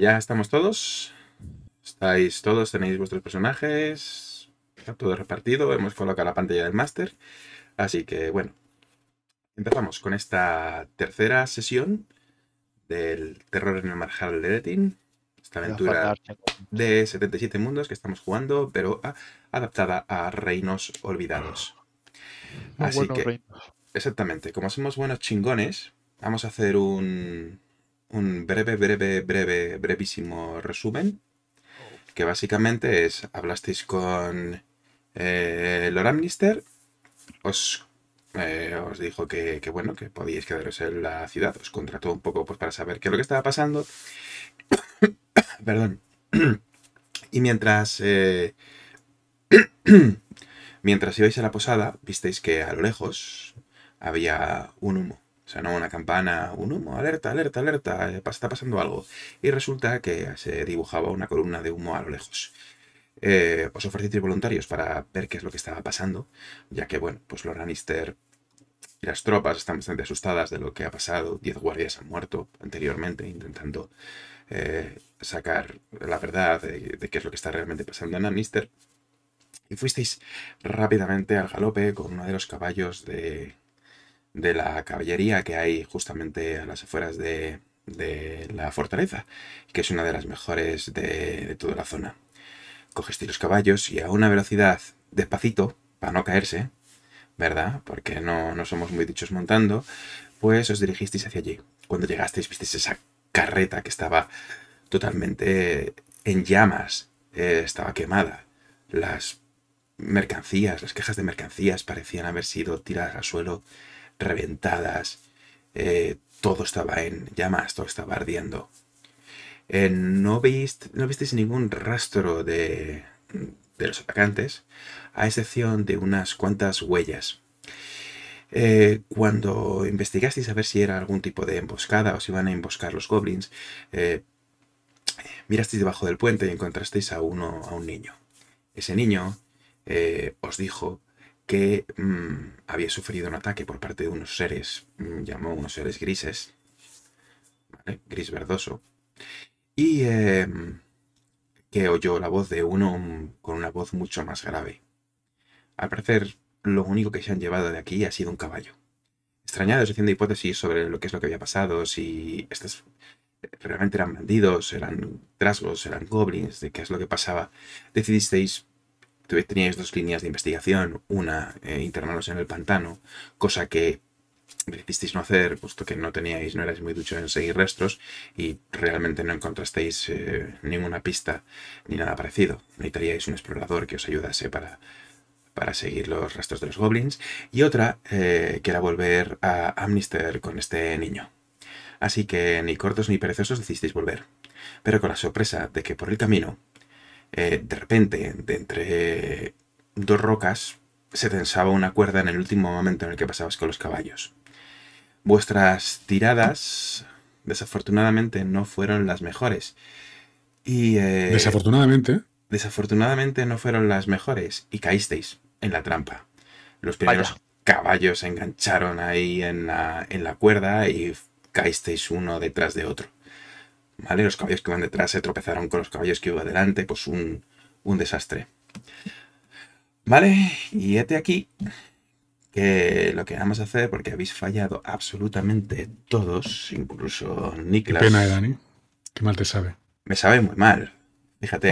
Ya estamos todos. Estáis todos, tenéis vuestros personajes. Está todo repartido. Hemos colocado la pantalla del máster. Así que bueno. Empezamos con esta tercera sesión del terror en el marjal de Letin Esta aventura de 77 mundos que estamos jugando, pero ah, adaptada a reinos olvidados. Así que, exactamente, como somos buenos chingones, vamos a hacer un, un breve, breve, breve, brevísimo resumen, oh. que básicamente es, hablasteis con eh, os, eh, os dijo que, bueno, que podíais quedaros en la ciudad, os contrató un poco pues, para saber qué es lo que estaba pasando. Perdón. y mientras... Eh, mientras ibais a la posada, visteis que a lo lejos había un humo no una campana, un humo, alerta, alerta, alerta, eh, está pasando algo. Y resulta que se dibujaba una columna de humo a lo lejos. Eh, os pues ofrecí voluntarios para ver qué es lo que estaba pasando, ya que, bueno, pues los Lannister y las tropas están bastante asustadas de lo que ha pasado. Diez guardias han muerto anteriormente intentando eh, sacar la verdad de, qué es lo que está realmente pasando en Lannister. Y fuisteis rápidamente al galope con uno de los caballos de de la caballería que hay justamente a las afueras de, la fortaleza, que es una de las mejores de, toda la zona. Cogisteis los caballos y a una velocidad despacito, para no caerse, ¿verdad? Porque no, somos muy dichos montando, pues os dirigisteis hacia allí. Cuando llegasteis visteis esa carreta que estaba totalmente en llamas, eh, estaba quemada. Las mercancías, las quejas de mercancías parecían haber sido tiradas al suelo reventadas, eh, todo estaba en llamas, todo estaba ardiendo. Eh, no, veis, no visteis ningún rastro de, los atacantes, a excepción de unas cuantas huellas. Eh, cuando investigasteis a ver si era algún tipo de emboscada o si iban a emboscar los goblins, mirasteis debajo del puente y encontrasteis a uno, a un niño. Ese niño os dijo que mm, había sufrido un ataque por parte de unos seres, mm, llamó unos seres grises, gris verdoso, y em, que oyó la voz de uno mm, con una voz mucho más grave. Al parecer, lo único que se han llevado de aquí ha sido un caballo. Extrañados haciendo hipótesis sobre lo que es lo que había pasado, si estos realmente eran bandidos, eran trasgos, eran goblins, de qué es lo que pasaba, decidisteis teníais dos líneas de investigación, una eh, internaros en el pantano, cosa que decidisteis no hacer, puesto que no teníais, no erais muy duchos en seguir rastros y realmente no encontrasteis eh, ninguna pista ni nada parecido. Necesitaríais un explorador que os ayudase para, para seguir los rastros de los goblins y otra eh, que era volver a Amnister con este niño. Así que ni cortos ni perezosos decidisteis volver, pero con la sorpresa de que por el camino eh, de repente, de entre dos rocas, se tensaba una cuerda en el último momento en el que pasabas con los caballos. Vuestras tiradas, desafortunadamente, no fueron las mejores. Y, eh, desafortunadamente. Desafortunadamente no fueron las mejores y caísteis en la trampa. Los primeros caballos se engancharon ahí en la cuerda y caísteis uno detrás de otro. ¿vale? Los caballos que van detrás se tropezaron con los caballos que iba adelante pues un, desastre. ¿Vale? Y este aquí que lo que vamos a hacer, porque habéis fallado absolutamente todos, incluso Niklas. Qué pena, eh, Dani. Qué mal te sabe. Me sabe muy mal. Fíjate.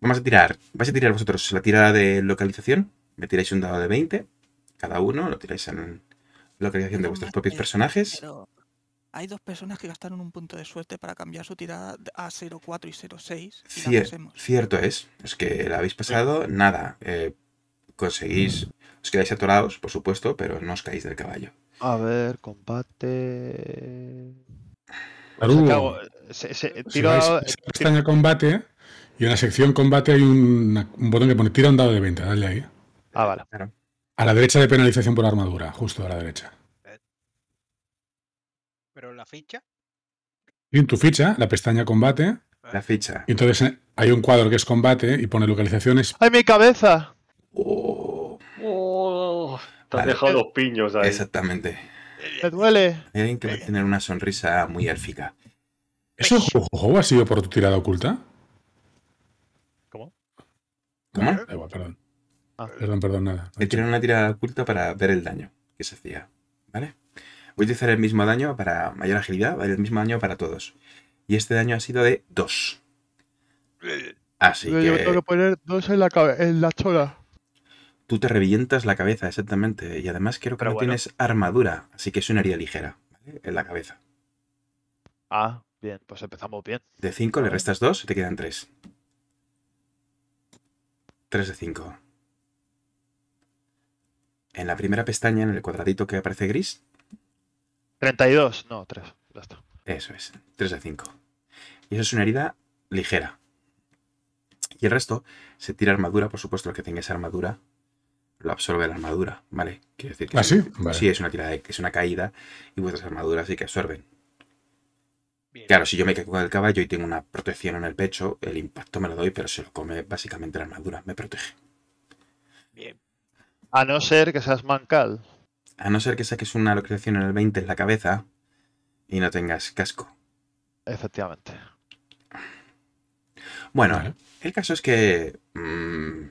Vamos a tirar. Vais a tirar vosotros la tirada de localización. Me tiráis un dado de 20. Cada uno lo tiráis en localización de vuestros propios personajes. Hay dos personas que gastaron un punto de suerte para cambiar su tirada a 0,4 y 0,6. Cier cierto es. Es que la habéis pasado, nada. Eh, conseguís. Os quedáis atorados, por supuesto, pero no os caéis del caballo. A ver, combate. Claro, se, en combate y en la sección combate hay un, botón que pone tira un dado de venta, dale ahí. Ah, vale. A la derecha de penalización por armadura, justo a la derecha pero la ficha. en tu ficha, la pestaña combate. La ficha. entonces eh, hay un cuadro que es combate y pone localizaciones. ¡Ay, mi cabeza! Oh. oh. Te has dejado los piños ahí. Exactamente. ¿Te duele? alguien que tener una sonrisa muy élfica. ¿Eso ha sido por tu tirada oculta? ¿Cómo? ¿Cómo? Ah, da igual, perdón. Ah. Perdón, perdón, nada. Me una tirada oculta para ver el daño que se hacía. ¿Vale? Voy a utilizar el mismo daño para mayor agilidad, el mismo daño para todos. Y este daño ha sido de 2. Eh, así que. tengo que poner 2 en la, en la chola. Tú te revientas la cabeza, exactamente. Y además creo que no tienes armadura, así que es una herida ligera en la cabeza. Ah, bien, pues empezamos bien. De 5 le restas 2 y te quedan 3. 3 de 5. En la primera pestaña, en el cuadradito que aparece gris, 32, no, 3. Eso es, 3 de 5. Y eso es una herida ligera. Y el resto se tira armadura, por supuesto, el que tenga esa armadura lo absorbe la armadura, ¿vale? Quiero decir que ¿Ah, sí? Es, sí, es una tirada, es una caída y vuestras armaduras sí que absorben. Claro, si yo me caigo el caballo y tengo una protección en el pecho, el impacto me lo doy, pero se lo come básicamente la armadura, me protege. Bien. A no ser que seas mancal. A no ser que saques una localización en el 20 en la cabeza y no tengas casco. Efectivamente. Bueno, el caso es que mm,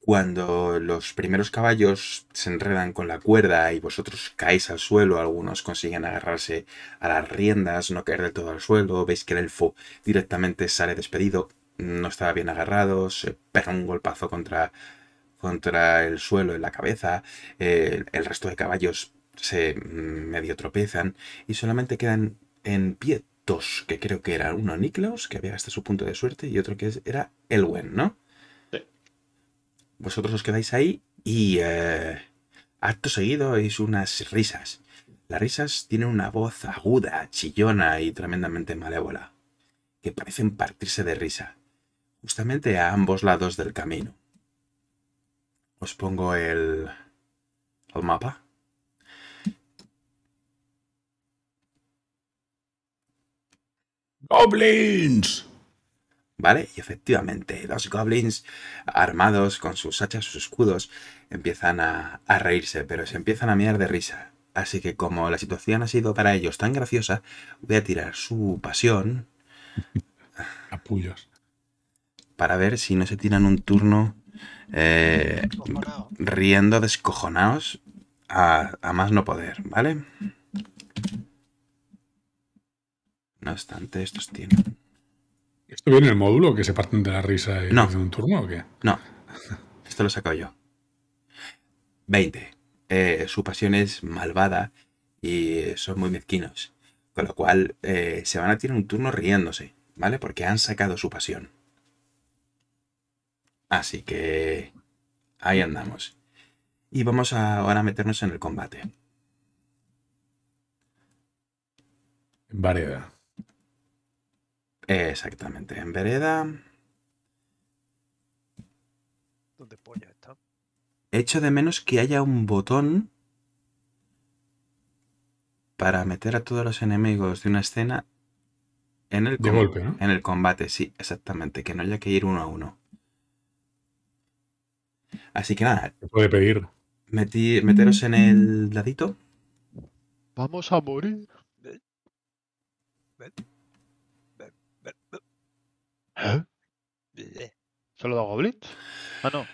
cuando los primeros caballos se enredan con la cuerda y vosotros caéis al suelo, algunos consiguen agarrarse a las riendas, no caer del todo al suelo, veis que el elfo directamente sale despedido, no estaba bien agarrado, se pega un golpazo contra contra el suelo en la cabeza, el resto de caballos se mm, medio tropezan y solamente quedan en pie dos, que creo que era uno Niklaus, que había gastado su punto de suerte, y otro que era Elwen, ¿no? Sí. Vosotros os quedáis ahí y eh, acto seguido es unas risas. Las risas tienen una voz aguda, chillona y tremendamente malévola, que parecen partirse de risa, justamente a ambos lados del camino os pues pongo el, el mapa. ¡Goblins! ¿Vale? Y efectivamente, los goblins, armados con sus hachas, sus escudos, empiezan a, a, reírse, pero se empiezan a mirar de risa. Así que como la situación ha sido para ellos tan graciosa, voy a tirar su pasión. a Apullos. Para ver si no se tiran un turno eh, riendo descojonados a, más no poder, ¿vale? No obstante, estos tienen... ¿Esto viene en el módulo que se parten de la risa y no. un turno o qué? No. Esto lo saco yo. 20. Eh, su pasión es malvada y son muy mezquinos. Con lo cual eh, se van a tirar un turno riéndose, ¿vale? Porque han sacado su pasión. Así que ahí andamos. Y vamos ahora a meternos en el combate. En vereda. Exactamente, en Vereda. ¿Dónde hecho de menos que haya un botón para meter a todos los enemigos de una escena en el, en el combate. Sí, exactamente, que no haya que ir uno a uno. Así que nada. ¿Qué puede pedir? meteros en el ladito. Vamos a morir. ¿Eh? ¿Solo da goblins? Ah, no.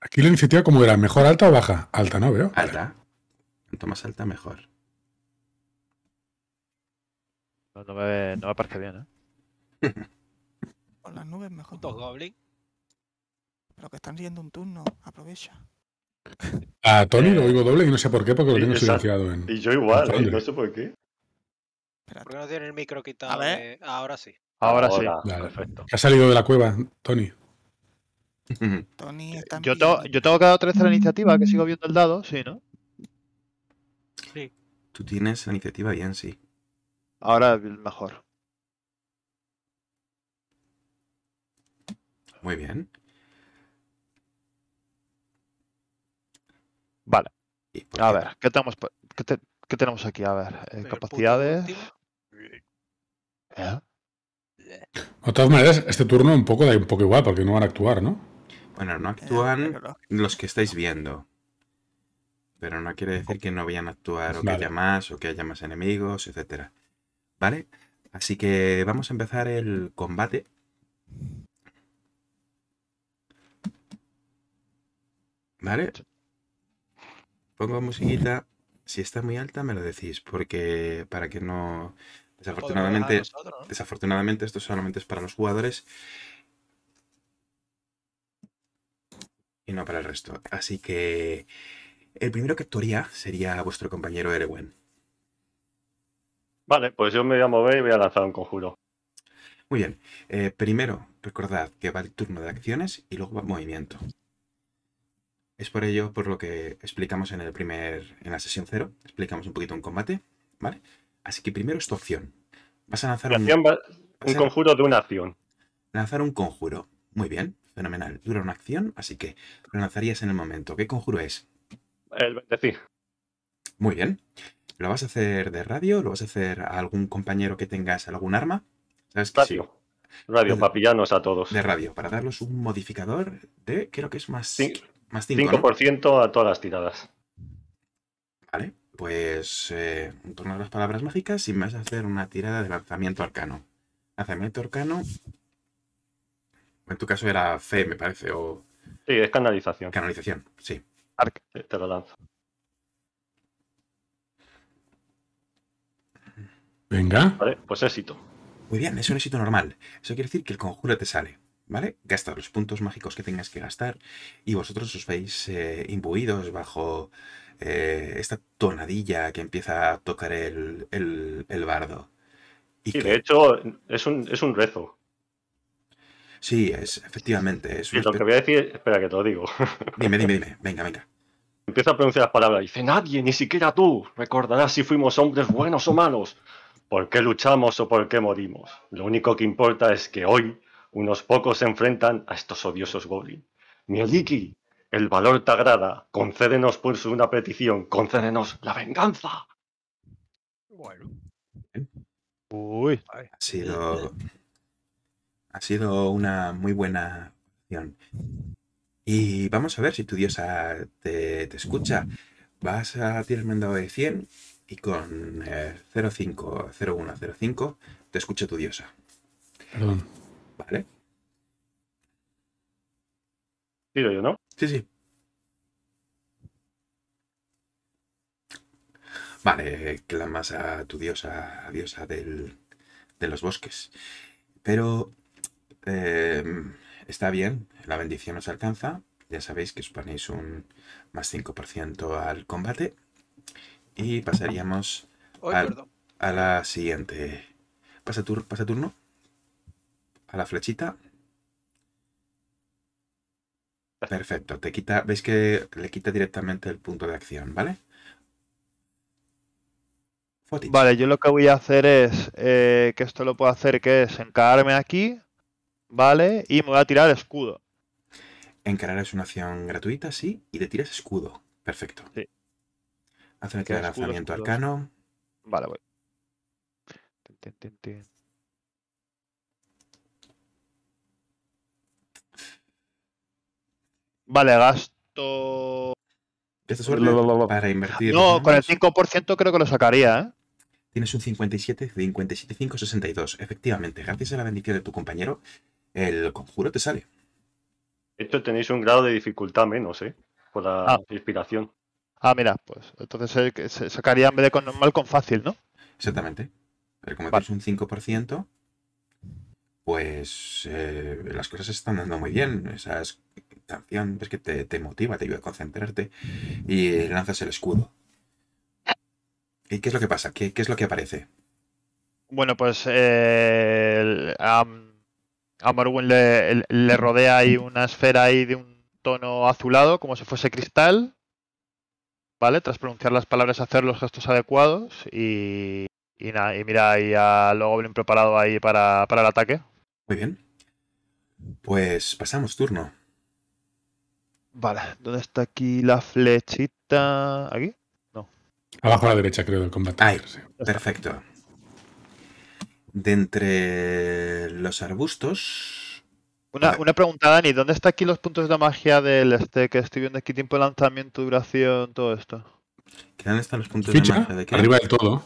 Aquí la iniciativa, como era? ¿Mejor alta o baja? Alta, ¿no? Veo. Alta. Cuanto más alta, mejor. No, me, no me parece bien, ¿eh? con las nubes mejor. Todos doble. Pero que están riendo un turno, aprovecha. A Tony lo eh, oigo doble y no sé por qué, porque lo tengo silenciado en. Y yo igual, eh, no sé por qué. ¿Por no tiene el micro quitado? A ver. ahora sí. Ahora, sí. Perfecto. ha salido de la cueva, Tony. Tony eh, está yo, tengo, yo tengo que dar 13 la iniciativa, que sigo viendo el dado, sí, ¿no? Sí. Tú tienes la iniciativa bien, sí. Ahora mejor. Muy bien. Vale. A ver, ¿qué tenemos, qué tenemos aquí? A ver, eh, capacidades. ¿Eh? De todas maneras, este turno un poco da un poco igual, porque no van a actuar, ¿no? Bueno, no eh, actúan los que estáis viendo. Pero no quiere decir que no vayan a actuar o que haya más, o que haya más enemigos, etcétera. ¿Vale? Así que vamos a empezar el combate. ¿Vale? Pongo musiquita. Si está muy alta, me lo decís, porque para que no. Desafortunadamente, desafortunadamente, esto solamente es para los jugadores y no para el resto. Así que el primero que actuaría sería vuestro compañero Erewen. Vale, pues yo me voy a mover y voy a lanzar un conjuro. Muy bien. Eh, primero, recordad que va el turno de acciones y luego va movimiento. Es por ello por lo que explicamos en el primer, en la sesión 0, explicamos un poquito un combate, ¿vale? Así que primero es tu acción. Vas a lanzar un, conjuro de una acción. Lanzar un conjuro. Muy bien, fenomenal. Dura una acción, así que lo lanzarías en el momento. ¿Qué conjuro es? El bendecir. Muy bien. ¿Lo vas a hacer de radio? ¿Lo vas a hacer a algún compañero que tengas algún arma? ¿Sabes radio. Sí. Radio, pues papillanos a todos. De radio, para darles un modificador de, creo que es más... 5, a todas las tiradas. Vale, pues en eh, torno a las palabras mágicas y me vas a hacer una tirada de lanzamiento arcano. Lanzamiento arcano. En tu caso era fe, me parece, Sí, es canalización. Canalización, sí. Te lo lanzo. Venga. Vale, pues éxito. Muy bien, es un éxito normal. Eso quiere decir que el conjuro te sale. ¿vale? los puntos mágicos que tengas que gastar y vosotros os veis eh, imbuidos bajo eh, esta tonadilla que empieza a tocar el, bardo. Y de hecho es un, rezo. Sí, es, efectivamente. Lo que voy a decir, espera que te lo digo. Dime, dime, dime. Venga, venga. Empieza a pronunciar las palabras. Dice, nadie, ni siquiera tú, recordarás si fuimos hombres buenos o malos, por qué luchamos o por qué morimos. Lo único que importa es que hoy unos pocos se enfrentan a estos odiosos goblins. Mieliki, el valor te agrada. Concédenos por pues, su una petición. Concédenos la venganza. Bueno. Uy. Ha sido, ha sido una muy buena opción. Y vamos a ver si tu diosa te, escucha. Vas a el dado de 100 y con 05, 01, 05 te escucha tu diosa. Perdón. Vale. yo, ¿no? Sí, sí. Vale, clamas a tu diosa, diosa del, de los bosques. Pero em, está bien, la bendición os alcanza. Ya sabéis que os ponéis un más 5% al combate. Y pasaríamos a la siguiente. Pasa, pasa turno a la flechita. Perfecto, te quita, veis que le quita directamente el punto de acción, ¿vale? Vale, yo lo que voy a hacer es, eh, que esto lo puedo hacer, que es encararme aquí, ¿vale? Y me voy a tirar escudo. Encarar es una acción gratuita, sí, y le tiras escudo, perfecto. Sí. Hace el lanzamiento arcano. Vale, voy. Vale, gasto. suerte para invertir. No, con el 5% creo que lo sacaría, ¿eh? Tienes un 57, 57, 5, 62. Efectivamente, gracias a la bendición de tu compañero, el conjuro te sale. Esto tenéis un grado de dificultad menos, ¿eh? Por la ah. inspiración. Ah, mira, pues entonces eh, se sacaría en vez de con normal con fácil, ¿no? Exactamente. Pero como tienes un 5%, pues eh, las cosas están dando muy bien. Esas que te, motiva, te ayuda a concentrarte y lanzas el escudo. ¿Y qué es lo que pasa? ¿Qué, es lo que aparece? Bueno, pues eh, a, Morwen le, rodea ahí una esfera ahí de un tono azulado, como si fuese cristal. ¿Vale? Tras pronunciar las palabras, hacer los gestos adecuados y, y, y mira ahí a preparado ahí para, para el ataque. Muy bien. Pues pasamos turno. Vale, ¿dónde está aquí la flechita? ¿Aquí? No. Abajo a la derecha, creo, del combate. perfecto. De entre los arbustos. Una, pregunta, Dani, ¿dónde está aquí los puntos de magia del este que estoy viendo aquí? Tiempo de lanzamiento, duración, todo esto. ¿Qué dónde están los puntos de magia? Arriba del todo.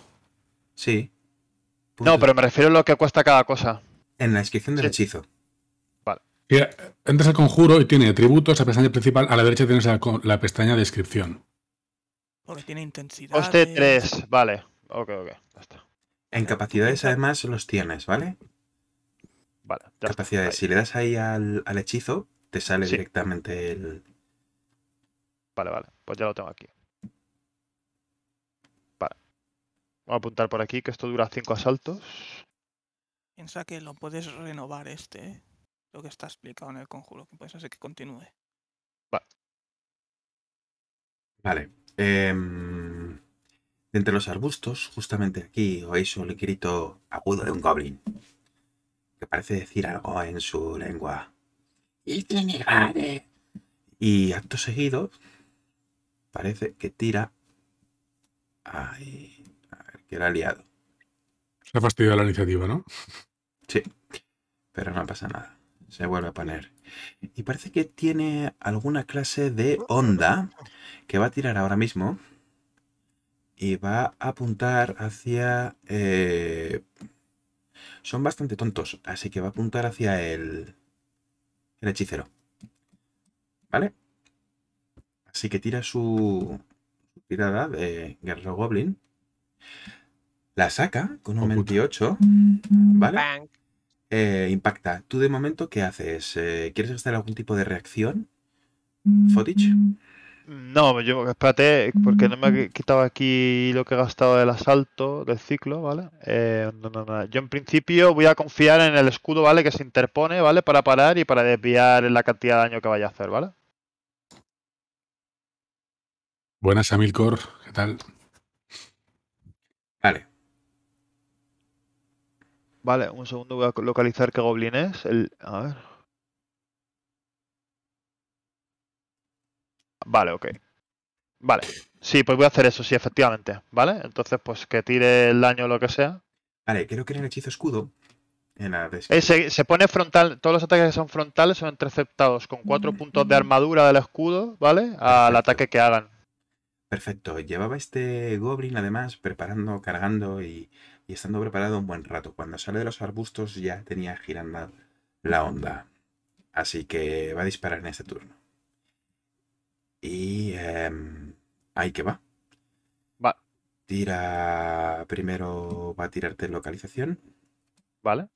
Sí. No, pero me refiero a lo que cuesta cada cosa. En la inscripción del hechizo. Mira, entras al conjuro y tiene atributos, la pestaña principal, a la derecha tienes la, pestaña de descripción. Porque tiene intensidad. 3, vale. Ok, ok, ya está. En capacidades además los tienes, ¿vale? Vale. capacidades, si le das ahí al, hechizo, te sale directamente el... Vale, vale, pues ya lo tengo aquí. Vale. Voy a apuntar por aquí que esto dura 5 asaltos. Piensa que lo puedes renovar este, ¿eh? lo que está explicado en el conjuro, que puede ser que continúe. Vale. Vale. Em, entre los arbustos, justamente aquí, oís un grito agudo de un goblin, que parece decir algo en su lengua. Y Y acto seguido, parece que tira. Ay, a ver, que era Se ha fastidiado la iniciativa, ¿no? Sí, pero no pasa nada se vuelve a poner. Y parece que tiene alguna clase de onda que va a tirar ahora mismo y va a apuntar hacia... Eh, son bastante tontos, así que va a apuntar hacia el, el hechicero. ¿Vale? Así que tira su tirada de Guerrero Goblin. La saca con un 28. Mm, mm. ¿Vale? Eh, impacta. ¿Tú de momento qué haces? Eh, ¿Quieres gastar algún tipo de reacción? ¿Footage? Mm, no, yo, espérate, porque no me he mm. quitado aquí lo que he gastado del asalto, del ciclo, ¿vale? Eh, yo en principio voy a confiar en el escudo, ¿vale? Que se interpone, ¿vale? Para parar y para desviar la cantidad de daño que vaya a hacer, ¿vale? Buenas, Amilcor, ¿qué tal? Vale, un segundo voy a localizar qué goblin es. a ver. Vale, ok. Vale. Sí, pues voy a hacer eso, sí, efectivamente. ¿Vale? Entonces, pues que tire el daño o lo que sea. Vale, creo que era el hechizo escudo. Eh, se, pone frontal, todos los ataques que son frontales son interceptados con mm, cuatro puntos mm. de armadura del escudo, ¿vale? Al ataque que hagan. Perfecto. Llevaba este Goblin además preparando, cargando y y estando preparado un buen rato. Cuando sale de los arbustos ya tenía girando la onda. Así que va a disparar en este turno. Y... Em, ahí que va. Va. Tira... Primero va a tirarte localización. Vale.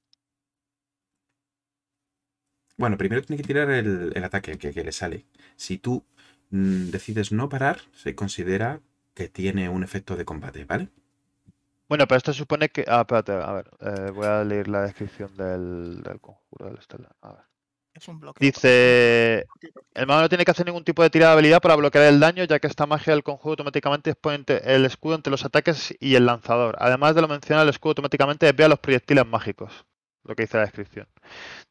Bueno, primero tiene que tirar el, ataque que, que, le sale. Si tú mm, decides no parar, se considera que tiene un efecto de combate, ¿vale? Bueno, pero esto supone que. Ah, espérate, a ver. Eh, voy a leer la descripción del, conjuro del estelar. A ver. Es un bloqueo. Dice: El mago no tiene que hacer ningún tipo de tirada de habilidad para bloquear el daño, ya que esta magia del conjuro automáticamente expone el escudo entre los ataques y el lanzador. Además de lo mencionado, el escudo automáticamente desvía los proyectiles mágicos. Lo que dice la descripción.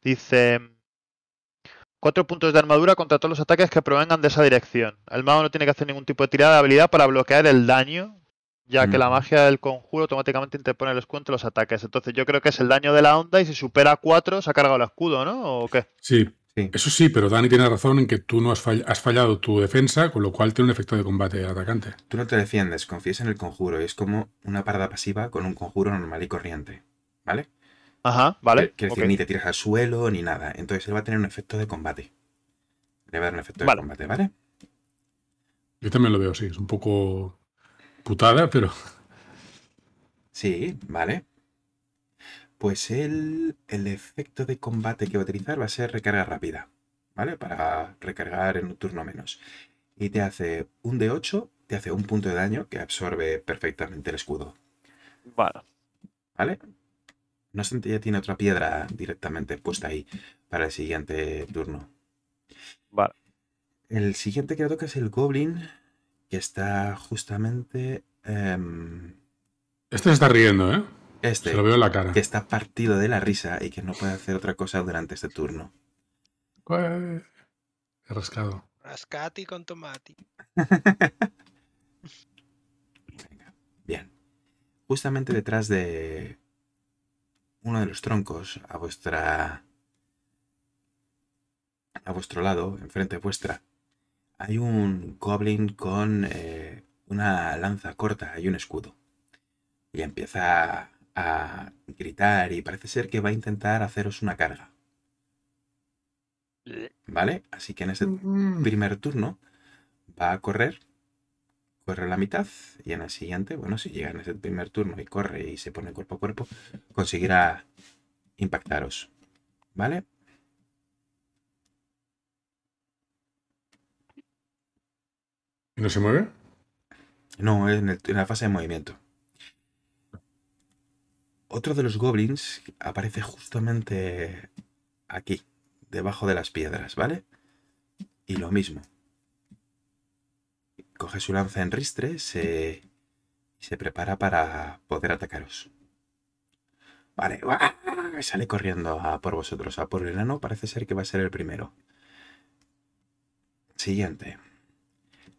Dice. Cuatro puntos de armadura contra todos los ataques que provengan de esa dirección. El mago no tiene que hacer ningún tipo de tirada de habilidad para bloquear el daño, ya que la magia del conjuro automáticamente interpone los cuentos los ataques. Entonces yo creo que es el daño de la onda y si supera 4 se ha cargado el escudo, ¿no? ¿O qué? Sí. Eso sí, pero Dani tiene razón en que tú no has, fallado tu defensa, con lo cual tiene un efecto de combate atacante. Tú no te defiendes, confías en el conjuro. Es como una parada pasiva con un conjuro normal y corriente. ¿Vale? Ajá, vale. Quiere decir, ni te tiras al suelo ni nada. Entonces él va a tener un efecto de combate. Le va a dar un efecto de combate, ¿vale? Yo también lo veo, sí. Es un poco pero. Sí, vale. Pues el, el efecto de combate que va a utilizar va a ser recarga rápida, ¿vale? Para recargar en un turno menos. Y te hace un de 8 te hace un punto de daño que absorbe perfectamente el escudo. Vale. ¿Vale? No obstante, ya tiene otra piedra directamente puesta ahí para el siguiente turno. Vale. El siguiente que toca es el Goblin, que está justamente... Em, este se está riendo, ¿eh? Este, lo veo en la cara. Que está partido de la risa y que no puede hacer otra cosa durante este turno. Pues, he rascado. Rascati con tomate bien. Justamente detrás de uno de los troncos, a vuestra. a vuestro lado, enfrente vuestra, hay un goblin con eh, una lanza corta y un escudo. Y empieza a gritar y parece ser que va a intentar haceros una carga. ¿Vale? Así que en ese mm. primer turno va a correr, corre la mitad y en el siguiente, bueno, si llega en ese primer turno y corre y se pone cuerpo a cuerpo, conseguirá impactaros. ¿Vale? ¿No se mueve? No, es en, la fase de movimiento. Otro de los goblins aparece justamente aquí, debajo de las piedras, ¿vale? Y lo mismo. Coge su lanza en ristre se, se prepara para poder atacaros. Vale, sale corriendo a por vosotros. A por el enano parece ser que va a ser el primero. Siguiente.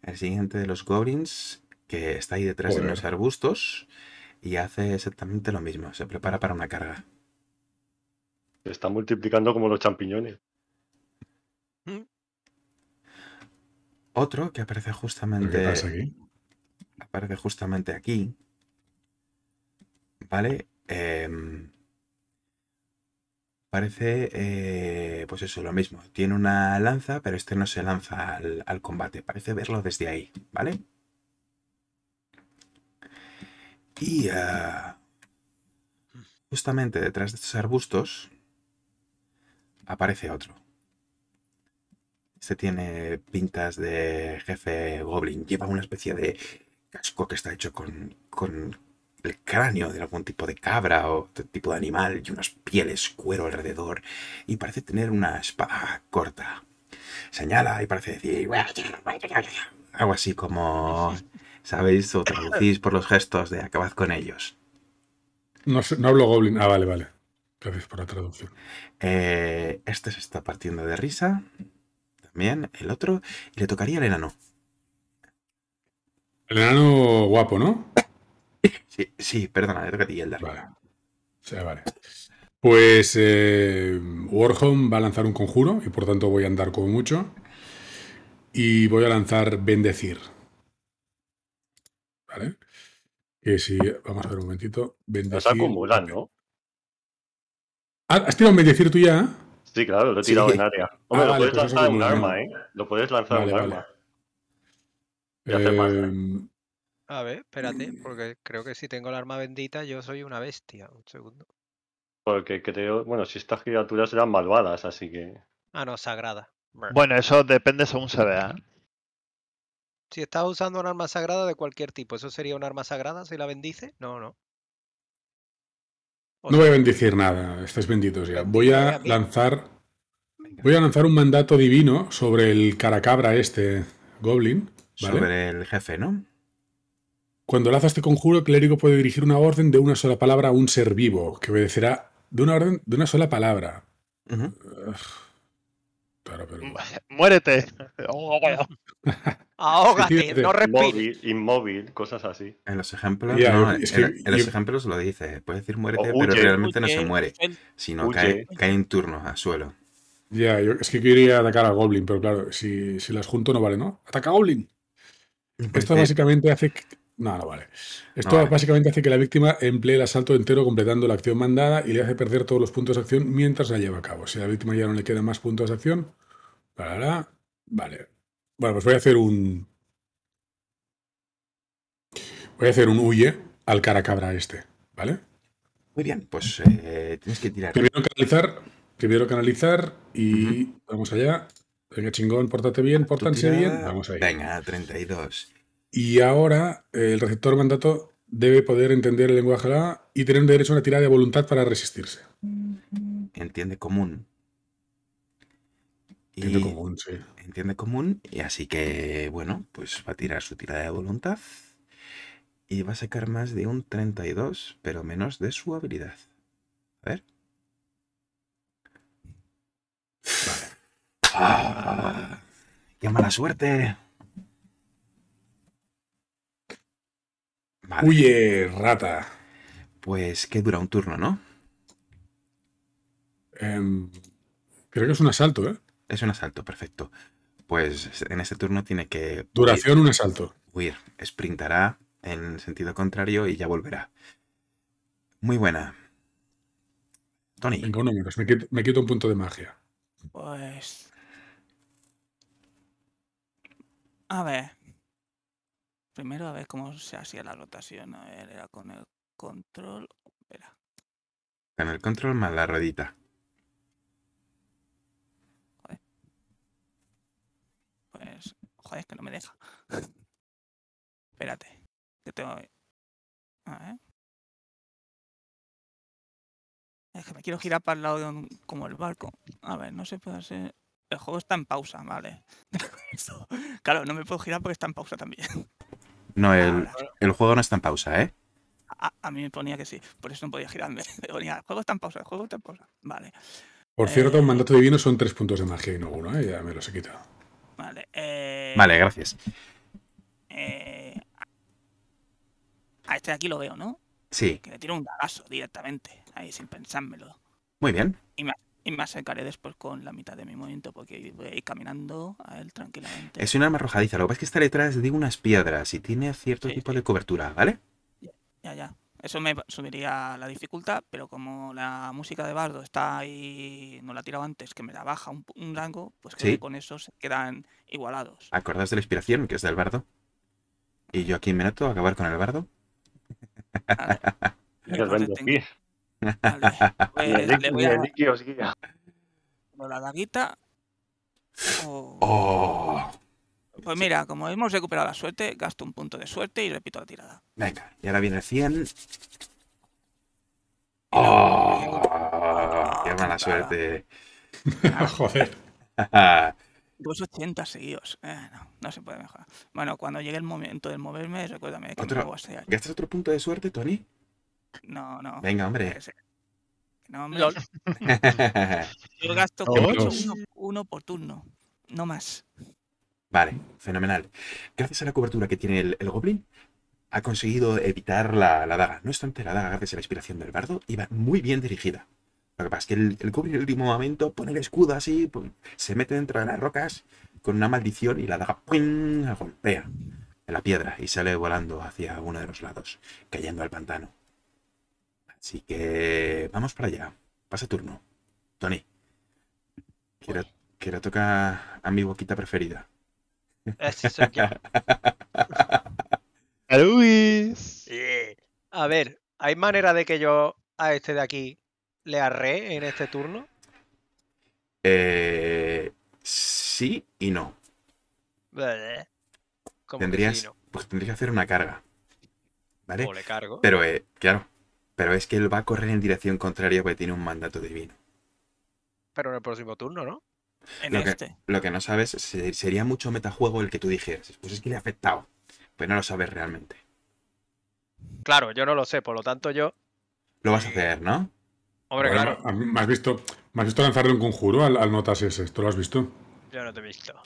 El siguiente de los goblins, que está ahí detrás de los arbustos y hace exactamente lo mismo. Se prepara para una carga. Se está multiplicando como los champiñones. Mm. Otro que aparece justamente. pasa aquí? Aparece justamente aquí. ¿Vale? Em, parece, eh, pues eso, lo mismo. Tiene una lanza, pero este no se lanza al, combate. Parece verlo desde ahí, ¿vale? Y ah, justamente detrás de estos arbustos aparece otro. Este tiene pintas de jefe goblin. Lleva una especie de casco que está hecho con, con el cráneo de algún tipo de cabra o de tipo de animal y unas pieles cuero alrededor y parece tener una espada corta. Señala y parece decir algo así como sabéis o traducís por los gestos de acabad con ellos. No, no hablo goblin. Ah, vale, vale. Gracias por la traducción. Eh, este se está partiendo de risa. También el otro. le tocaría al enano. El enano guapo, ¿no? Sí, perdona, te a ti, el Vale. vale. Pues eh, Warhol va a lanzar un conjuro y por tanto voy a andar con mucho. Y voy a lanzar Bendecir. ¿Vale? Que si. Vamos a ver un momentito. Bendecir. acumulando. Ah, ¿Has tirado un Bendecir tú ya? ¿eh? Sí, claro, lo he tirado en área. Ah, Hombre, lo puedes pues lanzar en un arma, ¿eh? Lo puedes lanzar en un arma. ¿eh? A ver, espérate, porque creo que si tengo el arma bendita yo soy una bestia. Un segundo. Porque creo, bueno, si estas criaturas eran malvadas, así que... Ah, no, sagrada. Bueno, eso depende según se vea. ¿eh? Si estás usando un arma sagrada de cualquier tipo, ¿eso sería un arma sagrada si la bendice? No, no. no voy a bendecir nada, estáis benditos ya. Voy a lanzar. Voy a lanzar un mandato divino sobre el caracabra este, Goblin. Sobre el jefe, ¿no? Cuando lanzas este conjuro, clérigo puede dirigir una orden de una sola palabra a un ser vivo, que obedecerá de una orden de una sola palabra. Muérete. Ahógate, no respires. Inmóvil, cosas así. En los ejemplos, en, los ejemplos lo dice. Puedes decir muérete, pero realmente no se muere, sino cae, en turno, al suelo. Ya, es que quería atacar a Goblin, pero claro, si, si las junto no vale, ¿no? ¡Ataca a Goblin! Esto básicamente hace no, vale. Esto básicamente hace que la víctima emplee el asalto entero completando la acción mandada y le hace perder todos los puntos de acción mientras la lleva a cabo. Si a la víctima ya no le quedan más puntos de acción, para vale. Bueno, pues voy a hacer un. Voy a hacer un huye al caracabra este, ¿vale? Muy bien, pues eh, tienes que tirar. Primero canalizar, primero canalizar y vamos allá. Venga, chingón, pórtate bien, pórtanse bien. Vamos ahí. Venga, 32. Y ahora eh, el receptor mandato debe poder entender el lenguaje A y tener un derecho a una tirada de voluntad para resistirse. Entiende común. Entiende común, sí. Entiende común, y así que, bueno, pues va a tirar su tirada de voluntad y va a sacar más de un 32, pero menos de su habilidad. A ver. Vale. ¡Ah! ¡Qué mala suerte! Huye, rata. Pues que dura un turno, ¿no? Em, creo que es un asalto, ¿eh? Es un asalto, perfecto. Pues en este turno tiene que... Duración, un asalto. Huir. Sprintará en sentido contrario y ya volverá. Muy buena. Tony. Venga, Me quito, me quito un punto de magia. Pues... A ver. Primero a ver cómo se hacía la rotación. A ver, era con el control. Espera. Con el control más la ruedita. Joder. Pues. Joder, que no me deja. Espérate. Que tengo. A ver. Es que me quiero girar para el lado de un... como el barco. A ver, no se puede hacer. El juego está en pausa, vale. claro, no me puedo girar porque está en pausa también. No, ah, el, el juego no está en pausa, ¿eh? A, mí me ponía que sí, por eso no podía girarme. Me ponía, el juego está en pausa, el juego está en pausa. Vale. Por cierto, el eh, un mandato divino son tres puntos de magia y no uno, ¿eh? Ya me los he quitado. Vale. Eh, vale, gracias. Eh, a este de aquí lo veo, ¿no? Sí. Que le tiro un dagazo directamente, ahí sin pensármelo. Muy bien. Y me, y me acercaré después con la mitad de mi movimiento porque voy a ir caminando a él tranquilamente. Es un arma arrojadiza. Lo que pasa es que está detrás de unas piedras y tiene cierto tipo de cobertura, ¿vale? Ya, ya. Eso me subiría la dificultad, pero como la música de Bardo está ahí, no la he tirado antes, que me la baja un, rango, pues que con eso se quedan igualados. Acordás de la inspiración, que es del Bardo. Y yo aquí me noto a acabar con el Bardo. Vale, pues la oh. Pues mira, como hemos recuperado la suerte, gasto un punto de suerte y repito la tirada. Venga, y ahora viene 100. ¡Oh! oh qué mala ah, suerte! Joder. Dos seguidos. Eh, no, se puede mejorar. Bueno, cuando llegue el momento de moverme, recuérdame que ¿Otro? voy ¿Gastas otro punto de suerte, Tony? No, no. Venga, hombre. No, hombre. Yo gasto uno, uno por turno, no más. Vale, fenomenal. Gracias a la cobertura que tiene el, Goblin, ha conseguido evitar la, daga. No obstante, la daga, gracias a la inspiración del bardo, iba muy bien dirigida. Lo que pasa es que el, Goblin en el último momento pone el escudo así, se mete dentro de las rocas con una maldición y la daga ¡pum! golpea la piedra y sale volando hacia uno de los lados, cayendo al pantano. Así que vamos para allá. Pasa turno. Tony. Quiero, tocar a mi boquita preferida. ¡A Luis! A ver, ¿hay manera de que yo a este de aquí le arre en este turno? Eh, sí y no. Tendrías, sí, no? Pues tendrías que hacer una carga. ¿Vale? O le cargo. Pero, eh, claro, pero es que él va a correr en dirección contraria porque tiene un mandato divino. Pero en el próximo turno, ¿no? En lo este. Que, lo que no sabes sería mucho metajuego el que tú dijeras. Pues es que le ha afectado. Pues no lo sabes realmente. Claro, yo no lo sé, por lo tanto yo. Lo vas a hacer, ¿no? Hombre, claro. ¿me has, visto, has lanzarle un conjuro al, al Notas ese? ¿Esto lo has visto? Yo no te he visto.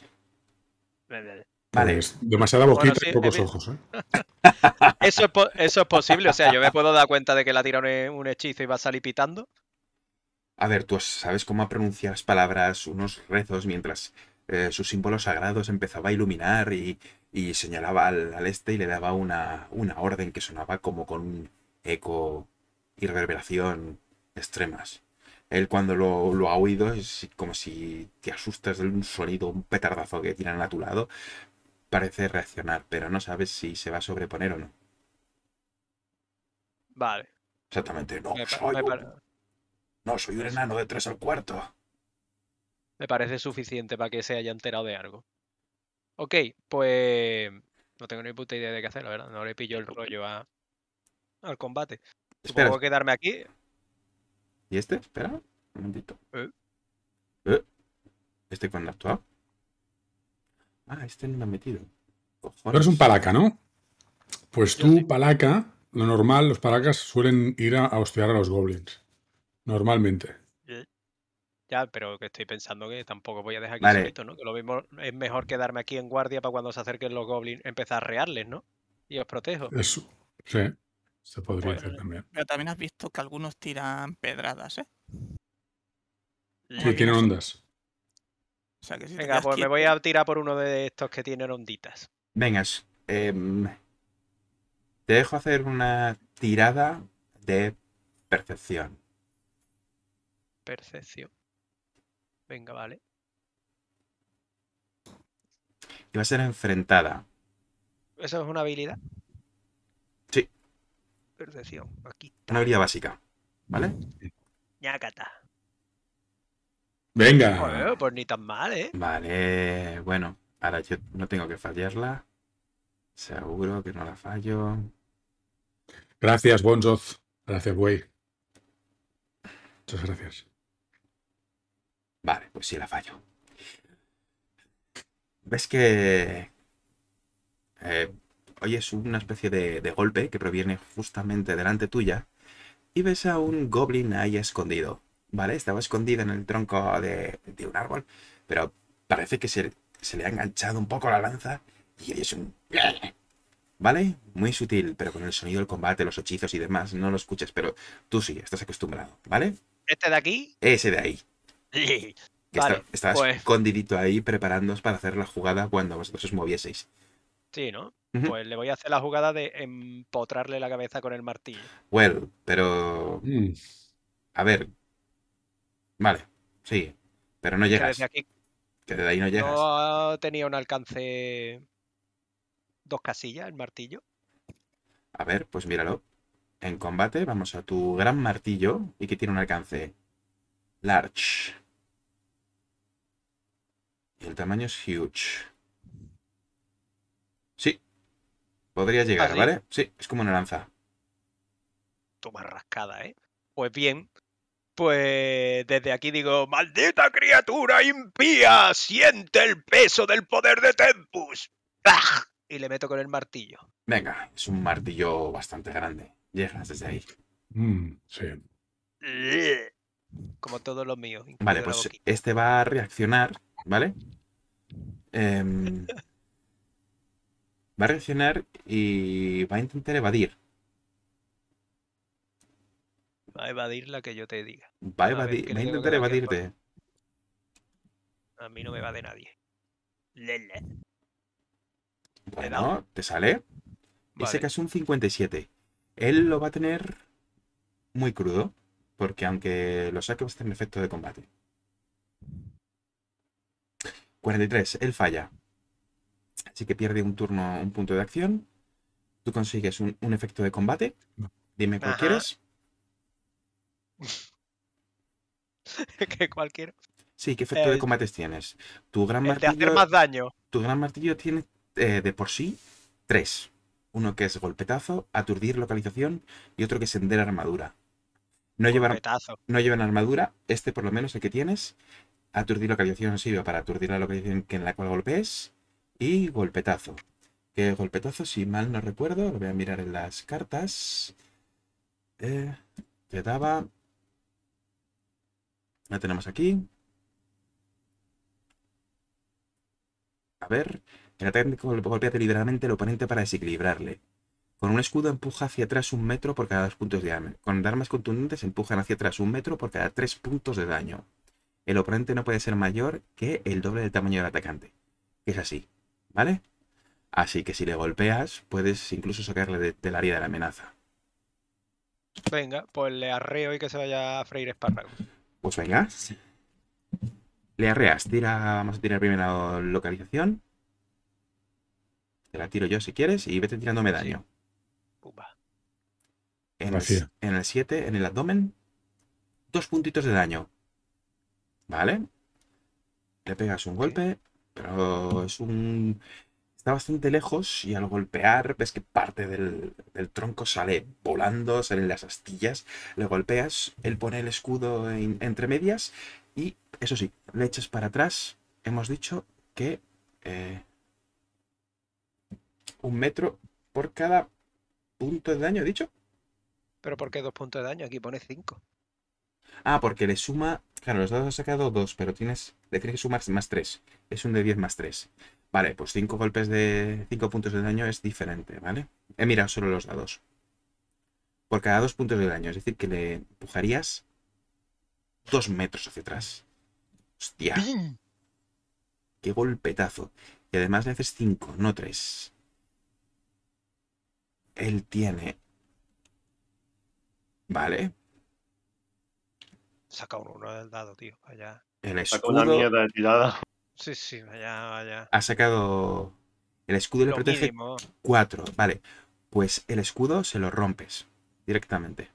Vale. Pues, demasiada boquita y pocos ojos. ¿eh? eso, es posible. O sea, yo me puedo dar cuenta de que la tira un, un hechizo y va a salir pitando. A ver, tú sabes cómo pronunciar las palabras, unos rezos, mientras eh, sus símbolos sagrados empezaba a iluminar y, señalaba al, este y le daba una, una orden que sonaba como con un eco y reverberación extremas. Él cuando lo, lo, ha oído es como si te asustas de un sonido, un petardazo que tiran a tu lado, parece reaccionar, pero no sabes si se va a sobreponer o no. Vale. Exactamente, no. soy un... No, soy un enano de tres al cuarto. Me parece suficiente para que se haya enterado de algo. Ok, pues. No tengo ni puta idea de qué hacer, la verdad. No le pillo el rollo al combate. Espera. quedarme aquí. ¿Y este? Espera, un momentito. Eh. Eh. ¿Este cuando ha actuado? Ah, este no me ha metido. Pero es un palaca, ¿no? Pues tú, palaca, lo normal, los palacas suelen ir a, hostear a los goblins. Normalmente. Eh, ya, pero que estoy pensando que tampoco voy a dejar que ¿no? Que lo mismo es mejor quedarme aquí en guardia para cuando se acerquen los goblins empezar a rearles, ¿no? Y os protejo. Eso, sí. Se podría pues, hacer eh, también. Pero también has visto que algunos tiran pedradas, ¿eh? Sí, tienen ondas. Venga, pues me voy a tirar por uno de estos que tienen onditas. Venga, em, te dejo hacer una tirada de percepción. Percepción. Venga, vale. Y va a ser enfrentada. ¿Eso es una habilidad? Sí. Percepción. Aquí está. Una habilidad básica. ¿Vale? cata. Venga. pues ni tan mal, ¿eh? Vale, bueno, ahora yo no tengo que fallarla. Seguro que no la fallo. Gracias, Bonzoz. Gracias, güey. Muchas gracias. Vale, pues sí la fallo. ¿Ves que eh, Hoy es una especie de golpe que proviene justamente delante tuya? Y ves a un goblin ahí escondido. ¿vale? Estaba escondido en el tronco de, un árbol, pero parece que se, se, le ha enganchado un poco la lanza y es un... ¿Vale? Muy sutil, pero con el sonido del combate, los hechizos y demás, no lo escuchas, pero tú sí, estás acostumbrado, ¿vale? ¿Este de aquí? Ese de ahí. Pues. escondidito ahí preparándoos para hacer la jugada cuando vosotros os movieseis. Sí, ¿no? Pues le voy a hacer la jugada de empotrarle la cabeza con el martillo. Well, pero... Mm. A ver, Vale, sí, pero no llegas. Que desde, aquí, ahí no llegas. No tenía un alcance dos casillas, el martillo. A ver, pues míralo. En combate vamos a tu gran martillo y que tiene un alcance large. Y el tamaño es huge. Sí. Podría llegar, ¿vale? Sí, es como una lanza. Toma rascada, ¿eh? Pues bien, pues desde aquí digo, maldita criatura impía, siente el peso del poder de Tempus. ¡Bah! Y le meto con el martillo. Venga, es un martillo bastante grande. Llegas desde ahí. Mm, sí. Como todos los míos. Vale, pues este va a reaccionar, ¿vale? Em, va a reaccionar y va a intentar evadir. Va a evadir la que yo te diga. Va a, a intentar evadirte. A mí no me va de nadie. Bueno, te sale. Y Ese que es un 57. Él lo va a tener muy crudo, porque aunque lo saque va a tener efecto de combate. 43. Él falla. Así que pierde un turno, un punto de acción. Tú consigues un, efecto de combate. Dime cuál quieres. que cualquier. Sí, ¿qué efecto de eh, combates tienes? Tu gran martillo. Tu gran martillo tiene eh, de por sí tres. Uno que es golpetazo, aturdir localización y otro que es sender armadura. No llevan, no armadura, este por lo menos el que tienes. Aturdir localización sirve para aturdir la localización en la cual golpees. Y golpetazo. Que golpetazo, si mal no recuerdo, lo voy a mirar en las cartas. Eh, te daba la tenemos aquí. A ver, el ataque golpea deliberadamente al oponente para desequilibrarle. Con un escudo empuja hacia atrás un metro por cada dos puntos de daño. Con armas contundentes empujan hacia atrás un metro por cada tres puntos de daño. El oponente no puede ser mayor que el doble del tamaño del atacante. Es así, ¿vale? Así que si le golpeas, puedes incluso sacarle del área de la amenaza. Venga, pues le arreo y que se vaya a freír espárragos. Pues venga, Le arreas, tira, vamos a tirar primero la localización. Te la tiro yo si quieres y vete tirándome daño. En en el 7, en el abdomen, dos puntitos de daño. ¿Vale? Le pegas un golpe, pero es un está bastante lejos y al golpear ves que parte del, tronco sale volando, salen las astillas, le golpeas, él pone el escudo entre medias y eso sí, le echas para atrás. Hemos dicho que eh, un metro por cada punto de daño, ¿he dicho? ¿Pero por qué dos puntos de daño? Aquí pone cinco. Ah, porque le suma. Claro, los dados ha sacado dos, pero le tienes que sumar más tres. Es un de diez más tres. Vale, pues 5 golpes de 5 puntos de daño es diferente, ¿vale? He mirado solo los dados. Por cada 2 puntos de daño, es decir, que le empujarías 2 metros hacia atrás. Hostia. Qué golpetazo. Y además le haces 5, no 3. Él tiene... Vale. Saca uno, del dado, tío. Allá. El escudo... Saca una mierda de tirada. Sí, sí, vaya, vaya. Ha sacado. El escudo lo le protege cuatro, Vale. Pues el escudo se lo rompes directamente.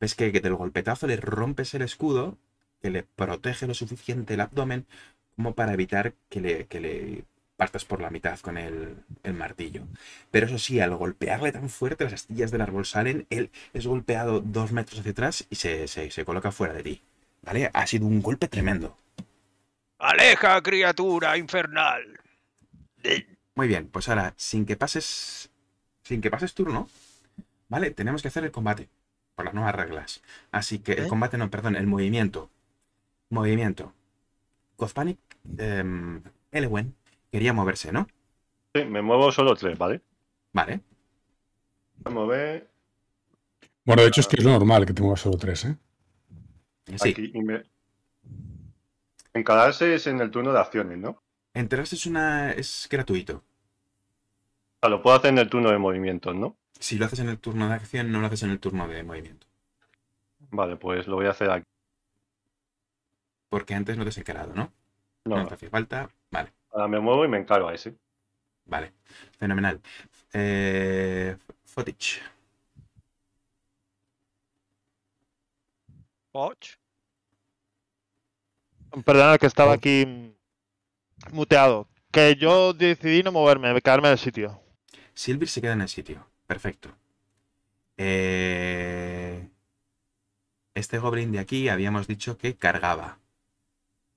Ves que del golpetazo le rompes el escudo, que le protege lo suficiente el abdomen como para evitar que le, le partas por la mitad con el, martillo. Pero eso sí, al golpearle tan fuerte, las astillas del árbol salen, él es golpeado dos metros hacia atrás y se, se coloca fuera de ti. ¿Vale? Ha sido un golpe tremendo. Aleja, criatura infernal. Muy bien, pues ahora, sin que pases. Sin que pases turno, ¿vale? Tenemos que hacer el combate. Por las nuevas reglas. Así que el combate, no, perdón, el movimiento. Movimiento. Gozpanic. Eh, em, Elewen quería moverse, ¿no? Sí, me muevo solo tres, ¿vale? Vale. Me Bueno, de hecho es que es lo normal que te muevas solo tres, ¿eh? Sí. Encalarse es en el turno de acciones, ¿no? Enterarse es una. es gratuito. lo puedo hacer en el turno de movimientos, ¿no? Si lo haces en el turno de acción, no lo haces en el turno de movimiento. Vale, pues lo voy a hacer aquí. Porque antes no te has encarado, ¿no? No. No te hacía falta. Vale. Ahora me muevo y me encargo a ese. Vale. Fenomenal. Eh, footage. Perdona que estaba eh. aquí muteado. Que yo decidí no moverme, quedarme en el sitio. silver se queda en el sitio. Perfecto. Eh, este goblin de aquí habíamos dicho que cargaba.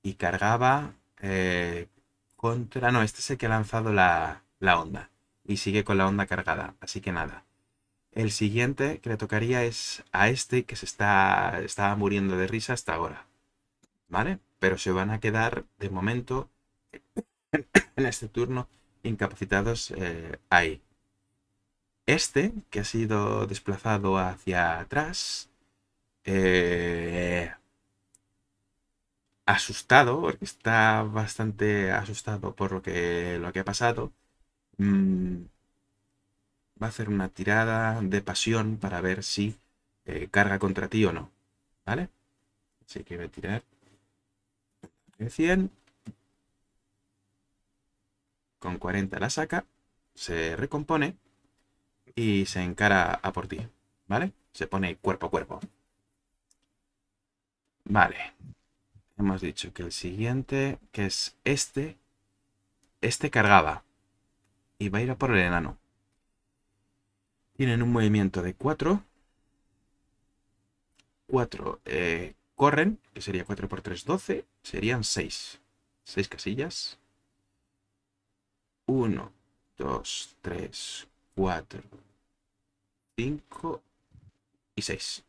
Y cargaba eh, contra... No, este es el que ha lanzado la, la onda. Y sigue con la onda cargada. Así que nada. El siguiente que le tocaría es a este que se está, está muriendo de risa hasta ahora. ¿Vale? pero se van a quedar de momento en este turno incapacitados eh, ahí. Este, que ha sido desplazado hacia atrás, eh, asustado, porque está bastante asustado por lo que, lo que ha pasado, mm, va a hacer una tirada de pasión para ver si eh, carga contra ti o no. ¿Vale? Así que voy tirar de 100. Con 40 la saca, se recompone y se encara a por ti, ¿vale? Se pone cuerpo a cuerpo. Vale. Hemos dicho que el siguiente, que es este, este cargaba y va a ir a por el enano. Tienen un movimiento de 4. 4 eh, corren, que sería 4 por 3, 12 serían 6. 6 casillas. 1, 2, 3, 4, 5 y 6.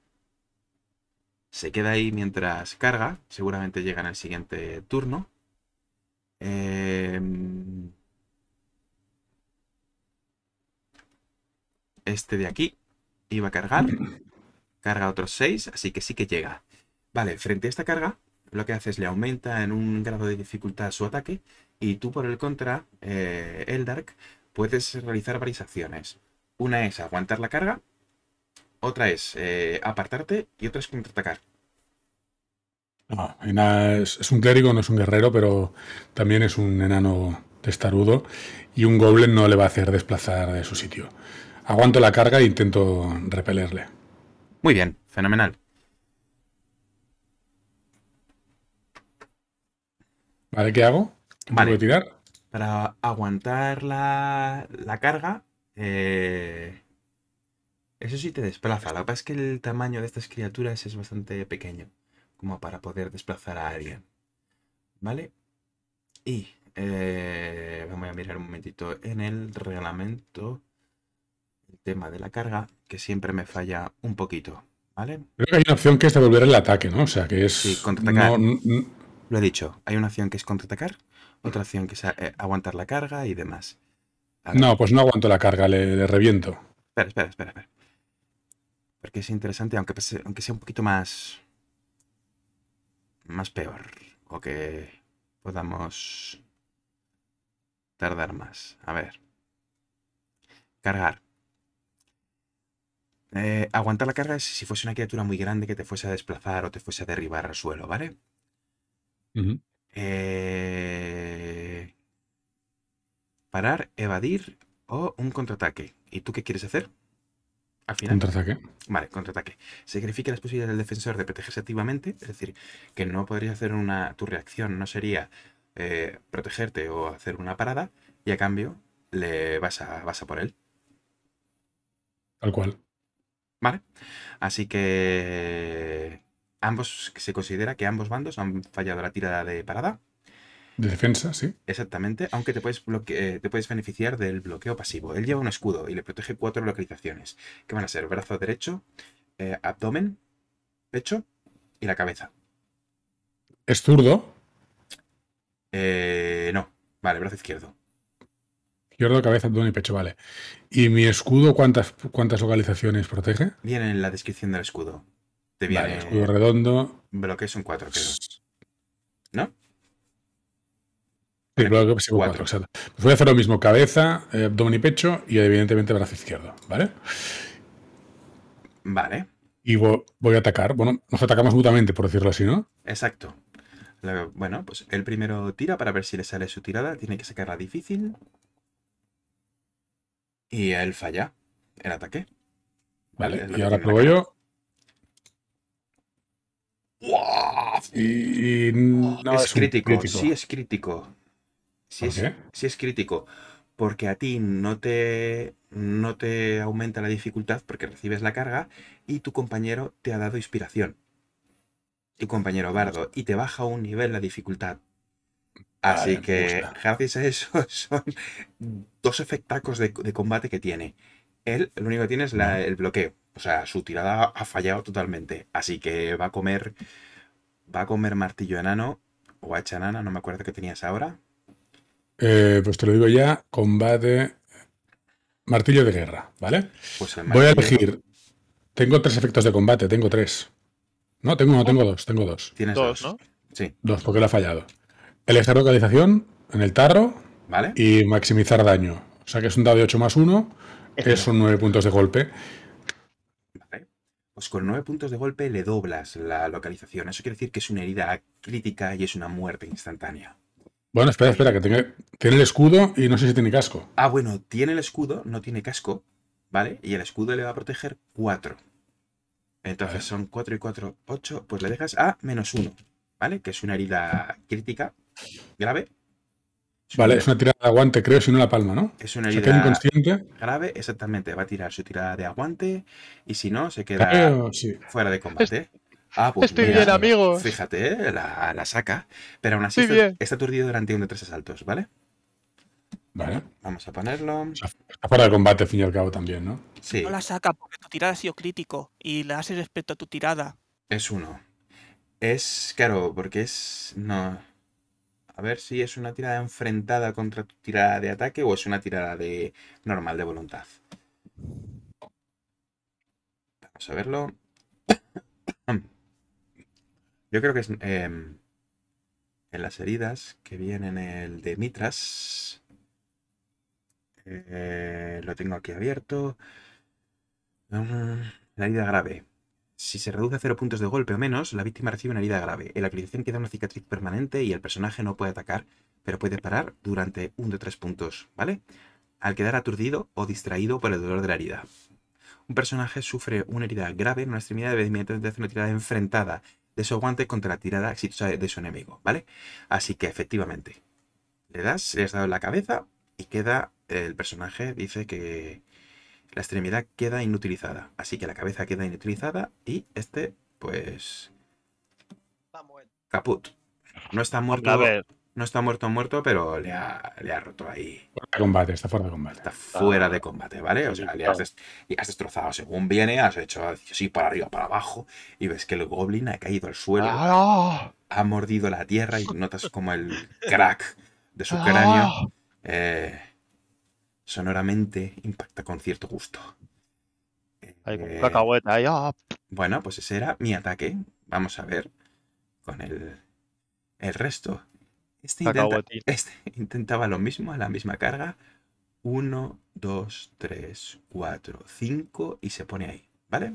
Se queda ahí mientras carga. Seguramente llegan al siguiente turno. Em, este de aquí iba a cargar. Carga otros 6, así que sí que llega. Vale, frente a esta carga lo que hace es le aumenta en un grado de dificultad su ataque y tú por el contra, eh, el Dark, puedes realizar varias acciones. Una es aguantar la carga, otra es eh, apartarte y otra es contraatacar. Ah, es un clérigo, no es un guerrero, pero también es un enano testarudo y un goblin no le va a hacer desplazar de su sitio. Aguanto la carga e intento repelerle. Muy bien, fenomenal. Vale, ¿qué hago? ¿Puedo tirar? Para aguantar la, carga, eh, eso sí te desplaza. La que es que el tamaño de estas criaturas es bastante pequeño, como para poder desplazar a alguien. ¿Vale? Y eh, vamos a mirar un momentito en el reglamento el tema de la carga, que siempre me falla un poquito. ¿Vale? Creo que hay una opción que es devolver el ataque, ¿no? O sea, que es. Sí, contraatacar. Lo he dicho, hay una opción que es contraatacar, otra opción que es eh, aguantar la carga y demás. No, pues no aguanto la carga, le, reviento. Espera, espera, espera, espera, Porque es interesante, aunque, aunque sea un poquito más. más peor. O que podamos tardar más. A ver. Cargar. Eh, aguantar la carga es si fuese una criatura muy grande que te fuese a desplazar o te fuese a derribar al suelo, ¿vale? Eh, parar, evadir o un contraataque. ¿Y tú qué quieres hacer al final? Contraataque. Vale, contraataque. Significa las posibilidades del defensor de protegerse activamente, es decir, que no podría hacer una. Tu reacción no sería eh, protegerte o hacer una parada, y a cambio le vas a, vas a por él. Tal cual. ¿Vale? Así que ambos se considera que ambos bandos han fallado la tirada de parada. De defensa, sí. Exactamente, aunque te puedes, eh, te puedes beneficiar del bloqueo pasivo. Él lleva un escudo y le protege cuatro localizaciones, ¿Qué van a ser brazo derecho, eh, abdomen, pecho y la cabeza. ¿Es zurdo? Eh, no, vale, brazo izquierdo. Izquierdo, cabeza, abdomen y pecho, vale. ¿Y mi escudo cuántas, cuántas localizaciones protege? Viene en la descripción del escudo escudo redondo. Bloque es un 4, creo. ¿No? Sí, bloque es 4, exacto. Pues voy a hacer lo mismo: cabeza, eh, abdomen y pecho, y evidentemente brazo izquierdo, ¿vale? Vale. Y voy a atacar. Bueno, nos atacamos mutuamente, por decirlo así, ¿no? Exacto. Bueno, pues el primero tira para ver si le sale su tirada. Tiene que sacarla difícil. Y él falla el ataque. Vale, vale y ahora pruebo yo es, crítico, sí es crítico. Sí es, es, crítico. Porque a ti no te, no te aumenta la dificultad porque recibes la carga y tu compañero te ha dado inspiración. Tu compañero bardo. Y te baja un nivel la dificultad. Ah, Así que gracias a eso son dos efectacos de, combate que tiene. Él lo único que tiene es el bloqueo. O sea, su tirada ha fallado totalmente. Así que va a comer. Va a comer martillo enano o hacha enana, no me acuerdo qué tenías ahora. Eh, pues te lo digo ya, combate. Martillo de guerra, ¿vale? Pues Voy a elegir. Tengo tres efectos de combate, tengo tres. No, tengo, uno, tengo dos, tengo dos. Tienes dos, ¿no? Sí. Dos, porque lo ha fallado. Elegir localización en el tarro. ¿Vale? Y maximizar daño. O sea que es un dado de 8 más 1, es, son 9 puntos de golpe pues con nueve puntos de golpe le doblas la localización. Eso quiere decir que es una herida crítica y es una muerte instantánea. Bueno, espera, espera, que tiene, el escudo y no sé si tiene casco. Ah, bueno, tiene el escudo, no tiene casco, ¿vale? Y el escudo le va a proteger 4. Entonces son 4 y 4, 8, pues le dejas a menos 1, ¿vale? Que es una herida crítica grave Vale, es una tirada de aguante, creo, si no la palma, ¿no? Es una herida grave, exactamente. Va a tirar su tirada de aguante y si no, se queda fuera de combate. Ah, pues Estoy bien, amigo. Fíjate, eh, la, saca. Pero aún así está, aturdido durante uno de tres asaltos, ¿vale? Vale. Vamos a ponerlo. está fuera de combate, al fin y al cabo, también, ¿no? Sí. No la saca porque tu tirada ha sido crítico y la haces respecto a tu tirada. Es uno. Es, claro, porque es. No. A ver si es una tirada enfrentada contra tu tirada de ataque o es una tirada de normal de voluntad. Vamos a verlo. Yo creo que es em, en las heridas que vienen el de Mitras. Eh, lo tengo aquí abierto. Mm, la herida grave. Si se reduce a cero puntos de golpe o menos, la víctima recibe una herida grave. En la queda una cicatriz permanente y el personaje no puede atacar, pero puede parar durante 1 de 3 puntos, ¿vale? Al quedar aturdido o distraído por el dolor de la herida. Un personaje sufre una herida grave en una extremidad de inmediatamente hacer una tirada enfrentada de su aguante contra la tirada exitosa de su enemigo, ¿vale? Así que efectivamente, le das, le has dado en la cabeza y queda el personaje, dice que la extremidad queda inutilizada, así que la cabeza queda inutilizada y este, pues... Caput. No está muerto. No está muerto, muerto, pero le ha, le ha roto ahí. combate, está fuera de combate. Está fuera de combate, ¿vale? O sea, le has, has destrozado. Según viene, has hecho así para arriba, para abajo, y ves que el goblin ha caído al suelo. ¡Ah! Ha mordido la tierra y notas como el crack de su cráneo. ¡Ah! Eh, sonoramente impacta con cierto gusto. Eh, ah. Bueno, pues ese era mi ataque. Vamos a ver con el, resto. Este, este intentaba lo mismo, a la misma carga. 1, 2, 3, 4, 5 y se pone ahí, ¿vale?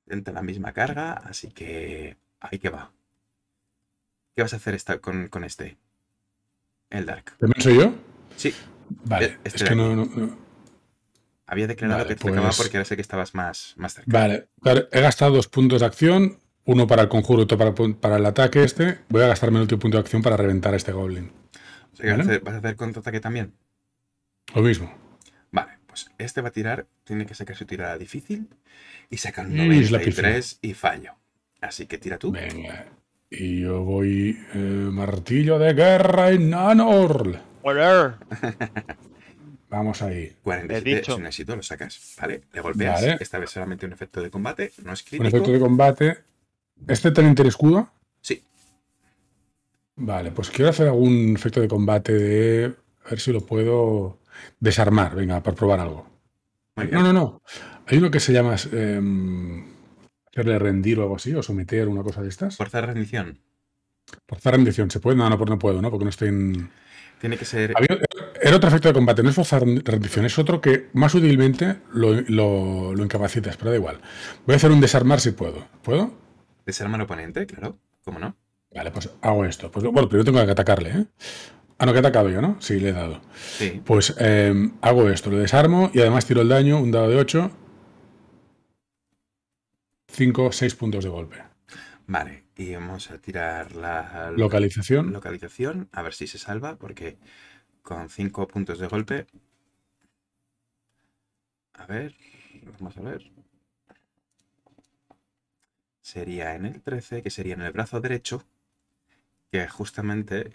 Intenta la misma carga, así que ahí que va. ¿Qué vas a hacer con, con este? El Dark. ¿También soy yo? Sí. Vale, eh, es que no, Había declarado que te acababa pues- porque ahora sé que estabas más, más cerca. Vale, he gastado dos puntos de acción, uno para el conjuro otro para, el ataque este. Voy a gastarme el último punto de acción para reventar a este goblin. O ¿Vas a hacer, contraataque también? Lo mismo. Vale, pues este va a tirar, tiene que sacar su tirada difícil y saca un 93 y fallo. Así que tira tú. Y yo voy eh, martillo de guerra en nanor. Vamos ahí. 47 hecho. Si éxito, lo sacas. Vale, le golpeas. Esta vez solamente un efecto de combate, no es crítico. Un efecto de combate. ¿Este también tiene escudo? Sí. Vale, pues quiero hacer algún efecto de combate de. A ver si lo puedo desarmar, venga, para probar algo. No, no, no. Hay uno que se llama. Em, hacerle rendir o algo así, o someter una cosa de estas. Forzar rendición. Forzar rendición, se puede, no, no, no puedo, ¿no? Porque no estoy en. Tiene que ser. era otro efecto de combate, no es forzar rendición, es otro que más útilmente lo, incapacitas, pero da igual. Voy a hacer un desarmar si puedo. ¿Puedo? Desarmar oponente, claro, ¿cómo no? Vale, pues hago esto. Pues, bueno, primero tengo que atacarle, ¿eh? Ah, no, que he atacado yo, ¿no? Sí, le he dado. Sí. Pues eh, hago esto, lo desarmo y además tiro el daño, un dado de 8 5 o 6 puntos de golpe. Vale, y vamos a tirar la localización. Localización, a ver si se salva, porque con 5 puntos de golpe... A ver, vamos a ver. Sería en el 13, que sería en el brazo derecho, que justamente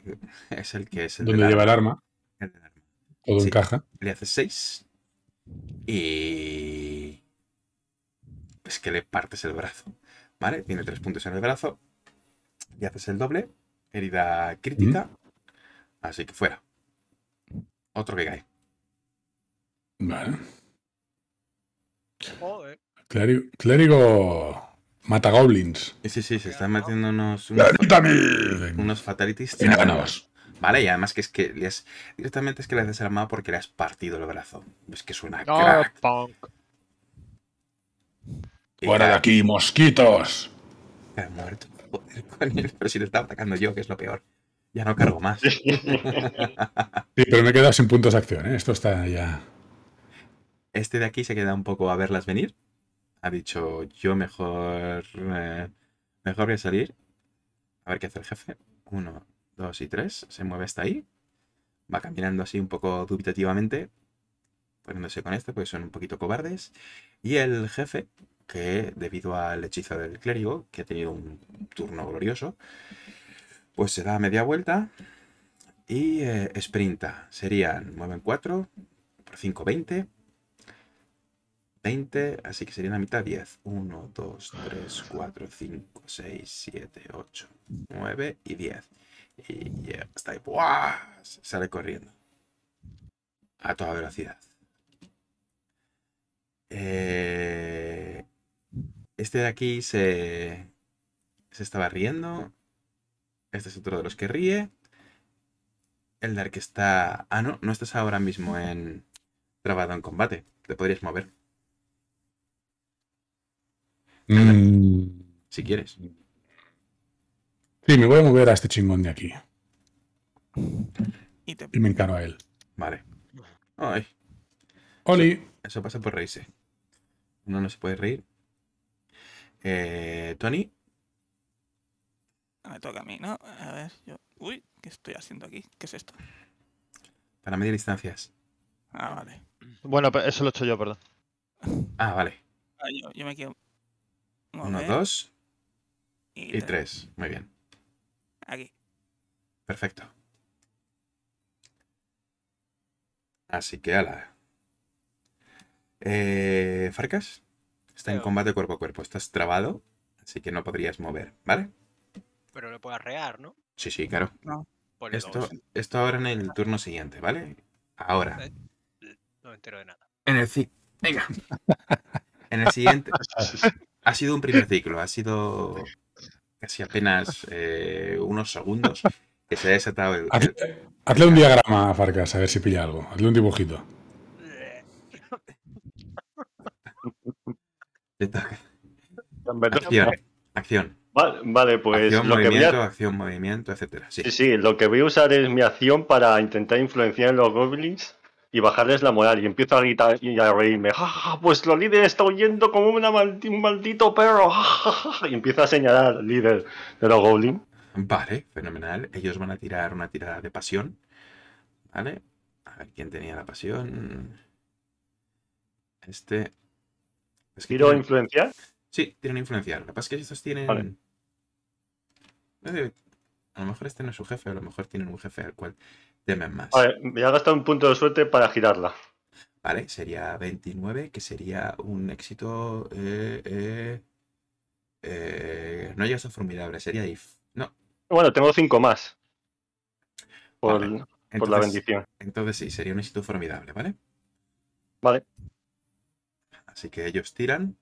es el que es Donde lleva el arma. El arma. Todo encaja. Le hace 6 y es que le partes el brazo. ¿Vale? Tiene tres puntos en el brazo. Y haces el doble. Herida crítica. Así que fuera. Otro que cae. Vale. Clérigo, mata goblins. Sí, sí, se están metiendo unos. Unos, unos fatalities. Vale, y además que es que directamente es que le has desarmado porque le has partido el brazo. Es que suena... ¡Fuera de aquí, mosquitos! Ha Pero si le estaba atacando yo, que es lo peor. Ya no cargo más. sí, pero me he quedado sin puntos de acción, ¿eh? Esto está ya. Este de aquí se queda un poco a verlas venir. Ha dicho, yo mejor. Eh, mejor que salir. A ver qué hace el jefe. Uno, dos y tres. Se mueve hasta ahí. Va caminando así un poco dubitativamente. Poniéndose con esto, porque son un poquito cobardes. Y el jefe que debido al hechizo del clérigo, que ha tenido un turno glorioso, pues se da media vuelta y eh, sprinta. Serían, en 4 por 5, 20. 20, así que sería la mitad 10. 1, 2, 3, 4, 5, 6, 7, 8, 9 y 10. Y ya está ahí. ¡Buah! Sale corriendo. A toda velocidad. Eh, este de aquí se, se estaba riendo. Este es otro de los que ríe. El Dark está... Ah, no, no estás ahora mismo en... Trabado en combate. Te podrías mover. Mm. Si quieres. Sí, me voy a mover a este chingón de aquí. Y, me encaro a él. Vale. Ay. Oli. Eso, pasa por reírse. Uno no se puede reír eh, Tony. Me toca a mí, ¿no? A ver, yo... Uy, ¿qué estoy haciendo aquí? ¿Qué es esto? Para medir distancias. Ah, vale. Bueno, eso lo he hecho yo, perdón. Ah, vale. Ah, yo, me quedo... Uno, dos. Y, tres. Muy bien. Aquí. Perfecto. Así que, ala. Eh, ¿Farcas? Está en combate cuerpo a cuerpo. Estás trabado, así que no podrías mover, ¿vale? Pero lo puedo rear, ¿no? Sí, sí, claro. Esto, esto, ahora en el turno siguiente, ¿vale? Ahora. Eh, no me entero de nada. En el ciclo. Venga. en el siguiente. ha sido un primer ciclo, ha sido casi apenas eh, unos segundos que se ha desatado Hazle, un diagrama, Farcas, a ver si pilla algo. Hazle un dibujito. Acción. acción. Vale, pues acción, movimiento, etcétera. Sí. sí. lo que voy a usar es mi acción para intentar influenciar a los goblins y bajarles la moral. Y empiezo a gritar y a reírme. pues los líderes está huyendo como un maldito perro. y empiezo a señalar al líder de los goblins. Vale, fenomenal. Ellos van a tirar una tirada de pasión. Vale. A ver quién tenía la pasión. Este es influenciar? Sí, tienen influenciar. Lo que pasa es que estos tienen. a lo mejor este no es su jefe, a lo mejor tienen un jefe al cual temen más. Vale, me ha gastado un punto de suerte para girarla. Vale, sería 29, que sería un éxito. Eh, eh, eh, no llegas a formidable, sería if. No. Bueno, tengo 5 más. por, la bendición. Entonces sí, sería un éxito formidable, ¿vale? Vale. Así que ellos tiran.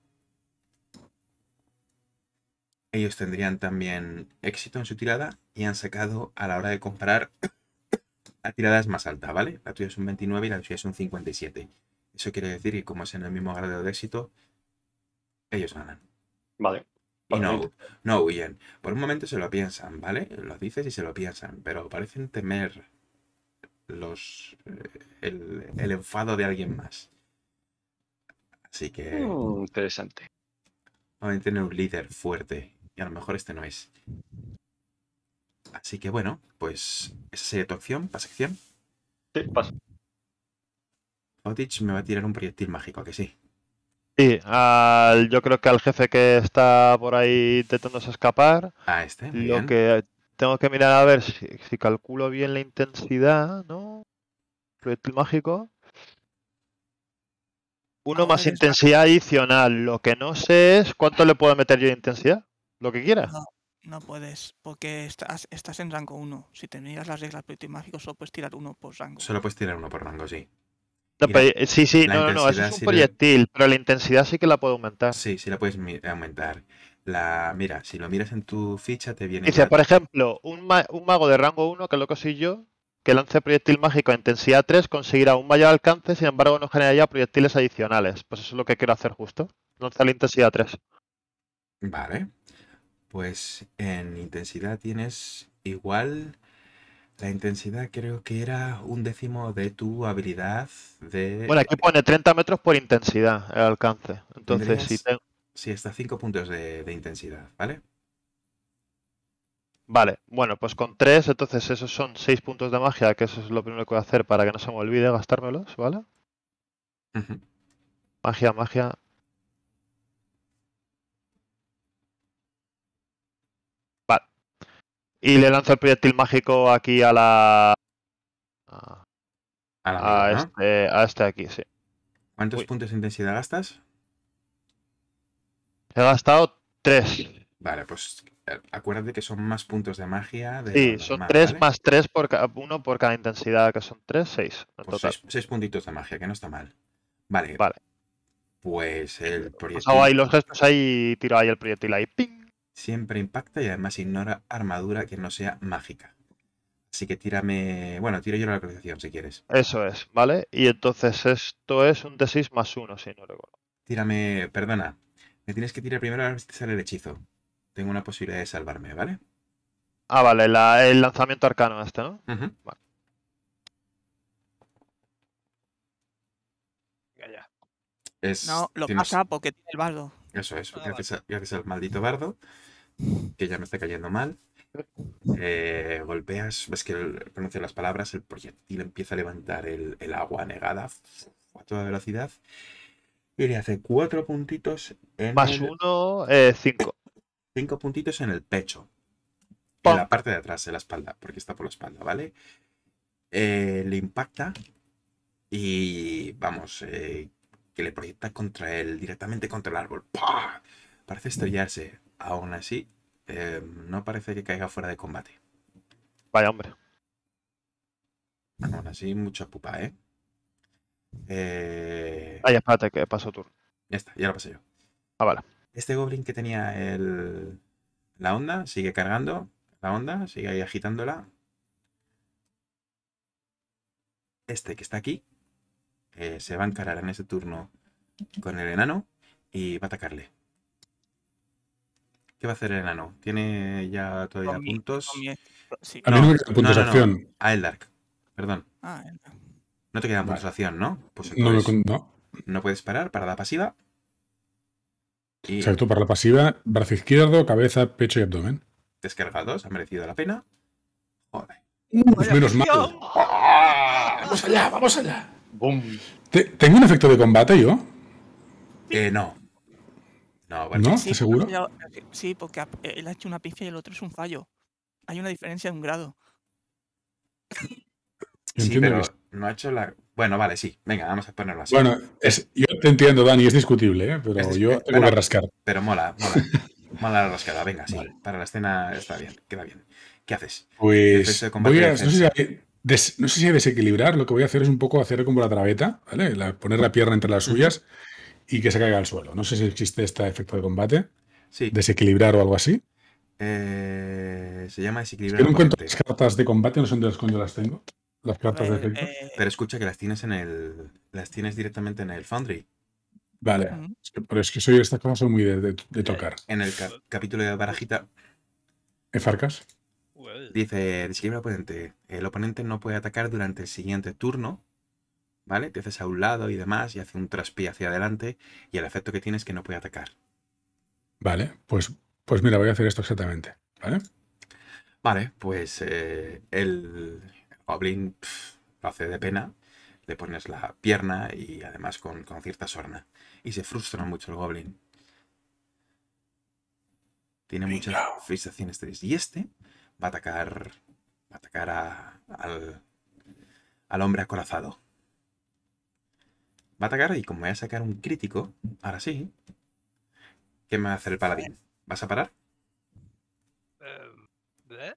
Ellos tendrían también éxito en su tirada y han sacado a la hora de comparar tirada es más alta, ¿vale? La tuya es un 29 y la tuya es un 57. Eso quiere decir que como es en el mismo grado de éxito, ellos ganan. Vale. Y no, no, huyen. Por un momento se lo piensan, ¿vale? Lo dices y se lo piensan, pero parecen temer los eh, el enfado de alguien más. Así que... Mm, interesante. tiene un líder fuerte. Y a lo mejor este no es. Así que bueno, pues esa sería tu acción. ¿Pasa acción? Sí, paso. Otich me va a tirar un proyectil mágico, que sí? Sí, al, yo creo que al jefe que está por ahí intentándose escapar. Ah, este, lo que tengo que mirar a ver si, si calculo bien la intensidad, ¿no? Proyectil mágico. Uno ah, más intensidad adicional. Lo que no sé es cuánto le puedo meter yo de intensidad. Lo que quiera. No, no puedes, porque estás, estás en rango 1. Si te miras las reglas mágicos, solo puedes tirar uno por rango. Solo puedes tirar uno por rango, sí. Eh, sí, sí, no, no, eso es un proyectil, pero la intensidad sí que la puedo aumentar. Sí, sí la puedes aumentar. La, mira, si lo miras en tu ficha te viene... Dice, por ejemplo, un, un mago de rango 1, que lo que soy yo, que lance proyectil mágico a intensidad 3 conseguirá un mayor alcance, sin embargo no generaría proyectiles adicionales. Pues eso es lo que quiero hacer justo. Lanzar la intensidad 3. Vale. Pues en intensidad tienes igual... La intensidad creo que era un décimo de tu habilidad de... Bueno, aquí pone 30 metros por intensidad el alcance. Entonces, si tengo... Sí, está 5 puntos de intensidad, ¿vale? Vale, bueno, pues con tres, entonces esos son seis puntos de magia, que eso es lo primero que voy a hacer para que no se me olvide gastármelos, ¿vale? Magia, magia. Vale. Y le lanzo el proyectil mágico aquí a la... A, este, este, aquí, sí. ¿Cuántos puntos de intensidad gastas? He gastado tres. Vale, pues eh, acuérdate que son más puntos de magia. sí, son 3 tres más tres, por cada, uno por cada intensidad, que son tres, seis. En pues Seis, puntitos de magia, que no está mal. Vale. Vale. Pues el pues ahí los gestos ahí, tiro ahí el proyectil ahí. ¡Ping! Siempre impacta y además ignora armadura que no sea mágica. Así que tírame. Bueno, tiro yo la localización si quieres. Eso es, ¿vale? Y entonces esto es un t 6 más uno, si no recuerdo. Tírame, perdona. Me tienes que tirar primero a ver si te sale el hechizo tengo una posibilidad de salvarme, ¿vale? Ah, vale, el lanzamiento arcano este, ¿no? Es, no, lo pasa porque tiene el bardo. Eso, es. gracias, ah, al maldito bardo, que ya me está cayendo mal. Eh, golpeas, ves que pronuncia las palabras, el proyectil empieza a levantar el, agua negada a toda velocidad y le hace cuatro puntitos Más uno, eh, cinco cinco puntitos en el pecho. En la parte de atrás en la espalda, porque está por la espalda, ¿vale? Eh, le impacta y vamos, eh, que le proyecta contra él, directamente contra el árbol. Parece estrellarse. Aún así, eh, no parece que caiga fuera de combate. Vaya hombre. Aún así, mucha pupa, ¿eh? Vaya, espérate, que pasó turno. Ya está, ya lo pasé yo. Ah, vale. Este goblin que tenía el, la onda sigue cargando la onda, sigue ahí agitándola. Este que está aquí eh, se va a encarar en ese turno con el enano y va a atacarle. ¿Qué va a hacer el enano? Tiene ya todavía puntos. a mí no Eldark, perdón. Ah, no te queda puntos pues de ¿no? no, puedes parar, la pasiva. Exacto, para la pasiva, brazo izquierdo, cabeza, pecho y abdomen. Descargados, ha merecido la pena. Pues ¡Ah! Vamos allá, vamos allá. ¿Tengo un efecto de combate yo? Eh, no. No, Sí, ¿Estás seguro? Eh, sí, porque eh, él ha hecho una pifia y el otro es un fallo. Hay una diferencia de un grado no ha hecho la. Bueno, vale, sí. Venga, vamos a ponerlo así. Bueno, yo te entiendo, Dani, es discutible, ¿eh? pero yo tengo rascar. Pero mola, mola. mola la rascada, venga, sí. Para la escena está bien, queda bien. ¿Qué haces? Pues. no, sé si hay desequilibrar, lo que voy a hacer es un poco hacer como la traveta, ¿vale? poner la pierna entre las suyas y que se caiga al suelo. No sé si existe este efecto de combate. Sí. Desequilibrar o algo así. Eh, se llama desequilibrar. Es que no encuentro cartas de combate, no sé de las tengo. Las cartas de efecto? Eh, pero escucha que las tienes en el. Las tienes directamente en el Foundry. Vale. pero es que soy estas cosas muy de, tocar. En el capítulo de Barajita. ¿En farcas? Dice, describe al oponente. El oponente no puede atacar durante el siguiente turno. ¿Vale? Te haces a un lado y demás y hace un traspi hacia adelante y el efecto que tienes es que no puede atacar. Vale, pues, pues mira, voy a hacer esto exactamente. ¿Vale? Vale, pues eh, el, Goblin lo hace de pena, le pones la pierna y además con, cierta sorna. Y se frustra mucho el Goblin. Tiene muchas frustraciones estrés. Y este va a atacar. Va a atacar al, al hombre acorazado. Va a atacar y como voy a sacar un crítico, ahora sí. ¿Qué me va a hacer el paladín? ¿Vas a parar? Em, ¿Eh?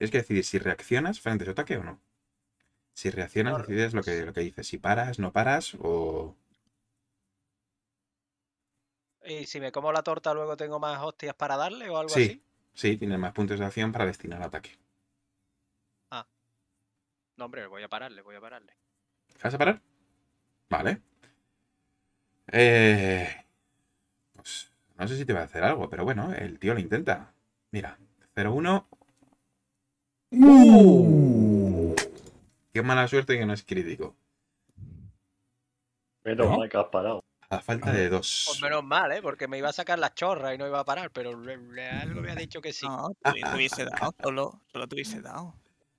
es que decidir si reaccionas frente a su ataque o no. Si reaccionas, decides lo que, lo que dices. Si paras, no paras o. ¿Y si me como la torta luego tengo más hostias para darle o algo sí, así? Sí, tienes más puntos de acción para destinar ataque. Ah. No, hombre, voy a pararle, voy a pararle. ¿Vas a parar? Vale. Eh, pues, no sé si te va a hacer algo, pero bueno, el tío lo intenta. Mira, 0-1, Qué mala suerte que no es crítico. Menos ¿No? ¿Eh? mal que has parado. A falta ah. de dos. Pues menos mal, ¿eh? Porque me iba a sacar la chorra y no iba a parar, pero algo me ha dicho que sí. No, dado, solo, solo dado.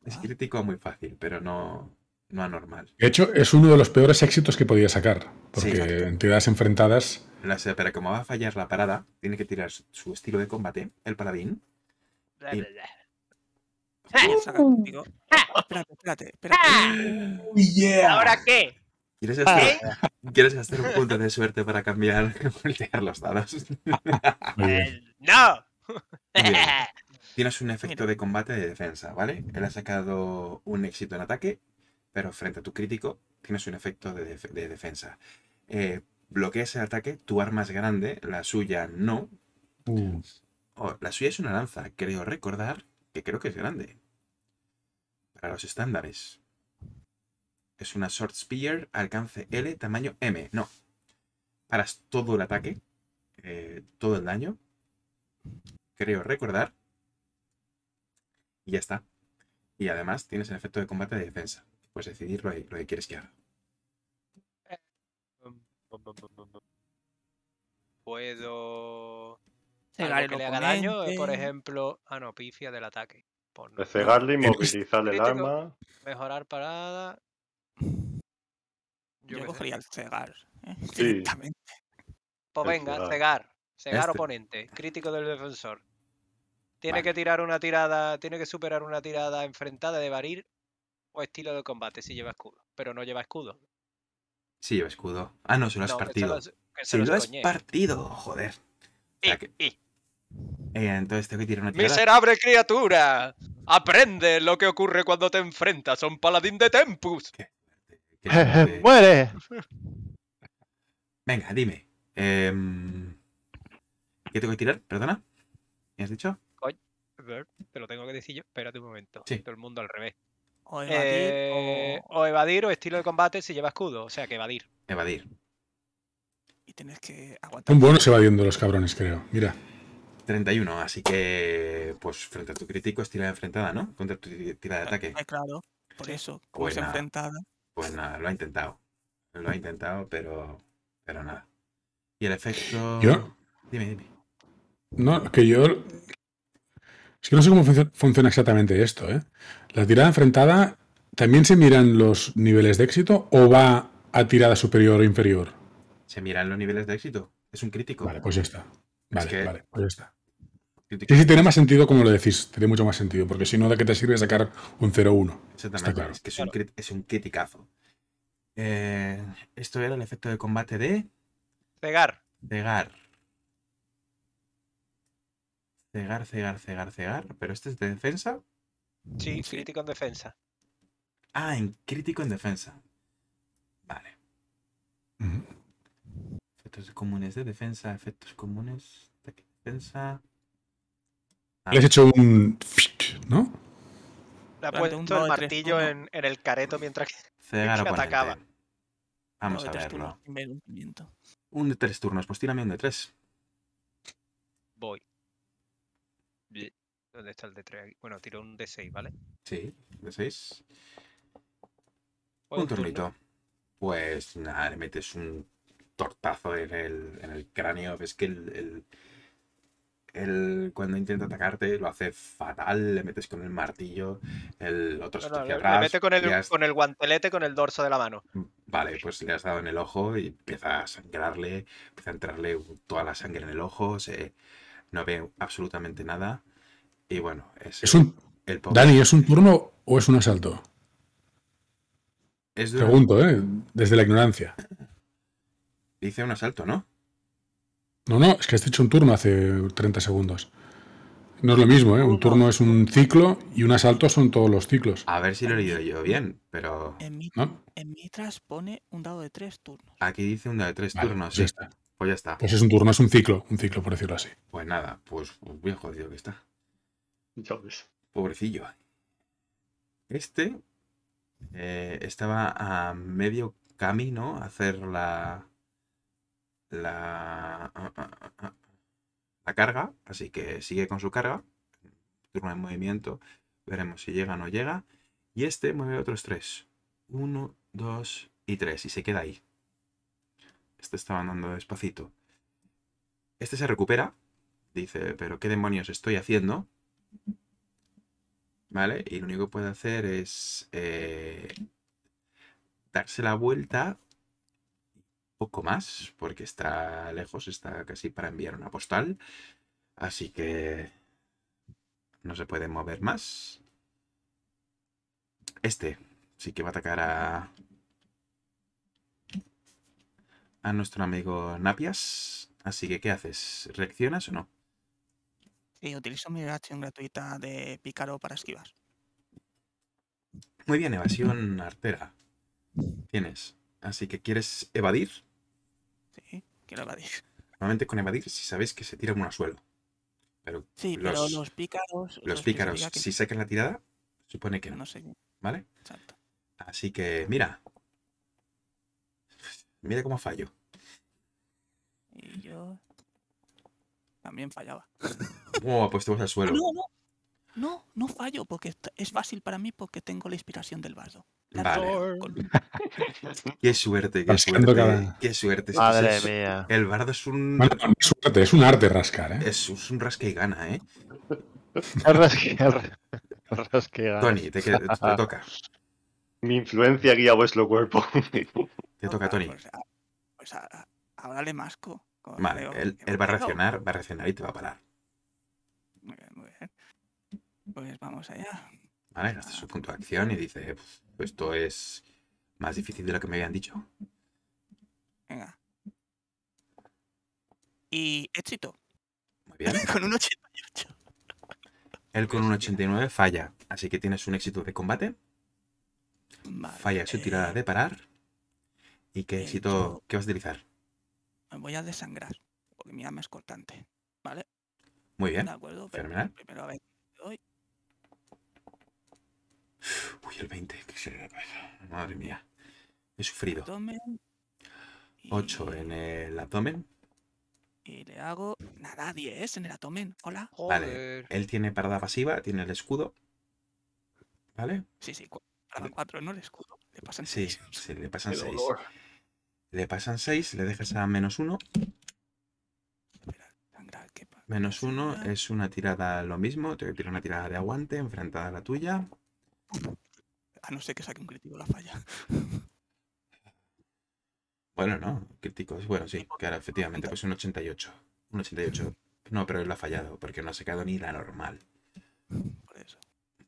Es ah. crítico muy fácil, pero no, anormal. De hecho, es uno de los peores éxitos que podía sacar, porque entidades enfrentadas... pero como va a fallar la parada, tiene que tirar su estilo de combate, el paladín. Oh, ¿Ahora qué? ¿Quieres hacer un punto de suerte para cambiar, los dados? Eh, ¡No! Tienes un efecto de combate de defensa, ¿vale? Él ha sacado un éxito en ataque, pero frente a tu crítico tienes un efecto de, defensa. Eh, bloquea ese ataque, tu arma es grande, la suya no. la suya es una lanza, creo recordar que creo que es grande para los estándares. Es una Short Spear, alcance L, tamaño M. No. Paras todo el ataque, eh, todo el daño. Creo recordar. Y ya está. Y además tienes el efecto de combate de defensa. Puedes decidir lo que, quieres que haga. Puedo. Algo que le haga daño, eh, por ejemplo. Ah, no, del ataque. Cegarle y movilizarle el arma. Mejorar parada. Yo, cogería ¿eh? pues el cegar. Pues venga, cegar. Cegar este oponente. Crítico del defensor. Tiene que tirar una tirada. Tiene que superar una tirada enfrentada de varir o estilo de combate si lleva escudo. Pero no lleva escudo. Si lleva escudo. Ah, no, se lo has partido. Se lo, has partido, joder. y. Eh, entonces tengo que tirar una ¡Miserable criatura! Aprende lo que ocurre cuando te enfrentas a un paladín de Tempus. ¡Muere! Venga, dime. Em, ¿Qué tengo que tirar? ¿Perdona? ¿Me has dicho? te lo tengo que decir yo. Espérate un momento. Todo el mundo al revés. Eh, o evadir, o... estilo de combate si lleva escudo. O sea que evadir. Evadir. Y tienes que aguantar. Un buenos evadiendo los cabrones, creo. Mira. 31, así que pues frente a tu crítico es tirada enfrentada, ¿no? Contra tu tirada de ah, ataque. Eh, claro, por eso, pues, pues enfrentada. Pues nada, lo ha intentado. Lo ha intentado, pero, pero nada. Y el efecto... ¿Yo? Dime, dime. No, que yo... Es que no sé cómo funciona exactamente esto, ¿eh? La tirada enfrentada, ¿también se miran los niveles de éxito o va a tirada superior o inferior? Se miran los niveles de éxito. Es un crítico. Vale, pues ya está. Vale, vale, pues ya está. Sí, sí, tiene más sentido como lo decís, tiene mucho más sentido, porque si no, ¿de qué te sirve sacar un 0-1? Exactamente, claro. es un, criticazo. Eh, esto era el efecto de combate de... Cegar. Cegar. Cegar, cegar, cegar, cegar. ¿Pero este es de defensa? Sí, crítico en defensa. Ah, en crítico en defensa. Vale. Efectos comunes de defensa, efectos comunes de defensa. Le has hecho un. ¿No? Le ha puesto el martillo en, el careto mientras que, atacaba. Vamos a verlo. un de tres turnos, pues tírame un de tres. Voy. ¿Dónde está el de tres? Bueno, tiro un de seis, ¿vale? Sí, de seis. Un turnito. Pues nada, le metes un tortazo en el, en el cráneo. Es que el cuando intenta atacarte lo hace fatal, le metes con el martillo, el otro se Le mete con el, con el guantelete con el dorso de la mano. Mm, vale, pues le has dado en el ojo y empieza a sangrarle, empieza a entrarle toda la sangre en el ojo, se... no ve absolutamente nada. Y bueno, es, un... Dani, ¿es un turno o es un asalto? Pregunto, ¿eh? desde la ignorancia. Dice un asalto, ¿no? No, no, es que has hecho un turno hace 30 segundos. No es lo mismo, ¿eh? Un turno es un ciclo y un asalto son todos los ciclos. A ver si lo he leído yo bien, pero... En, mi, Mitras pone un dado de tres turnos. Aquí dice un dado de tres turnos, Ya está. Pues ya está. Pues es un turno, es un ciclo, un ciclo por decirlo así. Pues nada, pues bien jodido que está. Pobrecillo. Este eh, estaba a medio camino a hacer la, Ah, ah, ah, la, carga, así que sigue con su carga, turno de movimiento, veremos si llega o no llega, y este mueve otros tres, Uno, dos y tres. y se queda ahí. Este estaba andando despacito. Este se recupera, dice, pero ¿qué demonios estoy haciendo? ¿Vale? Y lo único que puede hacer es eh, darse la vuelta poco más, porque está lejos, está casi para enviar una postal. Así que no se puede mover más. Este sí que va a atacar a, a nuestro amigo Napias. Así que, ¿qué haces? ¿Reaccionas o no? Eh, utilizo mi reacción gratuita de Pícaro para esquivar. Muy bien, evasión artera. Tienes. Así que, ¿quieres evadir? Normalmente con evadir si sabéis que se tira uno al suelo. Pero sí, los, pero los pícaros. Los, pícaros, si sacan la tirada, supone que no. sé. ¿Vale? Exacto. Así que, mira. Mira cómo fallo. Y yo. También fallaba. Pues ah, suelo. no, no. No, no fallo, porque es fácil para mí porque tengo la inspiración del bardo. Vale. qué suerte, qué suerte, qué suerte. Madre mía. El bardo es un. es es un arte rascar, ¿eh? Es, un rasque y gana, ¿eh? Tony, te, toca. Mi influencia guía vuestro cuerpo. te toca, ah, Tony. Pues, háblale ah, pues, ah, masco. Vale, él, va a reaccionar, va a reaccionar y te va a parar. Muy bien, muy bien. Pues vamos allá. Vale, hasta su punto de acción y dice. Esto es más difícil de lo que me habían dicho. Venga. Y éxito. Muy bien. con un 88. Él con un 89 falla. Así que tienes un éxito de combate. Falla su tirada de parar. ¿Y qué éxito? vas a utilizar? Me voy a desangrar. Porque mi arma es cortante. ¿Vale? Muy bien. De acuerdo. primero a ver Uy, el 20. que se Madre mía. He sufrido. 8 en el abdomen. Y le hago. Nada, 10 en el abdomen. Hola. Vale. Él tiene parada pasiva, tiene el escudo. ¿Vale? Sí, sí. Parada 4, no el escudo. Le pasan 6. Sí, sí, le pasan 6. Le pasan 6, le dejas a menos 1. Menos 1 es una tirada lo mismo. Te voy a tirar una tirada de aguante enfrentada a la tuya. A no ser que saque un crítico la falla. Bueno, no, críticos. Bueno, sí, claro, efectivamente, pues un 88. Un 88. No, pero él ha fallado, porque no ha sacado ni la normal. Por eso.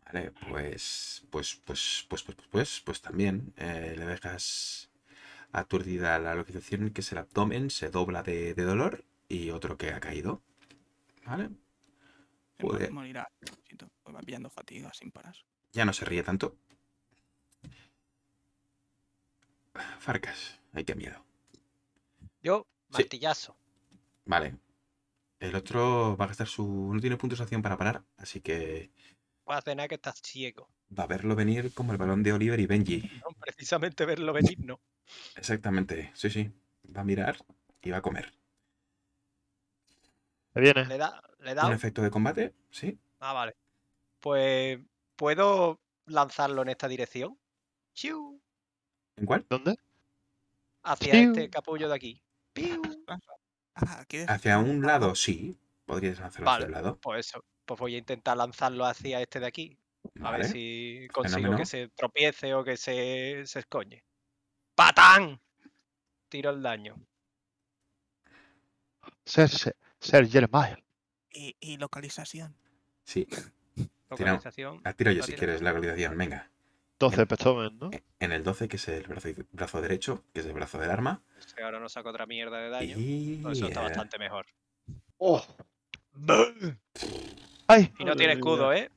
Vale, pues. Pues, pues, pues, pues, pues, pues, pues también. Eh, le dejas aturdida la localización que es el abdomen, se dobla de, dolor y otro que ha caído. ¿Vale? Puede... Morirá. Siento, pues pillando fatiga sin paras. Ya no se ríe tanto. Farcas, hay que miedo. Yo, martillazo. Vale. El otro va a gastar su. No tiene puntos de acción para parar, así que. Va a nada que estás ciego. Va a verlo venir como el balón de Oliver y Benji. No, precisamente verlo venir, no. Exactamente, sí, sí. Va a mirar y va a comer. Le viene. Le da, le da. Un efecto de combate, sí. Ah, vale. Pues ¿Puedo lanzarlo en esta dirección? ¿En cuál? ¿Dónde? Hacia este capullo de aquí. hacia un lado, sí. Podrías lanzarlo hacia el lado. Pues Pues voy a intentar lanzarlo hacia este de aquí. A ver si consigo que se tropiece o que se, se escoñe. ¡Patán! Tiro el daño. Ser, ser, ser y, y, localización. Sí tiro yo si quieres la localización, venga. 12 en, ¿no? E-, en el 12, que es el brazo, derecho, que es el brazo del arma. Este ahora no saco otra mierda de daño. eso está bastante mejor. ¡Oh! ¡Ay! Y no tiene escudo, ¿eh?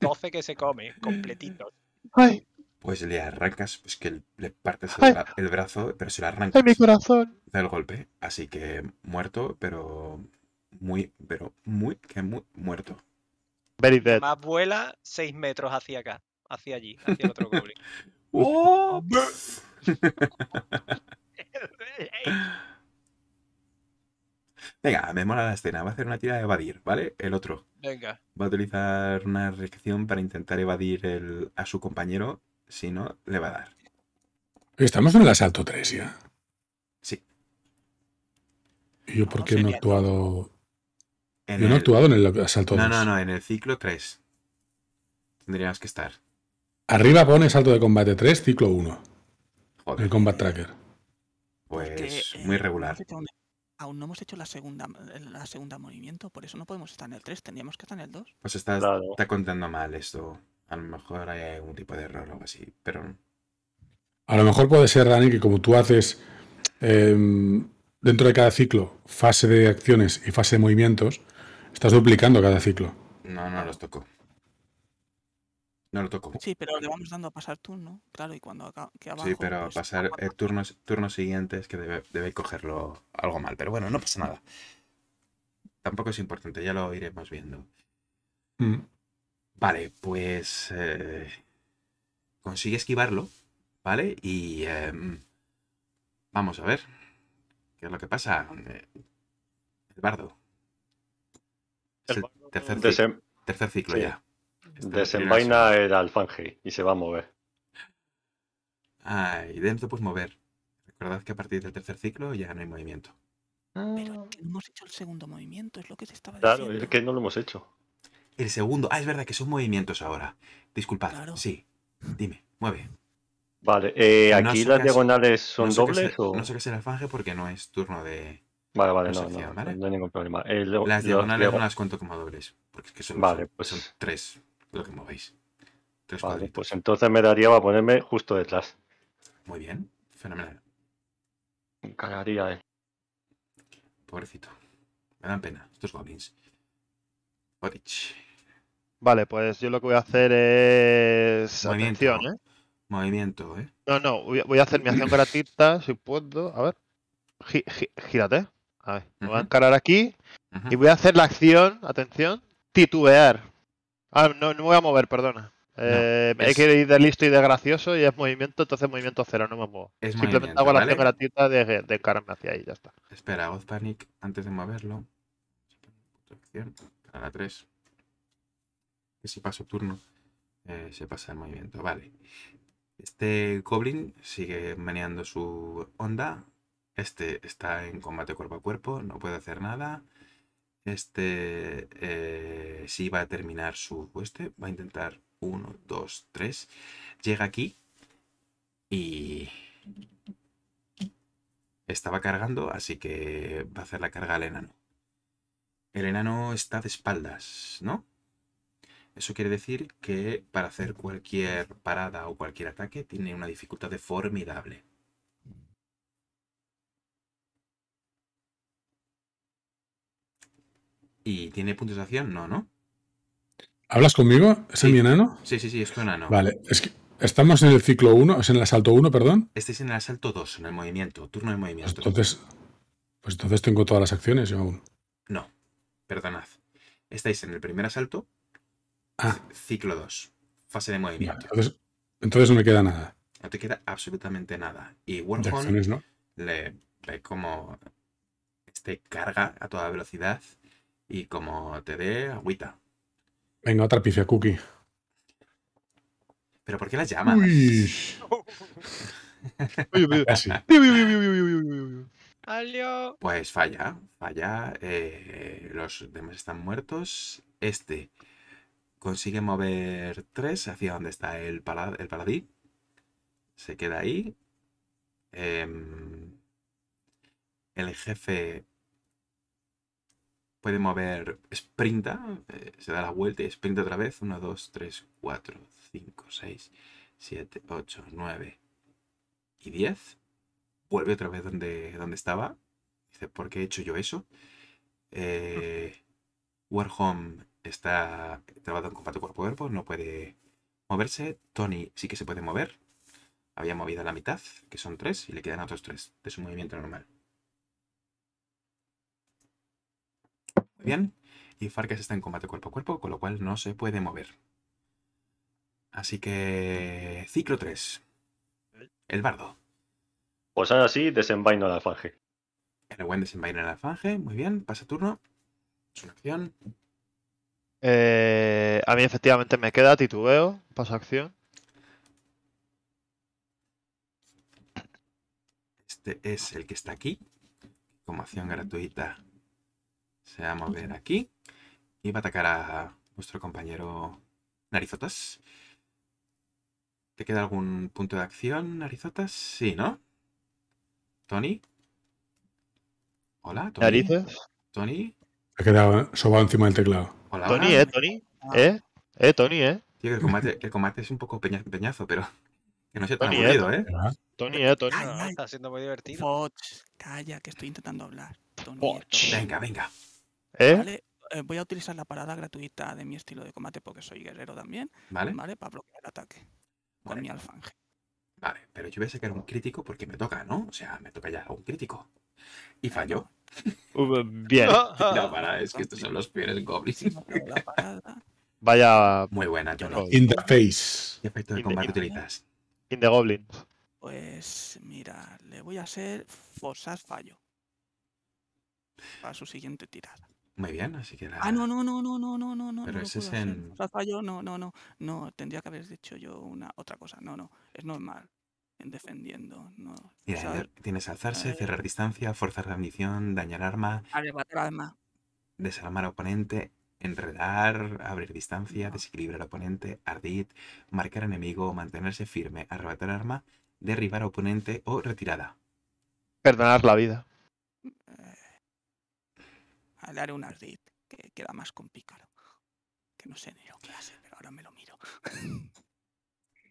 12 que se come, completito. ¡Ay! Pues le arrancas, pues que le partes el, brazo, pero se lo arrancas. ¡Ay, mi corazón! Del golpe. Así que muerto, pero muy, pero muy, que muy muerto. Más vuela 6 metros hacia acá, hacia allí, hacia el otro goblin. Oh, Venga, me mola la escena. Va a hacer una tira de evadir, ¿vale? El otro. Venga. Va a utilizar una reacción para intentar evadir el, a su compañero. Si no, le va a dar. Estamos en el asalto 3 ya. Sí. ¿Y yo por qué no he actuado? no he actuado en el asalto no, No, no, en el ciclo 3. Tendrías que estar. Arriba pone salto de combate 3, ciclo 1. El Combat Tracker. Pues muy eh, regular. aún no hemos hecho la segunda, la segunda movimiento, por eso no podemos estar en el 3, tendríamos que estar en el 2. Pues está, contando mal esto. A lo mejor hay algún tipo de error o algo así, pero... A lo mejor puede ser, Dani, que como tú haces em, dentro de cada ciclo fase de acciones y fase de movimientos, Estás duplicando cada ciclo. No, no los toco. No lo toco. Sí, pero le vamos dando a pasar turno, claro, y cuando Sí, pero a pues, pasar turno eh, turnos, turnos siguientes que debe, cogerlo algo mal. Pero bueno, no pasa nada. Tampoco es importante, ya lo iremos viendo. Mm. Vale, pues. Eh, consigue esquivarlo, ¿vale? Y. Em, vamos a ver. ¿Qué es lo que pasa? Eh, el bardo tercer, ciclo ya. Desenvaina el alfanje y se va a mover. Ah, y dentro pues mover. Recordad que a partir del tercer ciclo ya no hay movimiento. Pero no hemos hecho el segundo movimiento, es lo que se estaba diciendo. Claro, es que no lo hemos hecho. El segundo. Ah, es verdad que son movimientos ahora. Disculpad. Sí. Dime, mueve. Vale, eh, aquí las diagonales son dobles. o... No sé qué es el alfanje porque no es turno de, Vale, vale, no, no, no, hay ningún problema. Eh, las diagonales no las cuento como dobles, porque es que son, vale, pues... tres lo que movéis. Tres vale, pues entonces me daría para ponerme justo detrás. Muy bien, fenomenal. Me cagaría, eh. Pobrecito. Me dan pena, estos goblins. Vale, pues yo lo que voy a hacer es. Movimiento. ¿eh? Movimiento, ¿eh? No, no, voy a hacer mi acción gratuita, si puedo. A ver. gírate me voy a encarar aquí y voy a hacer la acción, atención, titubear. Ah, no, me voy a mover, perdona. hay eh, que ir de listo y de gracioso y es movimiento, entonces movimiento cero, no me muevo. Simplemente hago la acción gratuita de, de hacia ahí, ya está. Espera, Oz Panic, antes de moverlo. Acción, la 3. Que si paso turno, eh, se pasa el movimiento. Vale. Este Goblin sigue maneando su onda este está en combate cuerpo a cuerpo, no puede hacer nada. Este eh, sí va a terminar su hueste. Va a intentar 1, 2, 3. Llega aquí y estaba cargando, así que va a hacer la carga al enano. El enano está de espaldas, ¿no? Eso quiere decir que para hacer cualquier parada o cualquier ataque tiene una dificultad formidable. ¿Y tiene acción? No, ¿no? ¿Hablas conmigo? ¿Es mi enano? Sí, sí, sí, es tu enano. Vale, es que estamos en el ciclo 1, es en el asalto 1, perdón. Estáis en el asalto 2, en el movimiento, turno de movimiento. entonces, pues entonces tengo todas las acciones yo aún. No, perdonad. Estáis en el primer asalto, ah. ciclo 2, fase de movimiento. entonces, no me queda nada. No te queda absolutamente nada. Y Warhorn ¿no? le como este carga a toda velocidad y como te dé agüita. Venga, otra pifia cookie. ¿Pero por qué las llamas? Uy. pues falla, falla. Eh, los demás están muertos. Este consigue mover tres hacia donde está el, palad el paladí. Se queda ahí. Em, el jefe puede mover sprinta, eh, se da la vuelta y sprinta otra vez. 1, 2, 3, 4, 5, 6, 7, 8, 9 y 10. Vuelve otra vez donde, donde estaba. Dice, ¿por qué he hecho yo eso? Eh, Warhome está trabado en combate cuerpo a cuerpo, no puede moverse. Tony sí que se puede mover. Había movido la mitad, que son tres, y le quedan otros tres de su movimiento normal. Muy bien. Y Farkas está en combate cuerpo a cuerpo, con lo cual no se puede mover. Así que... Ciclo 3. El bardo. Pues ahora sí, desenvaino al alfanje. El buen desenvaino el alfanje. Muy bien, pasa turno. Su acción. Eh, a mí efectivamente me queda titubeo, paso acción. Este es el que está aquí. Como acción gratuita se va a mover aquí. Y va a atacar a nuestro compañero Narizotas. ¿Te queda algún punto de acción, Narizotas? Sí, ¿no? Tony. Hola, Tony. narizotas Tony. Ha quedado eh, sobado encima del teclado. Hola, Tony, ¿eh, Tony? Ah. ¿Eh? ¿Eh, Tony, eh? Tío, que el combate, que el es un poco peñazo, pero que no se tan ha ¿eh? ¿eh? Tony, eh, Tony. está siendo muy divertido. Foch, calla, que estoy intentando hablar. Tony. Venga, venga. ¿Eh? Eh, voy a utilizar la parada gratuita de mi estilo de combate porque soy guerrero también. Vale. ¿vale? Para bloquear el ataque con mi alfanje. Vale, pero yo voy a sacar un crítico porque me toca, ¿no? O sea, me toca ya un crítico. Y falló. Uh, bien. No, para, es que estos son los peores goblins. Vaya. Muy buena, no. In the face. ¿Qué efecto de combate utilizas? In the goblin. Pues mira, le voy a hacer Fosas Fallo. Para su siguiente tirada. Muy bien, así que Ah, no, no, no, no, no, no, no, no, Pero ese es en... no, no, no, no, tendría que haber dicho yo una otra cosa. No, no, es normal en defendiendo, no. Eh, tienes alzarse, eh, cerrar distancia, forzar la dañar arma, arrebatar arma. desarmar oponente, enredar, abrir distancia, desequilibrar oponente, ardid, marcar enemigo, mantenerse firme, arrebatar arma, derribar oponente o retirada. Perdonar la vida. eh, le haré un ardid que queda más con pícaro. Que no sé ni lo que hace, pero ahora me lo miro.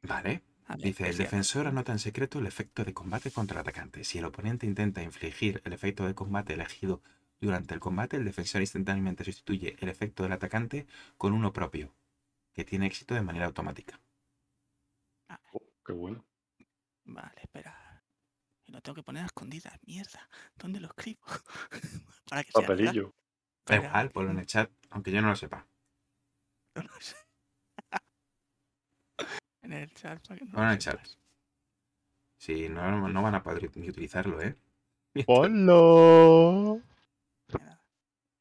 Vale. Dice, el defensor anota en secreto el efecto de combate contra atacante. Si el oponente intenta infligir el efecto de combate elegido durante el combate, el defensor instantáneamente sustituye el efecto del atacante con uno propio, que tiene éxito de manera automática. Ah. Oh, qué bueno. Vale, espera. Y lo tengo que poner a escondidas. Mierda. ¿Dónde lo escribo? Papelillo igual, ponlo en el chat, aunque yo no lo sepa. No lo sé. en el chat, no. Ponlo en el chat. Sí, no, no van a poder ni utilizarlo, ¿eh? Ponlo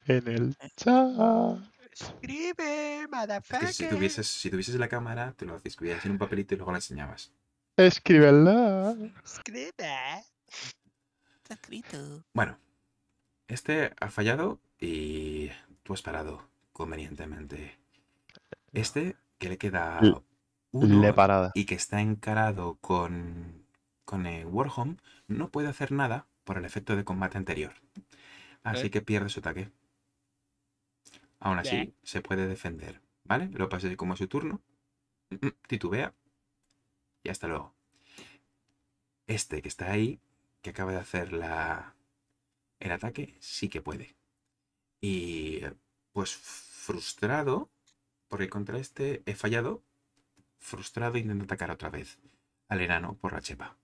en el chat. Eh, escribe, motherfucker. si, tuvieses, si la cámara, te lo escribías en un papelito y luego la enseñabas. Escríbelo. Escribe. Está escrito. Bueno, este ha fallado y tú has parado convenientemente. Este que le queda uno parada. y que está encarado con, con el eh, Warhome no puede hacer nada por el efecto de combate anterior. Así que pierde su ataque. Aún así, se puede defender. ¿Vale? Lo pasé como su turno. Mm, mm, titubea. Y hasta luego. Este que está ahí, que acaba de hacer el ataque, sí que puede. Y pues frustrado, porque contra este he fallado, frustrado intento atacar otra vez al enano por la chepa.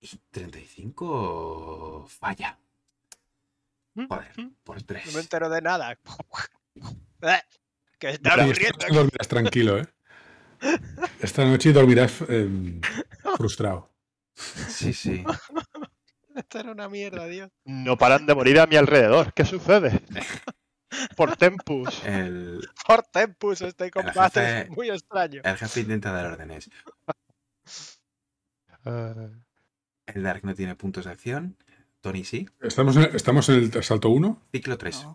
Y 35 falla. Mm, Joder, mm. por tres No entero de nada. Eh, que está riendo. Dormirás tranquilo, ¿eh? Esta noche dormirás em, frustrado. Sí, sí. Esto era una mierda, Dios. No paran de morir a mi alrededor. ¿Qué sucede? Por Tempus. El... Por Tempus, este combate es muy extraño. El jefe intenta dar órdenes. Ah. El Dark no tiene puntos de acción. Tony sí. ¿Estamos en, estamos en el asalto 1? Ciclo 3.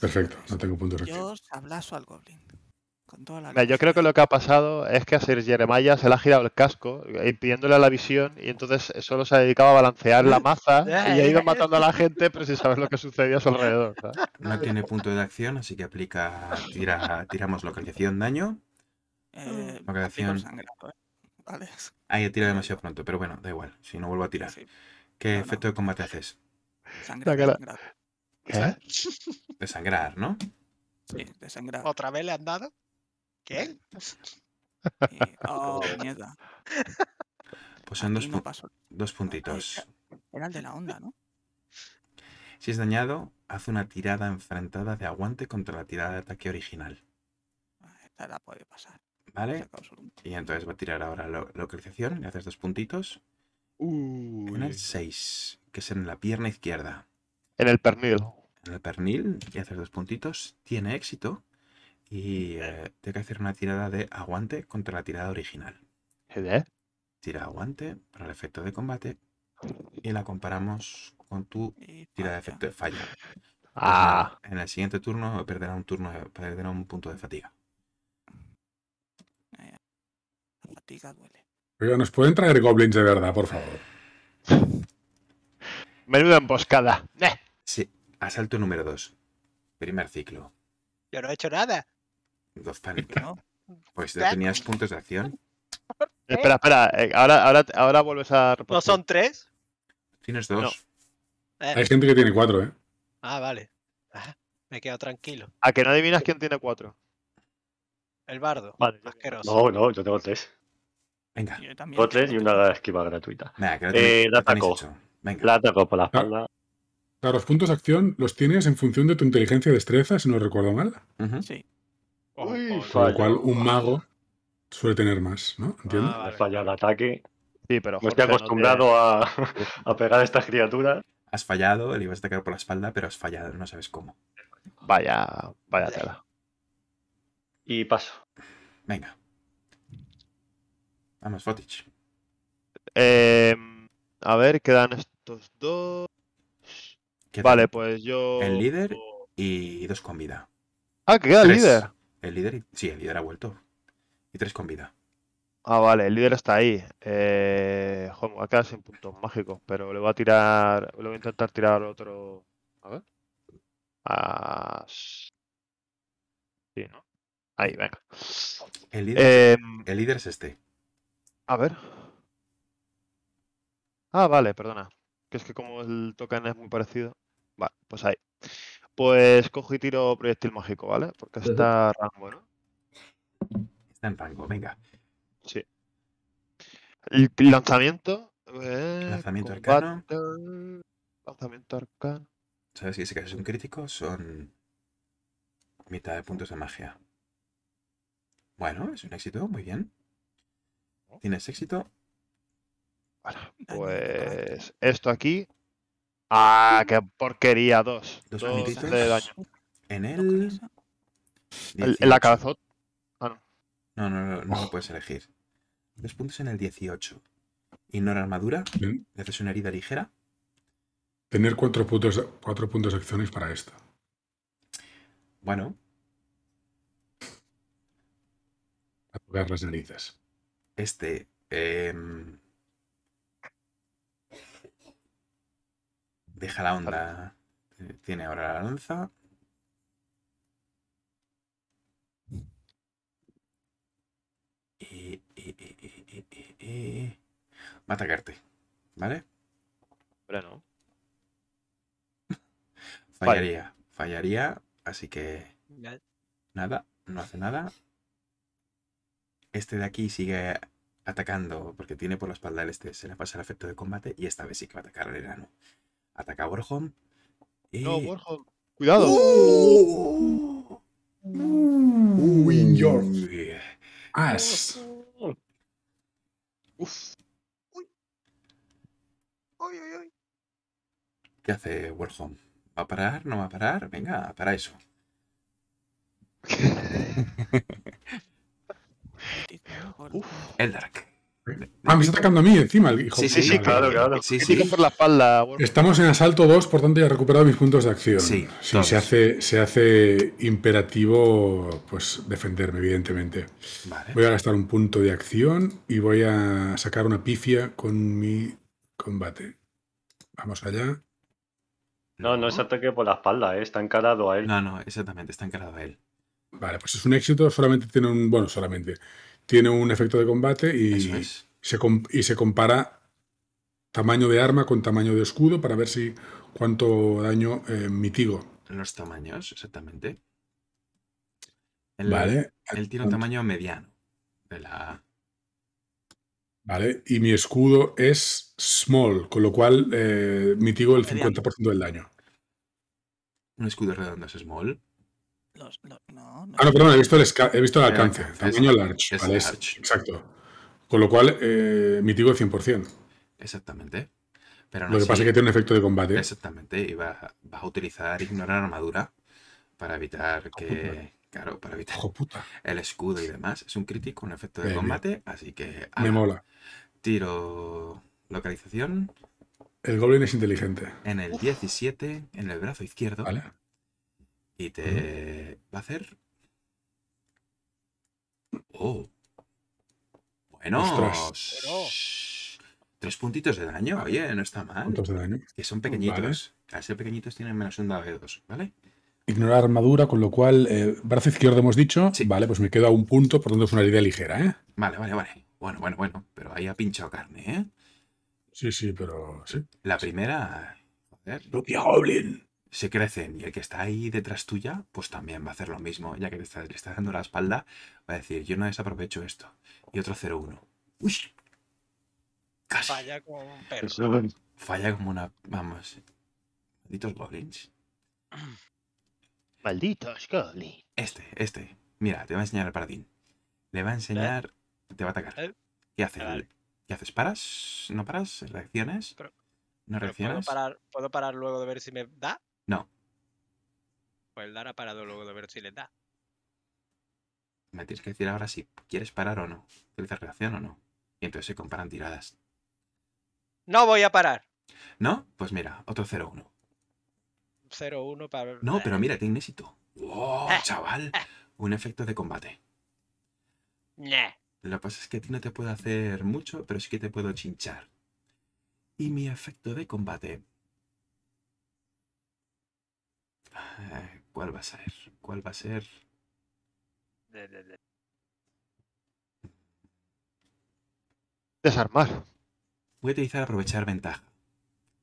Perfecto, no tengo puntos de acción. al Goblin yo creo que lo que ha pasado es que a Sir Jeremiah se le ha girado el casco, impidiéndole la visión, y entonces solo se ha dedicado a balancear la maza y ha ido matando a la gente, pero pues, sin saber lo que sucedía a su alrededor. No tiene punto de acción, así que aplica. tiramos localización daño. Eh, localización. Pues. Ahí he tirado demasiado pronto, pero bueno, da igual, si no vuelvo a tirar. ¿Qué efecto de combate haces? Sangrar. Desangrar, ¿no? Sí, desangrar. ¿Otra vez le han dado? ¿Qué? Eh, oh, mierda. Pues son dos, dos puntitos. Era el de la onda, ¿no? Si es dañado, hace una tirada enfrentada de aguante contra la tirada de ataque original. Esta la puede pasar. Vale. Y entonces va a tirar ahora la localización. y haces dos puntitos. Uy. En el 6, que es en la pierna izquierda. En el pernil. En el pernil, y haces dos puntitos. Tiene éxito. Y te eh, tengo que hacer una tirada de aguante contra la tirada original. ¿Qué? Tira aguante para el efecto de combate y la comparamos con tu tirada de efecto de falla. Pues ah. En el siguiente turno perderá un turno, un punto de fatiga. La fatiga duele. ¿nos pueden traer goblins de verdad, por favor? Menuda emboscada. Sí, asalto número 2. Primer ciclo. Yo no he hecho nada. Dos Pues ya tenías puntos de acción. Eh, espera, espera, eh, ahora, ahora, ahora vuelves a ¿No son tres? Tienes dos. Eh. Hay gente que tiene cuatro, ¿eh? Ah, vale. Ah, me he quedado tranquilo. A que no adivinas quién tiene cuatro. El bardo. Vale. No, no, yo tengo tres. Venga. Yo también tengo tres y una esquiva gratuita. eh, la ataco. Venga. La ataco por la ah. espalda. Claro, los puntos de acción los tienes en función de tu inteligencia y destreza, si no recuerdo mal. Sí. Con lo cual, un mago suele tener más, ¿no? Ah, ¿Entiendes? fallado el ataque. Sí, pero estoy acostumbrado a, pegar a estas criaturas. Has fallado, le ibas a atacar por la espalda, pero has fallado, no sabes cómo. Vaya, vaya tela. Y paso. Venga. Vamos, Fotich. Eh, a ver, quedan estos dos. vale, pues yo. El líder y dos con vida. Ah, que queda el líder. El líder, sí, el líder ha vuelto. Y tres con vida. Ah, vale, el líder está ahí. Eh, a acá sin puntos mágicos, pero le voy a tirar. Le voy a intentar tirar otro. A ver. sí, ¿no? Ahí, venga. El líder, em. el líder es este. A ver. Ah, vale, perdona. Que es que como el token es muy parecido. Vale, pues ahí. Pues cojo y tiro proyectil mágico, ¿vale? Porque está rango, ¿no? Está en rango, venga. Sí. El lanzamiento. lanzamiento arcano. Lanzamiento arcano. ¿Sabes? Si ese es un crítico, son mitad de puntos de magia. Bueno, es un éxito, muy bien. Tienes éxito. Vale, pues esto aquí Ah, qué porquería, dos. Dos, de daño. En el... en la cabeza. Ah, no. No, no, no, oh. puedes elegir. Dos puntos en el 18. Ignora armadura. Le haces una herida ligera. Tener cuatro puntos, cuatro puntos de acciones para esto. Bueno. A jugar las narices. Este. Em, Deja la onda. Eh, tiene ahora la lanza. Va eh, eh, a atacarte, ¿vale? Pero no. fallaría, fallaría, así que... Nada, no hace nada. Este de aquí sigue atacando porque tiene por la espalda el este, se le pasa el efecto de combate y esta vez sí que va a atacar al enano. Ataca a Warhol. Y... No, eh, Warhol. Cuidado. Uh, uh, uh, Uf. Uy. Uy, ¿Qué hace Warhol? ¿Va a parar? ¿No va a parar? Venga, para eso. El Dark. Ah, me está atacando a mí encima hijo. Sí, sí, sí, claro, claro. Sí, sí. por la espalda. Estamos en asalto 2, por tanto ya he recuperado mis puntos de acción. Sí, sí se, hace, se hace imperativo pues defenderme, evidentemente. Voy a gastar un punto de acción y voy a sacar una pifia con mi combate. Vamos allá. No, no es ataque por la espalda, eh, está encarado a él. No, no, exactamente, está encarado a él. Vale, pues es un éxito, solamente tiene un... Bueno, solamente tiene un efecto de combate y, se, y se compara tamaño de arma con tamaño de escudo para ver si cuánto daño eh, mitigo. Los tamaños, exactamente. vale. Él tiene un tamaño mediano de la... Vale, y mi escudo es small, con lo cual eh, mitigo el 50% del daño. Un escudo redondo es small. Ah, no, perdón, he visto el, alcance. tamaño large. exacto. Con lo cual, eh, mitigo 100%. Exactamente. Pero lo que pasa es que tiene un efecto de combate. Exactamente. Y vas, a utilizar ignorar armadura para evitar que. Claro, para evitar el escudo y demás. Es un crítico, un efecto de combate, así que. Me mola. Tiro. Localización. El Goblin es inteligente. En el 17, en el brazo izquierdo. Vale. Y te va a hacer... Oh. Bueno. Tres puntitos de daño, oye, no está mal. Puntos de daño. Que son pequeñitos. Al ser pequeñitos tienen menos un de dos, ¿vale? Ignorar armadura, con lo cual, eh, brazo izquierdo hemos dicho. Vale, pues me queda un punto, por tanto es una herida ligera, ¿eh? Vale, vale, vale. Bueno, bueno, bueno. Pero ahí ha pinchado carne, ¿eh? Sí, sí, pero sí. La primera. Joder. Goblin se crecen y el que está ahí detrás tuya, pues también va a hacer lo mismo, ya que le estás, dando la espalda, va a decir, yo no desaprovecho esto. Y otro 0-1. Falla como un perro. Falla como una... Vamos. Malditos goblins. Malditos goblins. Este, este. Mira, te va a enseñar el paradín. Le va a enseñar... ¿Eh? Te va a atacar. ¿Eh? ¿Qué haces? ¿Qué haces? ¿Paras? ¿No paras? ¿Reacciones? Pero, ¿No reacciones? no reacciones puedo parar, ¿Puedo parar luego de ver si me da? No. Pues dar dará parado luego de ver si le da. Me tienes que decir ahora si quieres parar o no. ¿Quieres reacción o no? Y entonces se comparan tiradas. No voy a parar. ¿No? Pues mira, otro 0-1. 0-1 para... No, pero mira, tiene éxito. ¡Wow, eh. chaval! Eh. Un efecto de combate. Lo que pasa es que a ti no te puedo hacer mucho, pero sí que te puedo chinchar. Y mi efecto de combate ¿Cuál va a ser? ¿Cuál va a ser? Desarmar. Voy a utilizar aprovechar ventaja.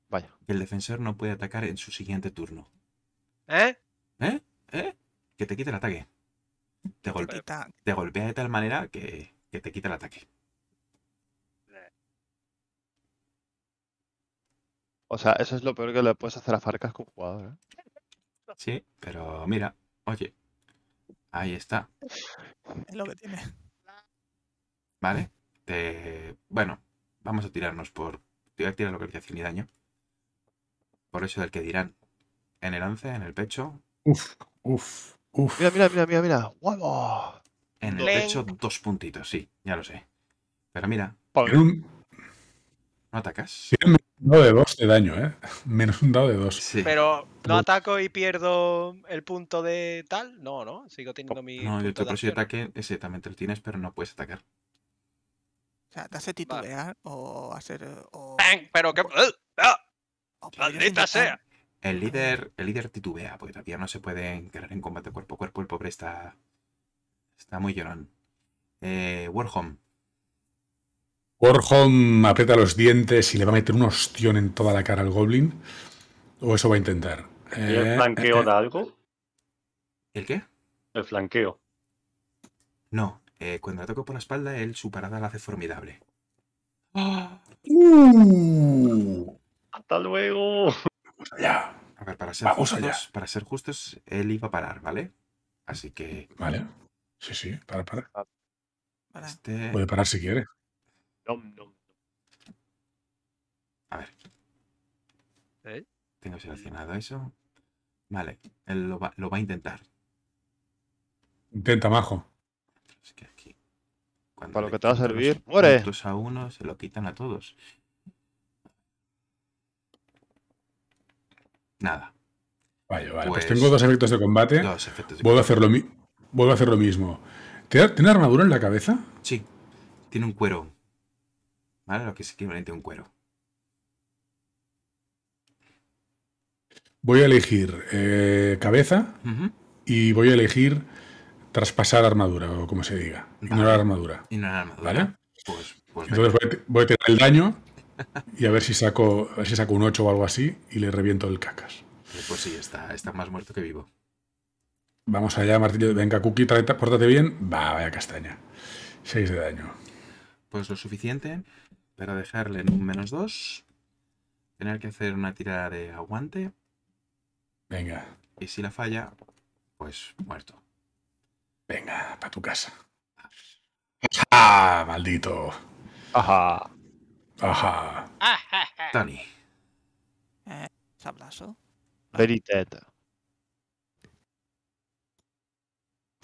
Vaya. El defensor no puede atacar en su siguiente turno. ¿Eh? ¿Eh? ¿Eh? Que te quite el ataque. Te golpea, te golpea de tal manera que, te quita el ataque. O sea, eso es lo peor que le puedes hacer a Farcas como jugador, ¿eh? Sí, pero mira, oye, ahí está. Es lo que tiene. Vale. Te... Bueno, vamos a tirarnos por... Te voy a tirar localización y daño. Por eso del que dirán. En el 11, en el pecho. Uf, uf, uf. Mira, mira, mira, mira, mira. En el pecho dos puntitos, sí, ya lo sé. Pero mira. No atacas. Sí, dado de 2 de daño, ¿eh? Menos un dado de 2. Sí. Pero no ataco y pierdo el punto de tal. No, ¿no? Sigo teniendo mi. No, yo te de ataque, ese también te lo tienes, pero no puedes atacar. O sea, te hace titubear o hacer. O... Pero qué! ¡Ah! ¡Maldita sea! El líder, el líder titubea, porque todavía no se puede encarar en combate cuerpo a cuerpo. El pobre está. Está muy llorón. Eh, Warhol aprieta los dientes y le va a meter un ostión en toda la cara al Goblin. O eso va a intentar. el eh, flanqueo eh, eh. da algo? ¿El qué? El flanqueo. No, Cuando cuando toco por la espalda, él su parada la hace formidable. ¡Ah! ¡Hasta luego! Vamos allá. A ver, para ser, justos, para ser justos, él iba a parar, ¿vale? Así que. Vale. Sí, sí, para, para. Puede parar si quiere. A ver. ¿Eh? Tengo seleccionado eso. Vale, él lo va, a intentar. Intenta, majo. Para lo que te va a servir, muere. a uno se lo quitan a todos. Nada. Vale, vale. Pues, pues, tengo dos efectos de combate. Dos vuelvo, A hacer lo vuelvo a hacer lo mismo. ¿Tiene armadura en la cabeza? Sí. Tiene un cuero. ¿vale? Lo que es equivalente a un cuero. Voy a elegir eh, cabeza y voy a elegir traspasar armadura, o como se diga. Ignorar armadura. Ignorar armadura. ¿Vale? Pues, pues Entonces voy a, voy el daño y a ver si saco, a ver un 8 o algo así y le reviento el cacas. Eh, pues sí, está, está más muerto que vivo. Vamos allá, martillo. Venga, Cookie, pórtate bien. Va, vaya castaña. 6 de daño. Pues lo suficiente para dejarle en un menos 2. Tener que hacer una tirada de aguante. Venga. Y si la falla, pues muerto. Venga, para tu casa. Ah. ¡Ah, maldito! Ajá. Ajá. ¡Tani! Eh, sablazo. Very dead.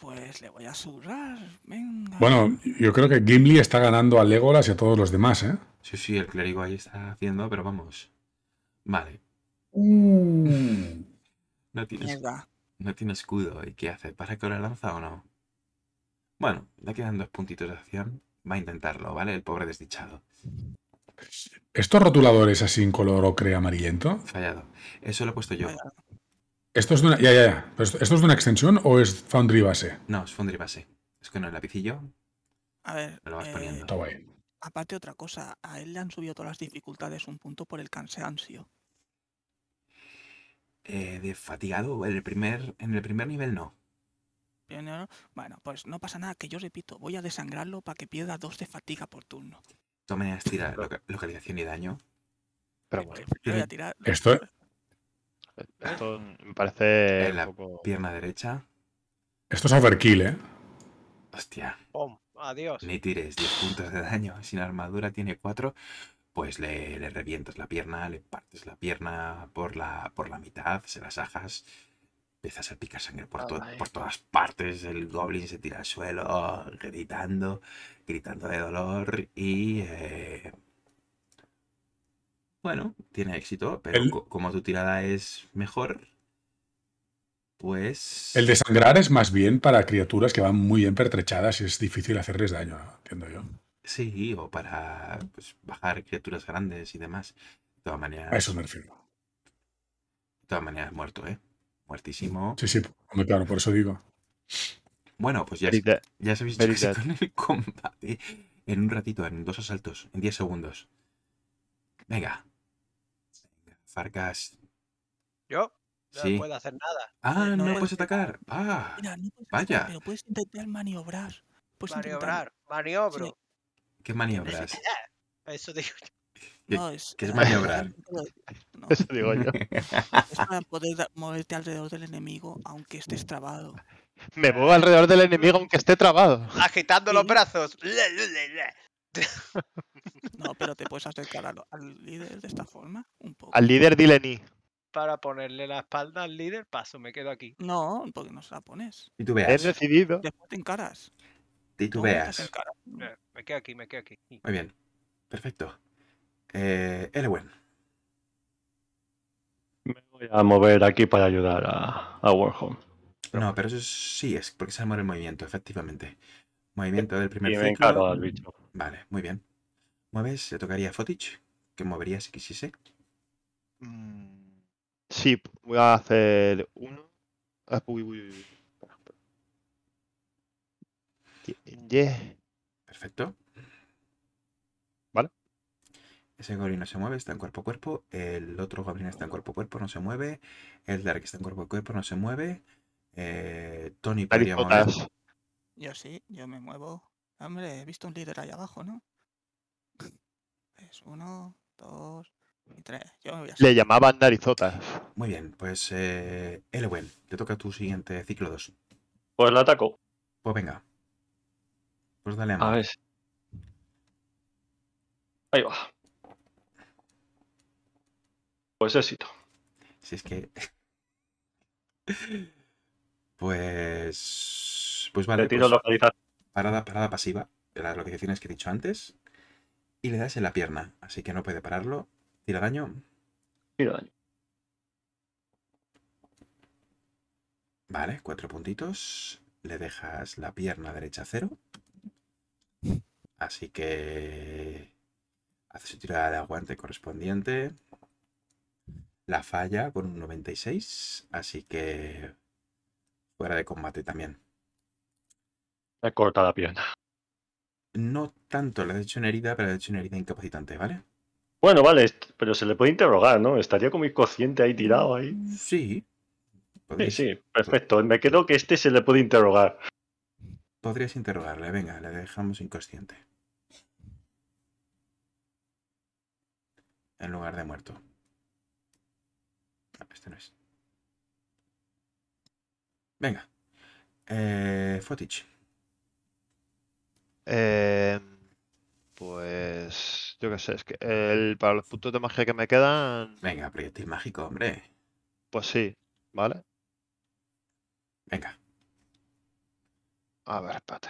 pues le voy a zurrar. Bueno, yo creo que Gimli está ganando a Legolas y a todos los demás, ¿eh? Sí, sí, el clérigo ahí está haciendo, pero vamos. Vale. Mm. No, tiene escudo. ¿Y qué hace? ¿Para que la lanza o no? Bueno, le quedan dos puntitos de acción. Va a intentarlo, ¿vale? El pobre desdichado. ¿Estos rotuladores así en color ocre amarillento? Fallado. Eso lo he puesto yo. Pues, ¿Esto es de una, extensión o es Foundry base? No, es Foundry base. Es no el lapicillo. A ver. Eh, Está guay. Aparte, otra cosa. A él le han subido todas las dificultades un punto por el cansancio. Eh, de fatigado, el primer, en el primer nivel no. Bueno, pues no pasa nada, que yo repito, voy a desangrarlo para que pierda dos de fatiga por turno. me a localización y daño. Pero bueno. Esto, ¿Eh? Esto mm. me parece. la pierna derecha. Esto es overkill, ¿eh? Hostia. Adiós. Ni tires 10 puntos de daño. Sin armadura tiene 4. Pues le, le, revientas la pierna, le partes la pierna por la, por la mitad, se las ajas. Empiezas a picar sangre por, por todas partes. El goblin se tira al suelo, gritando, gritando de dolor. Y. Eh, bueno, tiene éxito, pero como tu tirada es mejor, pues. El desangrar es más bien para criaturas que van muy bien pertrechadas y es difícil hacerles daño, entiendo yo. Sí, o para pues, bajar criaturas grandes y demás. De todas maneras. A eso me refiero. De todas maneras, muerto, ¿eh? Muertísimo. Sí, sí, claro, por eso digo. Bueno, pues ya, ya se que visto en el combate. En un ratito, en dos asaltos, en diez segundos. Venga, Fargas. ¿Yo? No puedo hacer nada. Ah, no, no puedes, atacar. Ah, vaya. pero puedes intentar maniobrar. maniobrar, maniobro. ¿Qué maniobras? Ah, eso digo yo. ¿Qué, es, maniobrar? Eso digo yo. Es para poder moverte alrededor del enemigo aunque estés trabado. Me muevo alrededor del enemigo aunque esté trabado. Agitando los brazos. No, pero te puedes acercar al, líder de esta forma, un poco. Al líder dile ni. Para ponerle la espalda al líder, paso, me quedo aquí. No, porque no se la pones. Y tú veas. He decidido. Después te encaras. Y tú veas. Eh, me quedo aquí, me quedo aquí. Muy bien. Perfecto. Eh, Me voy a mover aquí para ayudar a, Warhol. No, pero eso sí es, porque se mueve el movimiento, efectivamente. Movimiento del primer Vale, muy bien. ¿Mueves? ¿Se tocaría Fotich? ¿Qué movería si quisiese? Mm, sí, voy a hacer uno. Ah, Perfecto. Vale. Ese goblin no se mueve, está en cuerpo a cuerpo. El otro goblin está en cuerpo a cuerpo, no se mueve. El Dark está en cuerpo a cuerpo, no se mueve. Eh, Tony podría yo sí, yo me muevo. Hombre, he visto un líder ahí abajo, ¿no? Es uno, dos y tres. Yo me voy Le llamaban Narizota. Muy bien, pues eh, te toca tu siguiente ciclo 2. Pues la ataco. Pues venga. Pues dale a A ver. Ahí va. Pues éxito. Si es que. Pues. Pues vale. Pues parada, parada pasiva. Las localizaciones que he dicho antes. Y le das en la pierna. Así que no puede pararlo. Tira daño. Tira daño. Vale, cuatro puntitos. Le dejas la pierna derecha a cero. Así que. Haces su tirada de aguante correspondiente. La falla con un 96. Así que fuera de combate también. Le corta la pierna. No tanto, le he hecho una herida, pero le has hecho una herida incapacitante, ¿vale? Bueno, vale, pero se le puede interrogar, ¿no? Estaría como inconsciente ahí tirado ahí. Sí. Sí, sí, perfecto. Me quedo que este se le puede interrogar. Podrías interrogarle, venga, le dejamos inconsciente. En lugar de muerto. Este no es. Venga. Eh, em, pues yo qué sé, es que el, para los puntos de magia que me quedan. Venga, proyectil mágico, hombre. Pues sí, ¿vale? Venga. A ver, espérate.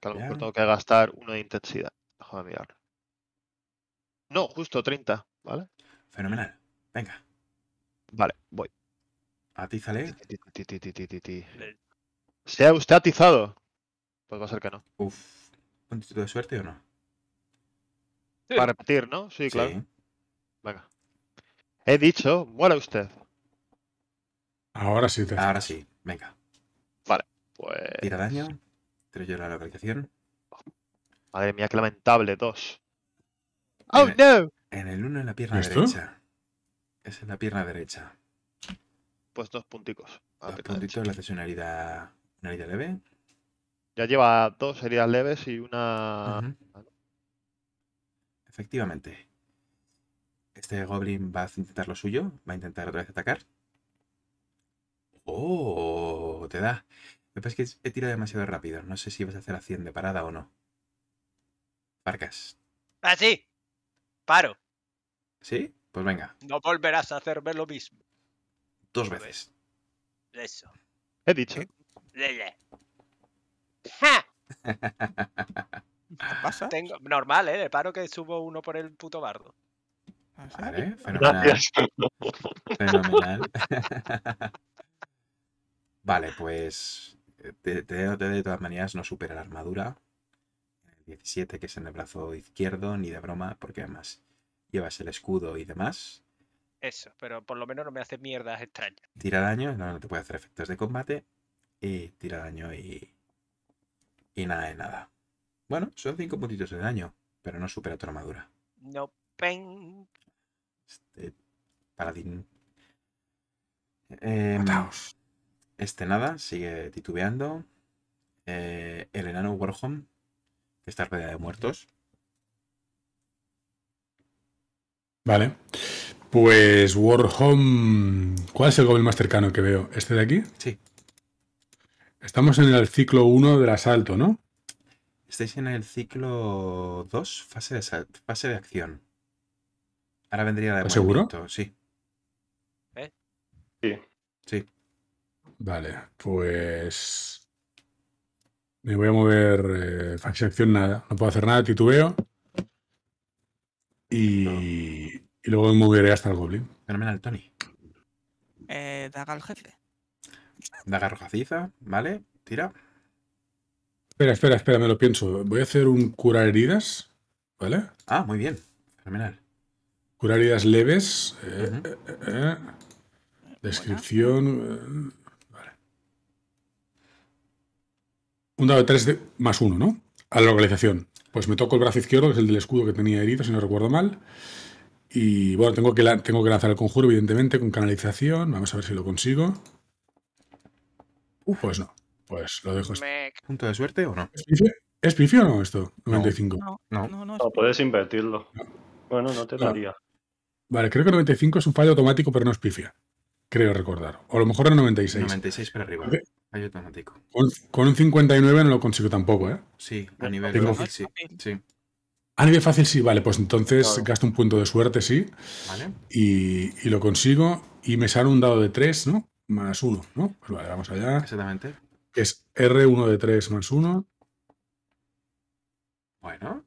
Que a lo mejor tengo que gastar una de intensidad. Déjame mirar. No, justo 30, ¿vale? Fenomenal. Venga. Vale, voy. ¿Atízale? ¿Sea usted atizado? Pues va a ser que no. Uf. ¿Un título de suerte o no? Para repetir, ¿no? Sí, claro. Venga. He dicho, muera usted. Ahora sí te. Ahora sí, venga. Vale, pues. Tira daño. Tiro yo la localización. Madre mía, qué lamentable, dos. ¡Oh, en el, no! En el uno en la pierna derecha. Es en la pierna derecha pues dos punticos. Dos puntitos, le haces una herida, leve. Ya lleva dos heridas leves y una. Efectivamente. Este goblin va a intentar lo suyo, va a intentar otra vez atacar. ¡Oh! Te da. Me parece que he tirado demasiado rápido. No sé si vas a hacer a 100 de parada o no. Parcas. Ah, sí. Paro. ¿Sí? Pues venga. No volverás a hacerme lo mismo dos veces. Eso. He dicho. ¿Qué pasa? normal, ¿eh? de paro que subo uno por el puto bardo. ¿Ah, vale, fenomenal. Fenomenal. vale, pues eh, de todas maneras no supera la armadura. 17, que es en el brazo izquierdo, ni de broma, porque además llevas el escudo y demás. Eso, pero por lo menos no me hace mierdas extrañas. Tira daño, no, te puede hacer efectos de combate. Y tira daño y. Y nada de nada. Bueno, son 5 puntitos de daño, pero no supera tu armadura. No, pen. Este. Em, este nada, sigue titubeando. Eh, el enano warhol que está rodeado de muertos. Vale. Pues Warhome. ¿Cuál es el goblin más cercano que veo? ¿Este de aquí? Sí. Estamos en el ciclo 1 del asalto, ¿no? Estáis en el ciclo 2, fase de, fase de acción. Ahora vendría la de ¿Seguro? Sí. ¿Eh? Sí. Sí. Vale, pues. Me voy a mover eh, fase de acción, nada. No puedo hacer nada, titubeo. Y. Y luego me moveré hasta el Goblin. Fenomenal, Tony. Eh, daga al jefe. Daga Rojaciza, ¿vale? Tira. Espera, espera, espera, me lo pienso. Voy a hacer un curar heridas, ¿vale? Ah, muy bien. Fenomenal. Curar heridas leves. Eh, eh, descripción. Vale. Un dado de 3 más 1, ¿no? A la localización. Pues me toco el brazo izquierdo, que es el del escudo que tenía herido, si no recuerdo mal. Y bueno, tengo que, tengo que lanzar el conjuro, evidentemente, con canalización. Vamos a ver si lo consigo. Uf. Pues no. Pues lo dejo. ¿Punto de suerte o no? ¿Es pifio o no esto? 95. No, no, no. puedes invertirlo. Bueno, no te daría. Vale, creo que 95 es un fallo automático, pero no es pifia. Creo recordar. O a lo mejor era 96. 96 para arriba. Fallo automático. Con, un 59 no lo consigo tampoco, ¿eh? Sí, a nivel sí, sí. A nivel fácil, sí, vale, pues entonces gasto un punto de suerte, sí. Vale. Y, lo consigo y me sale un dado de 3, ¿no? Más 1, ¿no? Pues vale, vamos allá. Exactamente. Es R1 de 3 más 1. Bueno.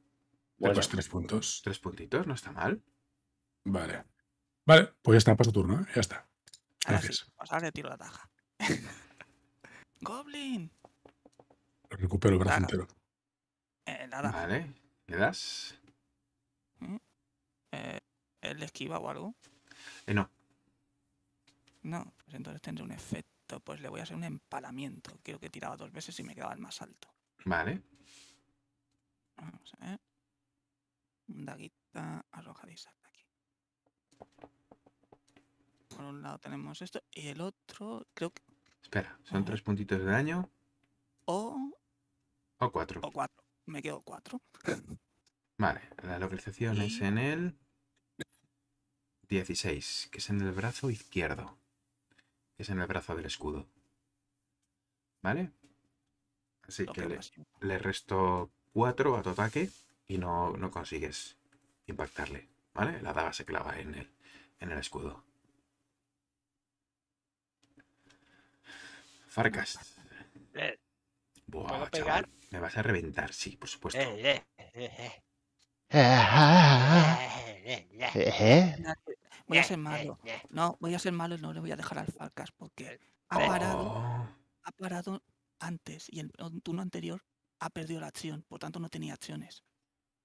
Pues bueno 3 puntos. 3 puntitos, no está mal. Vale. Vale, pues ya está, paso turno, ¿eh? ya está. Gracias. Ahora sí, pues ahora tiro la taja. Goblin. Recupero el brazo entero. Eh, nada. Vale. ¿Qué das? Eh, eh, ¿El esquiva o algo? Eh, no. No, pues entonces tendré un efecto. Pues le voy a hacer un empalamiento. Creo que tiraba dos veces y me quedaba el más alto. Vale. Vamos a ver. Daguita arrojadiza aquí. Por un lado tenemos esto y el otro creo que... Espera, son tres puntitos de daño. O... O cuatro. O cuatro me quedo cuatro. Vale, la localización es en el 16, que es en el brazo izquierdo. Que es en el brazo del escudo. ¿Vale? Así que, le, resto 4 a tu ataque y no, no, consigues impactarle. ¿Vale? La daga se clava en el, en el escudo. Farcas. Eh, me vas a reventar, sí, por supuesto. Eh, eh, eh, voy a ser malo. No, voy a ser malo, no le voy a dejar al Falcas porque ha parado, oh. ha parado antes y en el turno anterior ha perdido la acción, por tanto no tenía acciones.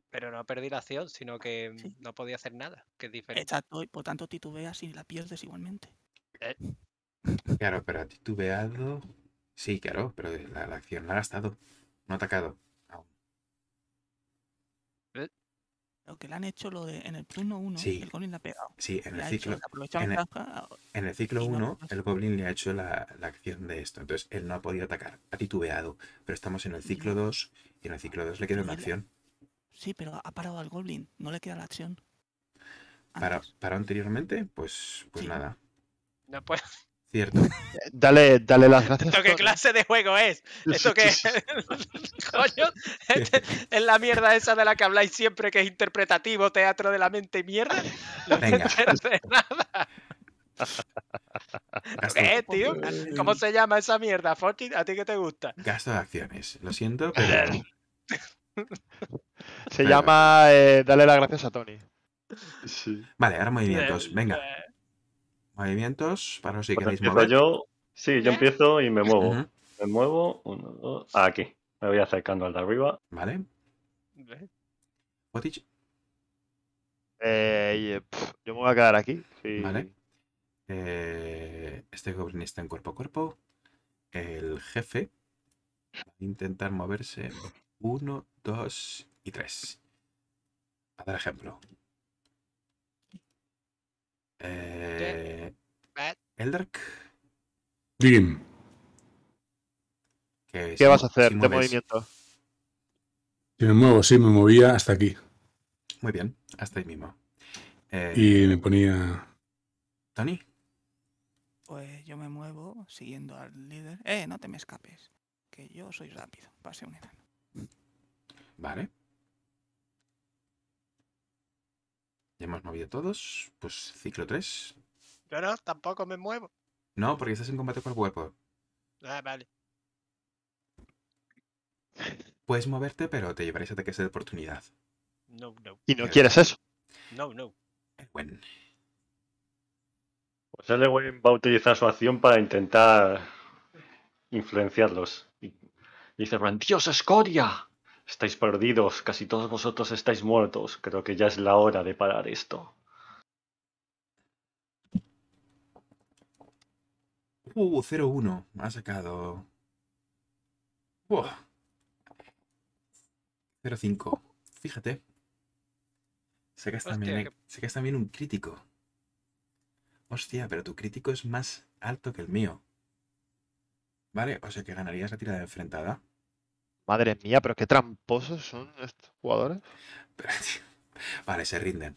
Pero no ha perdido la acción, sino que no podía hacer nada, que es y por tanto titubeas y la pierdes igualmente. Claro, pero ha titubeado Sí, claro, pero la, acción la ha gastado. No ha atacado. Aún. Eh. Lo que le han hecho lo de, en el turno 1, sí. ha pegado. en el ciclo. en, el, ciclo 1, el Goblin le ha hecho la, acción de esto. Entonces, él no ha podido atacar. Ha titubeado. Pero estamos en el ciclo 2 y en el ciclo 2 le queda una acción. Sí, pero ha parado al Goblin. No le queda la acción. Para, ¿Paró anteriormente? Pues, pues nada. No Cierto. Dale, dale las gracias. qué clase de juego es? ¿Esto qué Coño, este es la mierda esa de la que habláis siempre, que es interpretativo, teatro de la mente y mierda. No Venga. nada. ¿Qué, tío? ¿Cómo se llama esa mierda, Forti? ¿A ti qué te gusta? Gasto de acciones, lo siento, pero... se llama eh, Dale las gracias a Tony. Sí. Vale, ahora movimientos. Eh, venga. Eh movimientos para no sé pues queréis Yo, sí, yo empiezo y me muevo. Me muevo, uno, dos, ah, aquí. Me voy acercando al de arriba. Vale. ¿Botich? Eh, eh yo me voy a quedar aquí. Vale. Eh, este gobernista en cuerpo a cuerpo. El jefe va a intentar moverse. Uno, dos y tres. A dar ejemplo. Eh, Eldark. ¿Qué, vas a hacer de movimiento? Si me muevo, sí, me movía hasta aquí. Muy bien, hasta ahí mismo. y eh, me ponía. ¿Tony? Pues yo me muevo siguiendo al líder. ¡Eh, no te me escapes! Que yo soy rápido, pase un enano. Vale. Ya hemos movido todos. Pues ciclo 3. Pero no, tampoco me muevo. No, porque estás en combate por cuerpo. Ah, vale. Puedes moverte, pero te llevaréis ataques de oportunidad. No, no. ¿Y no quieres eso? No, no. Eh, bueno. Pues Elwin va a utilizar su acción para intentar influenciarlos. Y, y dice Dios, escoria. Estáis perdidos, casi todos vosotros estáis muertos. Creo que ya es la hora de parar esto. Uh, Me ha sacado. 0-5. fíjate. Sacas también, sacas también un crítico. Hostia, pero tu crítico es más alto que el mío. Vale, o sea que ganarías la tirada enfrentada. Madre mía, pero qué tramposos son estos jugadores. vale, se rinden.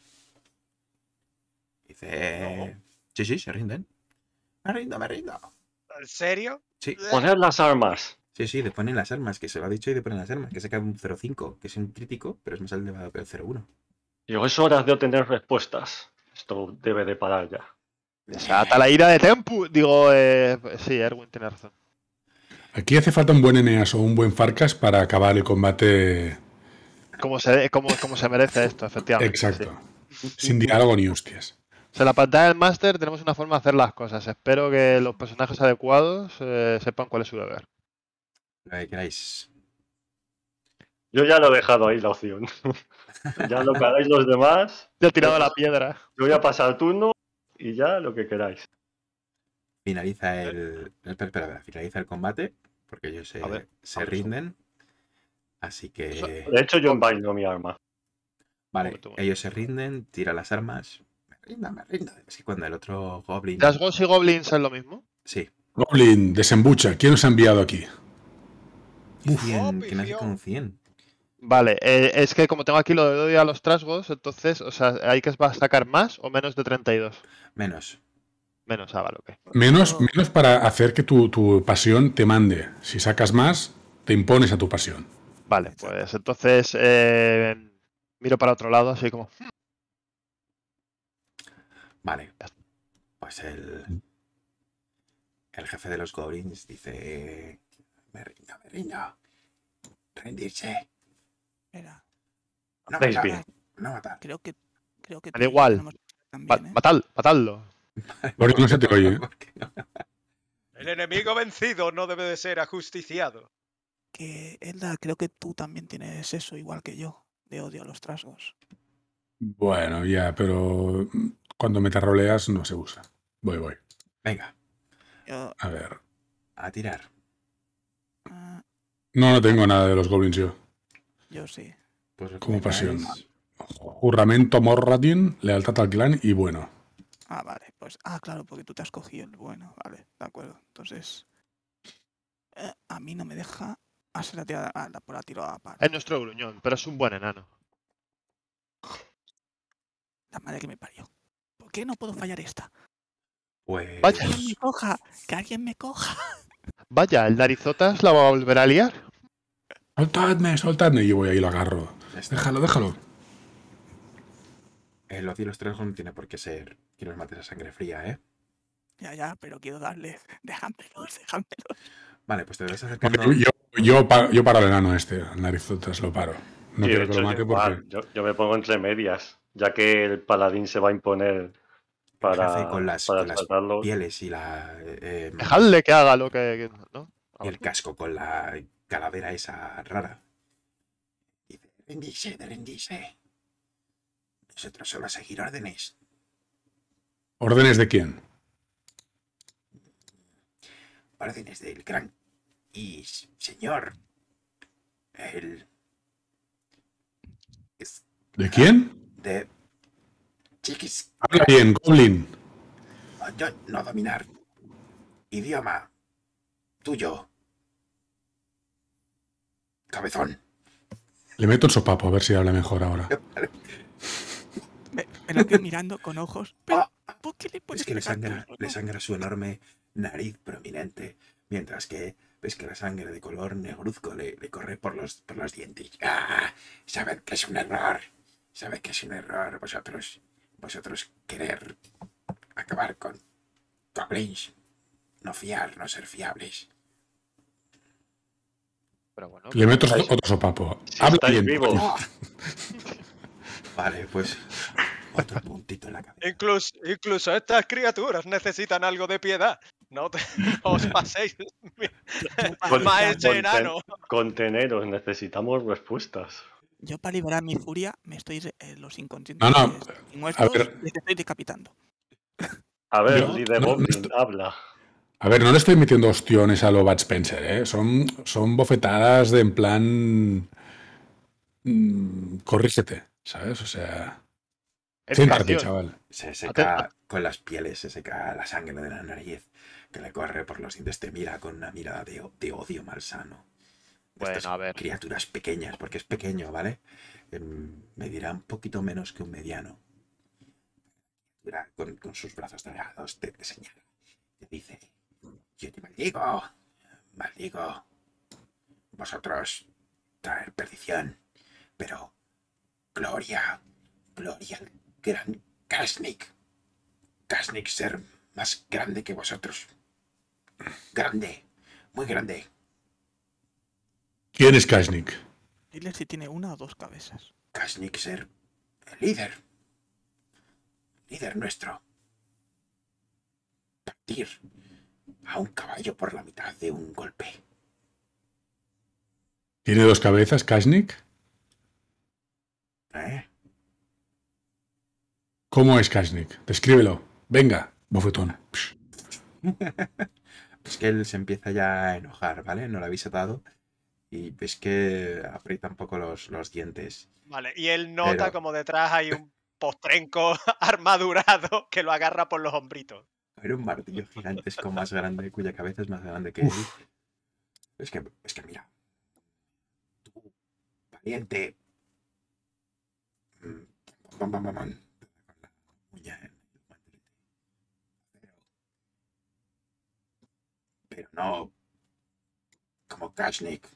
Dice. Sí, sí, se rinden. Me rindo, me rindo. ¿En serio? Sí. Poner las armas. Sí, sí, le ponen las armas, que se lo ha dicho y le ponen las armas, que se cae un 0.5, que es un crítico, pero es más elevado que el 0.1. Digo, es hora de obtener respuestas. Esto debe de parar ya. Desata la ira de Tempu. Digo, eh, sí, Erwin tiene razón. Aquí hace falta un buen Eneas o un buen Farcas para acabar el combate. Como se, se merece esto, efectivamente. Exacto. Sin diálogo ni hostias. en la pantalla del máster tenemos una forma de hacer las cosas. Espero que los personajes adecuados eh, sepan cuál es su deber. que queráis. Yo ya lo he dejado ahí la opción. ya lo que los demás. Yo he tirado la piedra. Yo voy a pasar el turno y ya lo que queráis. Finaliza el. Espera, espera, finaliza el combate porque ellos se, rinden. Así que. de hecho, yo envaino mi arma. Vale, ellos se rinden, tira las armas. Me rinda, me rinda. Así cuando el otro Goblin. ¿Las y Goblins son lo mismo? Sí. Goblin, desembucha. ¿Quién os ha enviado aquí? 100, que nace con 100. Vale, eh, es que como tengo aquí lo de odio a los trasgos, entonces, o sea, ¿hay que sacar más o menos de 32? Menos. Menos eh. Menos, menos para hacer que tu, tu, pasión te mande. Si sacas más, te impones a tu pasión. Vale, pues entonces eh, miro para otro lado, así como. Hmm". Vale. Pues el, el jefe de los goblins dice: Me rindo, me rindo. Rendirse. Espera. No matar. No matar. Creo que. Creo que da igual. Matal, ¿eh? matadlo. no se te oye. El enemigo vencido no debe de ser ajusticiado. Que, Elda, creo que tú también tienes eso, igual que yo, de odio a los trasgos. Bueno, ya, pero cuando roleas no se usa. Voy, voy. Venga. A ver. A tirar. Ah. No, no tengo nada de los goblins yo. Yo sí. Pues Como pasión. Juramento Morradin, lealtad al clan y bueno. Ah, vale, pues. Ah, claro, porque tú te has cogido el bueno. Vale, de acuerdo. Entonces. Eh, a mí no me deja. hacer ah, la tirada ah, la, por pues la tiro a par. Es nuestro gruñón, pero es un buen enano. La madre que me parió. ¿Por qué no puedo fallar esta? Pues. Vaya. Que alguien me coja. Que alguien me coja. Vaya, el Darizotas la va a volver a liar. Soltadme, soltadme. Y yo voy ahí y lo agarro. Déjalo, déjalo. El lo de los tres no tiene por qué ser Quiero matar mates a sangre fría, ¿eh? Ya, ya, pero quiero darle. déjame los. Vale, pues te debes acercando. yo, yo, yo, paro el enano este, narizotas, lo paro. No quiero que lo mate yo, porque. Ah, yo, me pongo entre medias, ya que el paladín se va a imponer para. Con las, con las pieles y la. Eh, eh, Dejadle que haga lo que. ¿no? el casco con la calavera esa rara. dice: rendirse, Nosotros solo a seguir órdenes. ¿Órdenes de quién? Órdenes del gran y señor. El... ¿De quién? De... Chiquis. Habla bien, Goblin. Ah, yo no dominar. Idioma. Tuyo. Cabezón. Le meto el sopapo a ver si habla mejor ahora. Me, lo estoy mirando con ojos. Ah, es que le sangra, le sangra su enorme nariz prominente, mientras que ves que la sangre de color negruzco le, corre por los, por los dientes. sabes ah, Sabed que es un error. Sabed que es un error vosotros, vosotros querer acabar con goblins. No fiar, no ser fiables. Pero bueno, le meto otro sopapo. Habla Vivo. Oh. Vale, pues otro puntito en la cabeza. Incluso, estas criaturas necesitan algo de piedad. No, os paséis. Maestro enano. Conteneros, necesitamos respuestas. Yo para liberar mi furia me estoy eh, los inconscientes no, no. A ver, estoy decapitando. A ver, de no, habla. A ver, no le estoy metiendo ostiones a lo Spencer, ¿eh? Son, son bofetadas de en plan. Mm, corrígete. ¿Sabes? O sea. chaval. Se seca con las pieles, se seca la sangre de la nariz que le corre por los dientes. Te mira con una mirada de, odio malsano. Bueno, a ver. Criaturas pequeñas, porque es pequeño, ¿vale? Em, me medirá un poquito menos que un mediano. Con, con sus brazos delgados te, te señala. Te dice: Yo te maldigo, maldigo. Vosotros traer perdición, pero Gloria, gloria gran Krasnik. Krasnik ser más grande que vosotros. Grande, muy grande. ¿Quién es Krasnik? Dile si tiene una o dos cabezas. Krasnik ser líder. Líder nuestro. Partir a un caballo por la mitad de un golpe. ¿Tiene dos cabezas, Kasnik? ¿Eh? ¿Cómo es Kashnik? Descríbelo. Venga, bofetón. es que él se empieza ya a enojar, ¿vale? No lo habéis atado. Y ves que aprieta un poco los, dientes. Vale, y él nota como detrás hay un postrenco armadurado que lo agarra por los hombritos. Era un martillo gigantesco más grande, cuya cabeza es más grande que él. Es que, es que mira. valiente, pero no como Kashnik.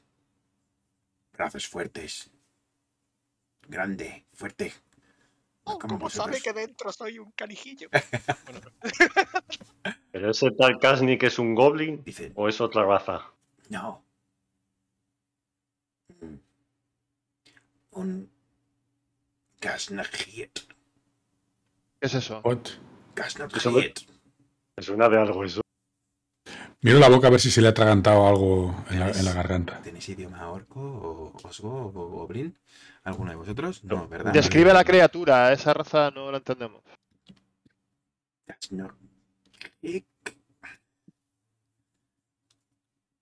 Brazos fuertes. Grande, fuerte. Oh, como sabe que dentro soy un canijillo. pero... ese tal Kashnik es un goblin o es otra raza. No. Mm. Un ¿Qué es eso? Es Me de algo eso. Miro la boca a ver si se le ha atragantado algo en la, garganta. ¿Tenéis idioma orco o osgo o, brin? ¿Alguno de vosotros? No, ¿verdad? Describe la criatura, esa raza no la entendemos.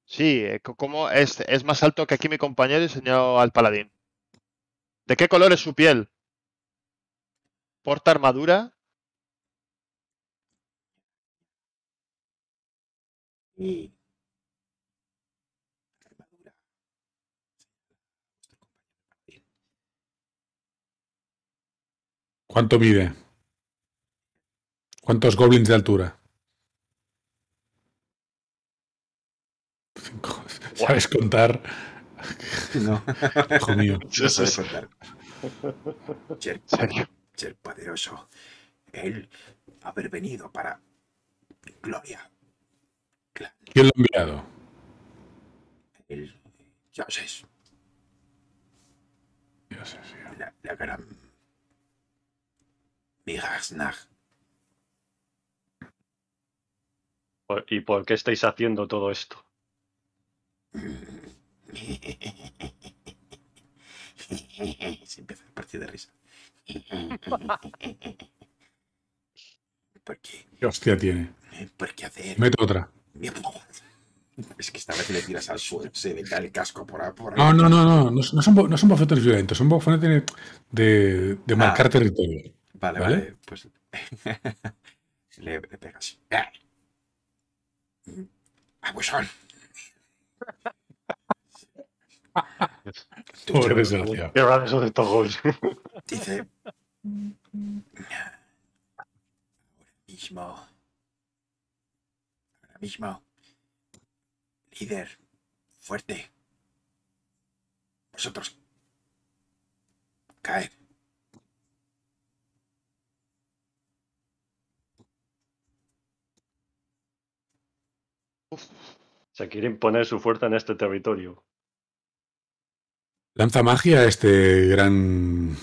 Sí, eh, como es, es más alto que aquí mi compañero y señaló al paladín. ¿De qué color es su piel? ¿Porta armadura? Y... Armadura. ¿Cuánto mide? ¿Cuántos goblins de altura? ¿Sabes contar? No. Hijo mío. No sabes contar. ¿En ser poderoso, él haber venido para gloria. Claro. ¿Quién lo ha enviado? El Dioses. sé. sí. La, la gran Migarsnag. ¿Y por qué estáis haciendo todo esto? Se empieza a partir de risa. ¿Por qué? ¿Qué hostia tiene? Eh, ¿Por qué hacer? Meto otra. Es que esta vez le tiras al suelo, se le el casco por ahí. no, no, no, no, no, son, no son violentos, son bofetones de, de ah. marcar territorio. Vale, vale, pues le, le, pegas. son! Eh. Pobre desgracia. Qué grandes eso de todos. Dice. Ahora mismo. Ahora mismo. Líder. Fuerte. Vosotros. Caer. Se quiere imponer su fuerza en este territorio. Lanza magia este gran...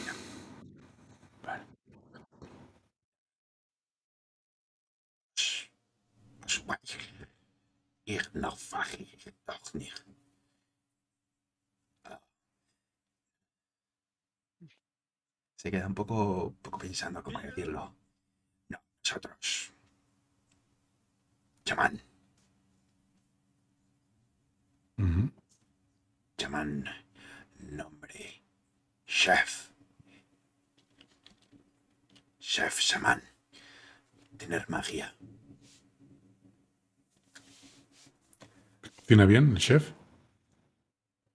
Se queda un poco, pensando cómo decirlo. No, nosotros. Chamán. Chaman nombre. Chef. Chef Shaman. Tener magia. ¿Tiene bien el chef?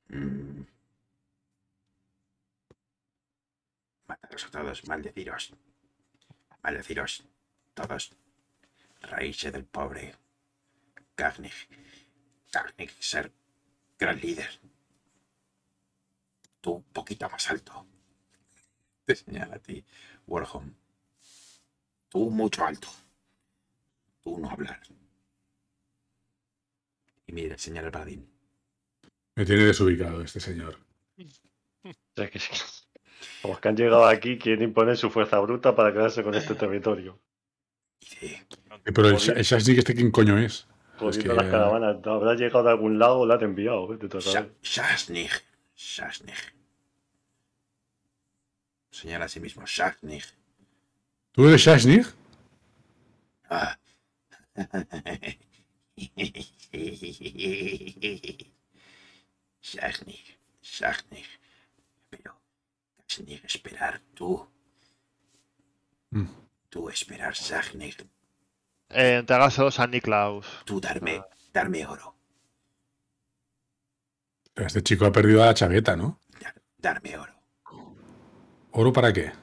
Mm. a todos, maldeciros. Maldeciros, todos. Raíces del pobre. Kagnig, Kagnig, ser gran líder tú un poquito más alto. Te señala a ti Warhol. Tú mucho alto. Tú no hablar. Y mira, señala el Me tiene desubicado este señor. Los que han llegado aquí quieren imponer su fuerza bruta para quedarse con este ah. territorio. Sí. Pero el, este quién coño es? Pues las caravanas, habrá llegado de algún lado o la han enviado. Shashnik. Shachnig. Señala a sí mismo, Shachnig. ¿Tú eres Shachnig? Ah. Shachnig, Shachnig. Pero, que esperar tú. Mm. Tú esperar, Shachnig. Eh, te hagas a San Niklaus. Tú darme, ah. darme oro este chico ha perdido a la chaveta, ¿no? darme oro. ¿Oro para qué?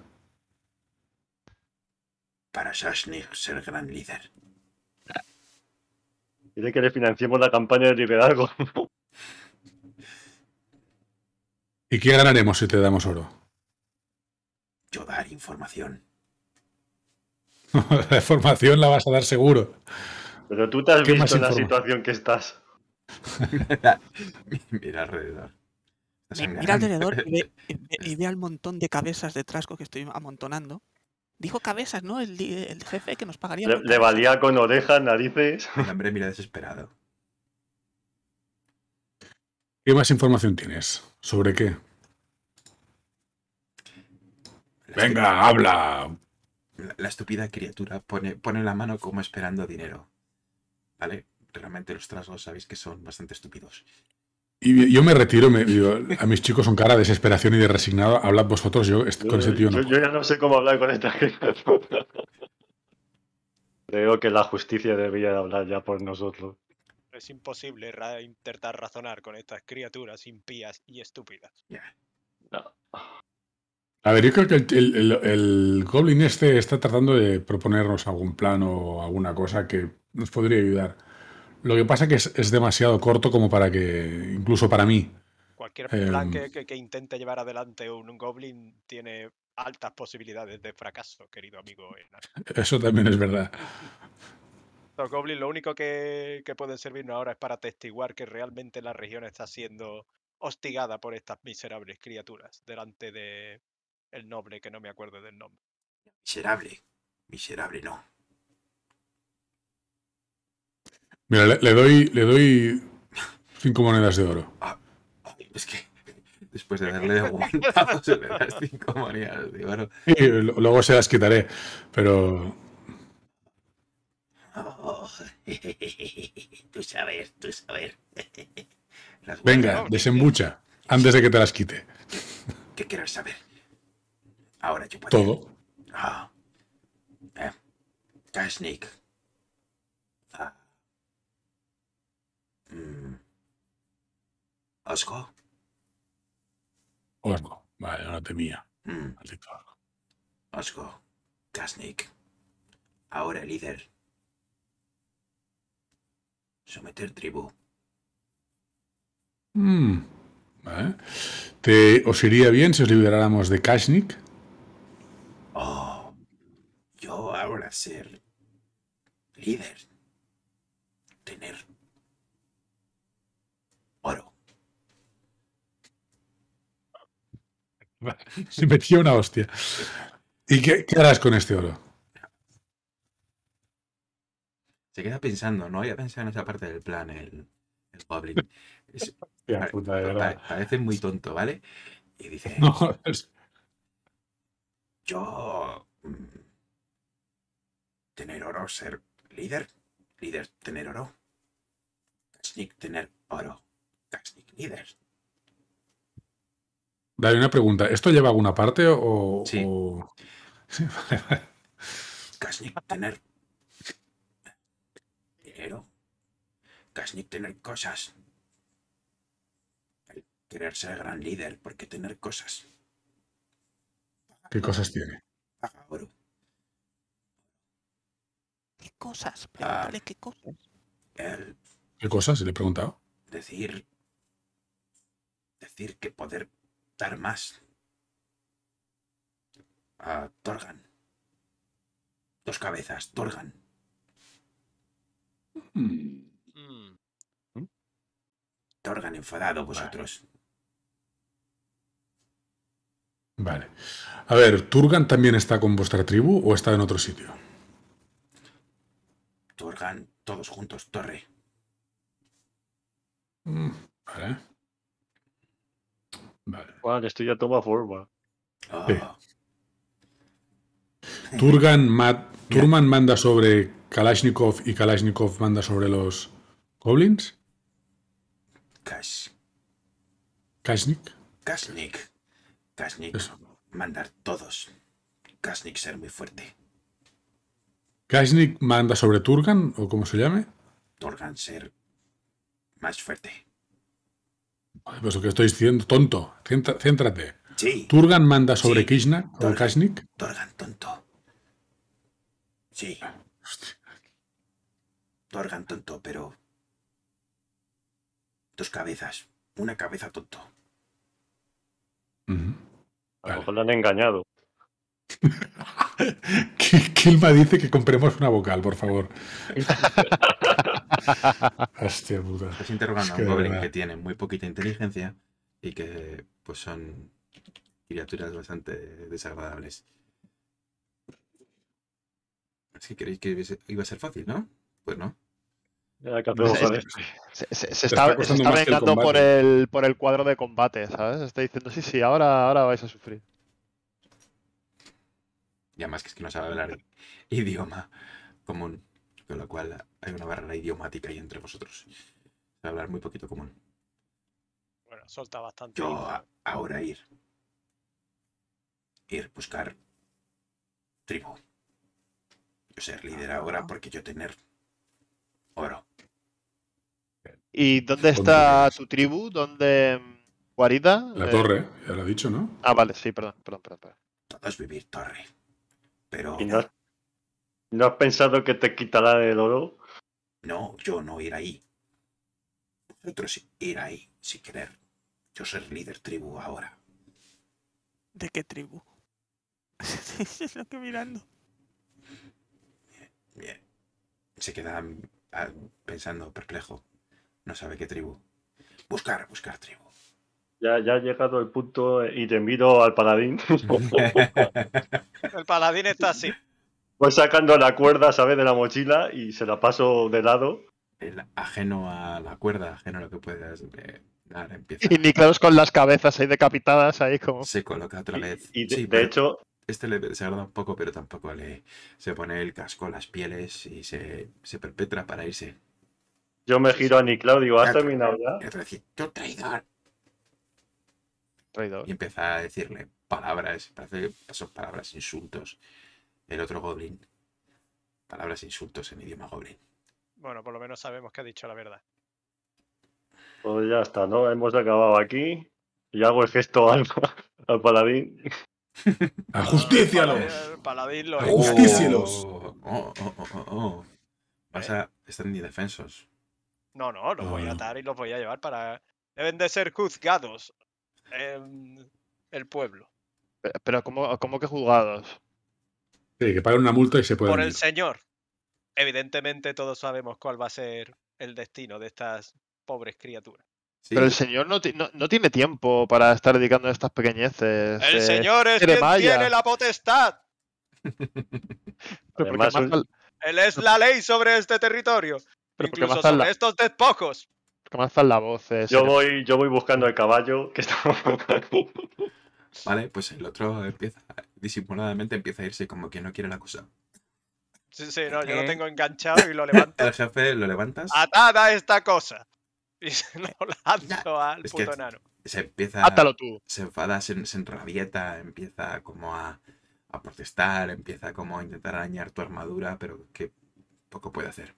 Para Shashnik ser gran líder. Dile que le financiemos la campaña de liderazgo. ¿Y qué ganaremos si te damos oro? Yo dar información. la información la vas a dar seguro. Pero tú te has visto en la situación que estás. Mira alrededor. Mira alrededor y ve, al montón de cabezas de trasco que estoy amontonando. Dijo cabezas, ¿no? El, jefe que nos pagaría. Le, valía con orejas, narices. El hombre mira desesperado. ¿Qué más información tienes? ¿Sobre qué? Venga, habla. La, la, estúpida criatura pone, pone la mano como esperando dinero. ¿Vale? realmente los trasgos sabéis que son bastante estúpidos. Y yo me retiro, a mis chicos son cara de desesperación y de resignado. Hablad vosotros, yo no. Yo, ya no sé cómo hablar con estas criaturas Creo que la justicia debería hablar ya por nosotros. Es imposible intentar razonar con estas criaturas impías y estúpidas. A ver, yo creo que el, el, Goblin este está tratando de proponernos algún plan o alguna cosa que nos podría ayudar. Lo que pasa es que es, demasiado corto como para que, incluso para mí. Cualquier plan que, em, intente llevar adelante un, Goblin tiene altas posibilidades de fracaso, querido amigo. Eso también es verdad. Los Goblins lo único que, pueden servirnos ahora es para atestiguar que realmente la región está siendo hostigada por estas miserables criaturas delante de el noble que no me acuerdo del nombre. Miserable, miserable no. Mira, le, doy, le doy cinco monedas de oro. Ah, es que después de darle aguantado se le das cinco monedas de oro. Sí, luego se las quitaré, pero... tú sabes, tú sabes. Venga, desembucha, antes de que te las quite. ¿Qué quieres saber? Ahora yo puedo. Todo. Ah. Oh. Eh. Nick. Mm. ¿Osco? Osco, vale, no temía. Mm. Osco, ahora líder. Someter tribu. Mm. Vale. ¿Te, ¿Os iría bien si os liberáramos de Kashnik? Oh, yo ahora ser líder, tener Se metió una hostia. ¿Y qué, harás con este oro? Se queda pensando, no había pensado en esa parte del plan, el, el Goblin. Parece muy tonto, ¿vale? Y dice. Yo. Mm, tener oro, ser líder. Líder, tener oro. Kasnik, tener oro. Kasnik, líder. Dale una pregunta. ¿Esto lleva a alguna parte o.? Sí. O... tener. Dinero. Kasnik tener cosas. El querer ser gran líder, porque tener cosas. ¿Qué cosas tiene? ¿Qué cosas? Pregúntale qué cosas. ¿Qué cosas? Le he preguntado. Decir. Decir que poder dar más a Torgan. Dos cabezas, Torgan. Hmm. Torgan enfadado vosotros. Vale. A ver, ¿Turgan también está con vuestra tribu o está en otro sitio? Turgan, todos juntos, torre. Hmm, vale. Vale. esto ya toma forma. Ah. Turgan Turman manda sobre Kalashnikov y Kalashnikov manda sobre los goblins. Kash. Kashnik. Kashnik. Kashnik. Mandar todos. Kashnik ser muy fuerte. ¿Kashnik manda sobre Turgan o como se llame? Turgan ser más fuerte. Pues lo que estoy diciendo, tonto, céntrate. Sí. ¿Turgan manda sobre sí. o Kashnik? Turgan, tonto. Sí. Ah, Turgan, tonto, pero. tus cabezas. Una cabeza tonto. A lo mejor lo han engañado. Kilma dice que compremos una vocal, por favor. Hostia puta. Estás interrogando a un goblin que tiene muy poquita inteligencia y que pues son criaturas bastante desagradables. Así que creéis que iba a ser fácil, ¿no? Pues no. se, está, vengando por, el, por el cuadro de combate, ¿sabes? Está diciendo, sí, sí, ahora, ahora vais a sufrir. Y además que es que no sabe hablar idioma común con lo cual hay una barrera idiomática ahí entre vosotros. hablar muy poquito común. Bueno, solta bastante. Yo ahora ir. Ir, buscar tribu. Yo ser líder ah. ahora porque yo tener oro. ¿Y dónde está su tribu? ¿Dónde mm, guarida? La eh, torre, ya lo he dicho, ¿no? Ah, vale, sí, perdón, perdón, perdón. es vivir torre. Pero. ¿No has pensado que te quitará el oro? No, yo no ir ahí. Vosotros ir ahí, Sin querer. Yo ser líder tribu ahora. ¿De qué tribu? es lo que mirando. Bien, Se queda mm, ah, pensando, perplejo. No sabe qué tribu. Buscar, buscar tribu. Ya, ya ha llegado el punto eh, y te envido al paladín. el paladín está así. Voy sacando la cuerda, ¿sabes? De la mochila y se la paso de lado. El ajeno a la cuerda, ajeno a lo que puedas. Eh, dar, empieza. Y Niclaus con las cabezas ahí decapitadas, ahí como. Se coloca otra vez. Y, de, hecho, este le se un poco, pero tampoco le se pone el casco, las pieles y se, perpetra para irse. Yo me giro a y digo, ¿has terminado ya? ¿qué traidor. Traidor. Y empieza a decirle palabras, parece que son palabras, insultos el otro goblin. Palabras e insultos en idioma goblin. Bueno, por lo menos sabemos que ha dicho la verdad. Pues ya está, ¿no? Hemos acabado aquí. Y hago el gesto al, al paladín. ¡Ajustícialos! Paladín los oh, Oh, oh, oh, oh, oh a... Están indefensos. No, no, los voy a atar y los voy a llevar para... Deben de ser juzgados. el pueblo. Pero, ¿cómo, ¿cómo que juzgados? Sí, que paguen una multa y se pueden. Por el señor. Evidentemente todos sabemos cuál va a ser el destino de estas pobres criaturas. Pero el señor no, tiene tiempo para estar dedicando a estas pequeñeces. El eh, señor es quien tiene la potestad. Él es la ley sobre este territorio. Pero incluso sobre estos despojos. Que más la yo, voy, yo voy buscando el caballo que está... vale, pues el otro empieza disimuladamente empieza a irse como que no quiere la cosa. Sí, sí, no, yo lo eh. tengo enganchado y lo levanto. El jefe lo levantas. Atada esta cosa. Y se lo lanzo al puto enano. Se empieza. Átalo tú. Se enfada, se, se enrabieta, empieza como a, protestar, empieza como a intentar arañar tu armadura, pero que poco puede hacer.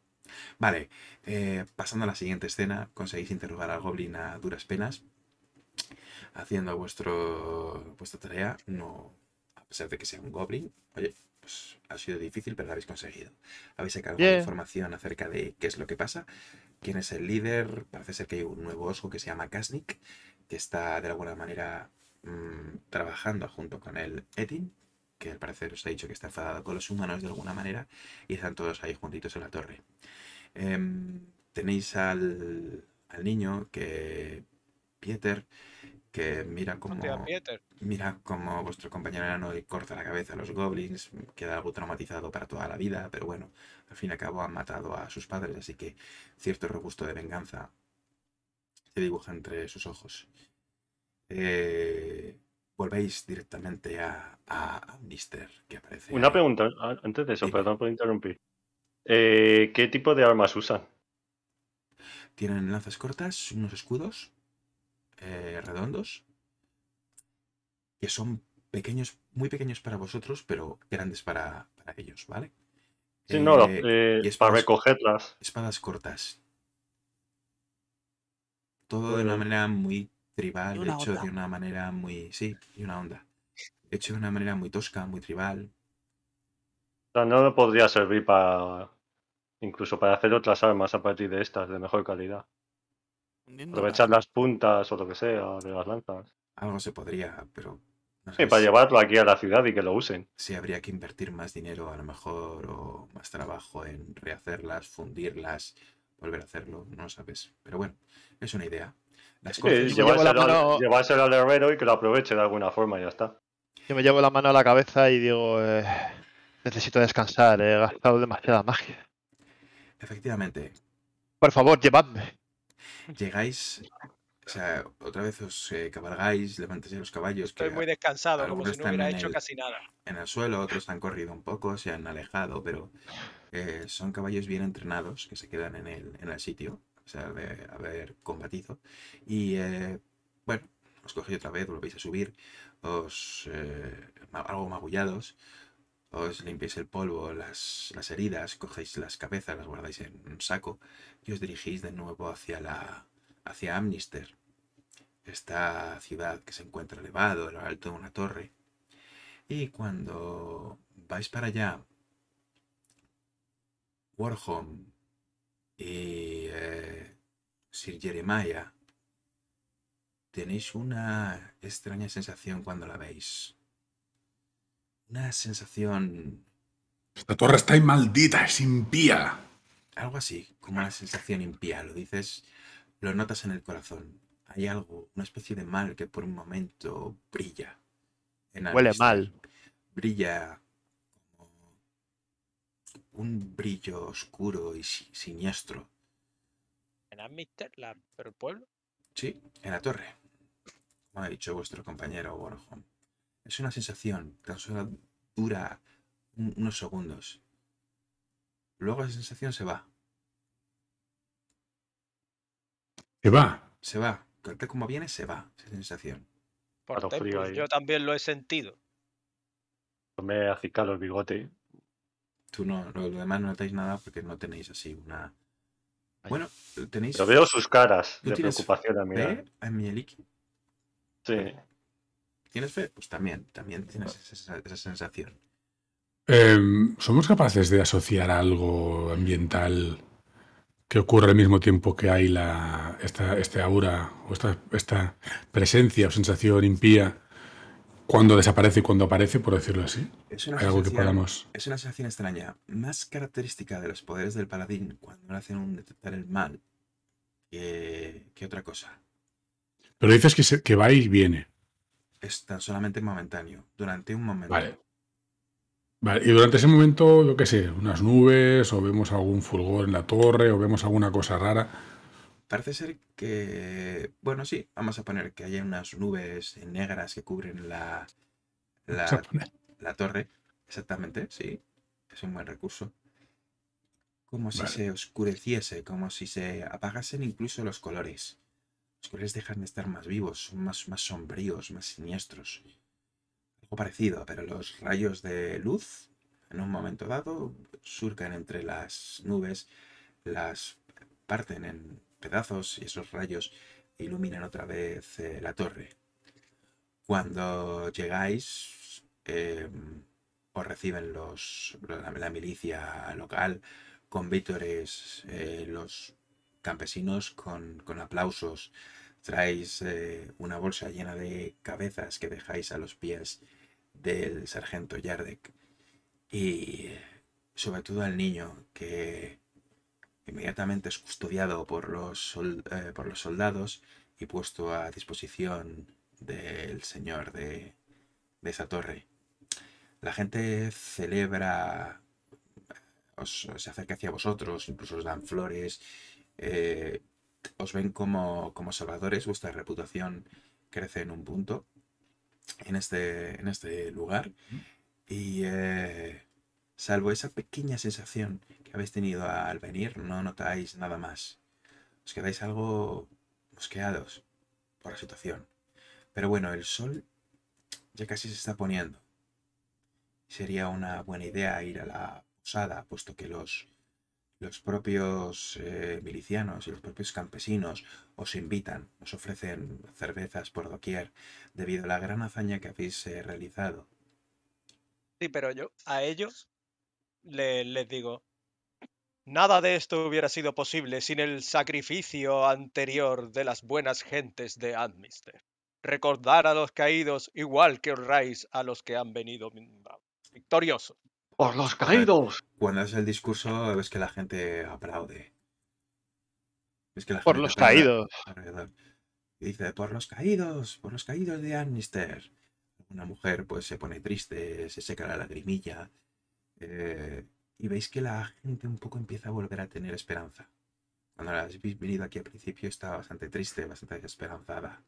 Vale, eh, pasando a la siguiente escena, conseguís interrogar al goblin a duras penas. Haciendo vuestro, vuestra tarea, no, pesar de que sea un goblin, oye, pues ha sido difícil, pero lo habéis conseguido. Habéis sacado información acerca de qué es lo que pasa, quién es el líder. Parece ser que hay un nuevo oso que se llama Kasnik, que está de alguna manera mm, trabajando junto con el Etin, que al parecer os ha dicho que está enfadado con los humanos de alguna manera, y están todos ahí juntitos en la torre. Em, tenéis al, al niño que Pieter que mira como mira como vuestro compañero enano y corta la cabeza a los goblins, queda algo traumatizado para toda la vida, pero bueno, al fin y al cabo han matado a sus padres, así que cierto robusto de venganza se dibuja entre sus ojos. Eh, volvéis directamente a, a, Mister, que aparece. Una pregunta, ah, antes de eso, perdón por interrumpir. Eh, ¿Qué tipo de armas usan? Tienen lanzas cortas, unos escudos eh, redondos, que son pequeños, muy pequeños para vosotros, pero grandes para, para ellos, ¿vale? Sí, no, eh, eh, y para recogerlas. Espadas cortas. Todo de una manera muy tribal, hecho de una manera muy. Sí, y una onda. Hecho de una manera muy tosca, muy tribal. no no podría servir para. Incluso para hacer otras armas a partir de estas de mejor calidad. Aprovechar las puntas o lo que sea de las lanzas. no se podría, pero. sí, para llevarlo aquí a la ciudad y que lo usen. Sí, habría que invertir más dinero, a lo mejor, o más trabajo en rehacerlas, fundirlas, volver a hacerlo, no lo sabes. Pero bueno, es una idea. Las llevárselo, al, llevárselo, y que lo aproveche de alguna forma y ya está. Yo me llevo la mano a la cabeza y digo, eh, necesito descansar, he gastado demasiada magia. Efectivamente. Por favor, llevadme. Llegáis, o sea, otra vez os eh, cabalgáis, levantáis los caballos. Estoy muy descansado, como si no hubiera hecho casi nada. En el suelo, otros han corrido un poco, se han alejado, pero eh, son caballos bien entrenados que se quedan en el, en el sitio, o sea, de haber combatido. Y eh, bueno, os cogéis otra vez, volvéis a subir, os algo magullados, os limpiáis el polvo, las, heridas, cogéis las cabezas, las guardáis en un saco y os dirigís de nuevo hacia, la, hacia Amnister, esta ciudad que se encuentra elevado, en lo alto de una torre. Y cuando vais para allá, Warhol y eh, Sir Jeremiah, tenéis una extraña sensación cuando la veis una sensación... La torre está maldita, es impía. Algo así, como una sensación impía. Lo dices, lo notas en el corazón. Hay algo, una especie de mal que por un momento brilla. En Huele mal. Brilla como un brillo oscuro y siniestro. ¿En Amister, la, el pueblo? Sí, en la torre. Como ha dicho vuestro compañero Borjón. Es una sensación, tan solo dura unos segundos. Luego esa sensación se va. Se va. Se va. Corte como viene, se va esa sensación. Por yo también lo he sentido. Me acicalo el bigote. Tú no, los demás no notáis nada porque no tenéis así una. Bueno, tenéis. Pero veo sus caras de preocupación a mí. ¿Ve a Mieliki? Sí. ¿Tienes fe? Pues también, también tienes esa, sensación. Em, ¿Somos capaces de asociar algo ambiental que ocurre al mismo tiempo que hay la, esta, este aura o esta, presencia o sensación impía cuando desaparece y cuando aparece, por decirlo así? Es una, algo que es una sensación extraña, más característica de los poderes del paladín cuando hacen un detectar el mal que, otra cosa. Pero dices que, que va y viene es tan solamente momentáneo, durante un momento. Vale. Vale, y durante ese momento, yo qué sé, unas nubes, o vemos algún fulgor en la torre, o vemos alguna cosa rara. Parece ser que, bueno, sí, vamos a poner que hay unas nubes negras que cubren la, la, torre. Exactamente, sí, es un buen recurso. Como si se oscureciese, como si se apagasen incluso los colores. Los colores dejan de estar más vivos, son más, más sombríos, más siniestros. Algo parecido, pero los rayos de luz, en un momento dado, surcan entre las nubes, las parten en pedazos y esos rayos iluminan otra vez eh, la torre. Cuando llegáis, em, os reciben los, la, milicia local, con vítores eh, los campesinos con, con aplausos, traéis eh, una bolsa llena de cabezas que dejáis a los pies del sargento Yardek y sobre todo al niño que inmediatamente es custodiado por los, eh, por los soldados y puesto a disposición del señor de, de esa torre. La gente celebra, os, se acerca hacia vosotros, incluso os dan flores eh, os ven como, salvadores, vuestra reputación crece en un punto en este, en este lugar. Y eh, salvo esa pequeña sensación que habéis tenido al venir, no notáis nada más. Os quedáis algo mosqueados por la situación. Pero bueno, el sol ya casi se está poniendo. Sería una buena idea ir a la posada, puesto que los los propios eh, milicianos y los propios campesinos os invitan, os ofrecen cervezas por doquier debido a la gran hazaña que habéis eh, realizado. Sí, pero yo a ellos les digo, nada de esto hubiera sido posible sin el sacrificio anterior de las buenas gentes de Adminster. Recordar a los caídos igual que honráis a los que han venido mm, victoriosos. ¡Por los caídos! Cuando es el discurso, ves que la gente aplaude. que por los caídos. dice, por los caídos, por los caídos de Annister. Una mujer pues se pone triste, se seca la lagrimilla. Eh, y veis que la gente un poco empieza a volver a tener esperanza. Cuando la habéis venido aquí al principio estaba bastante triste, bastante desesperanzada.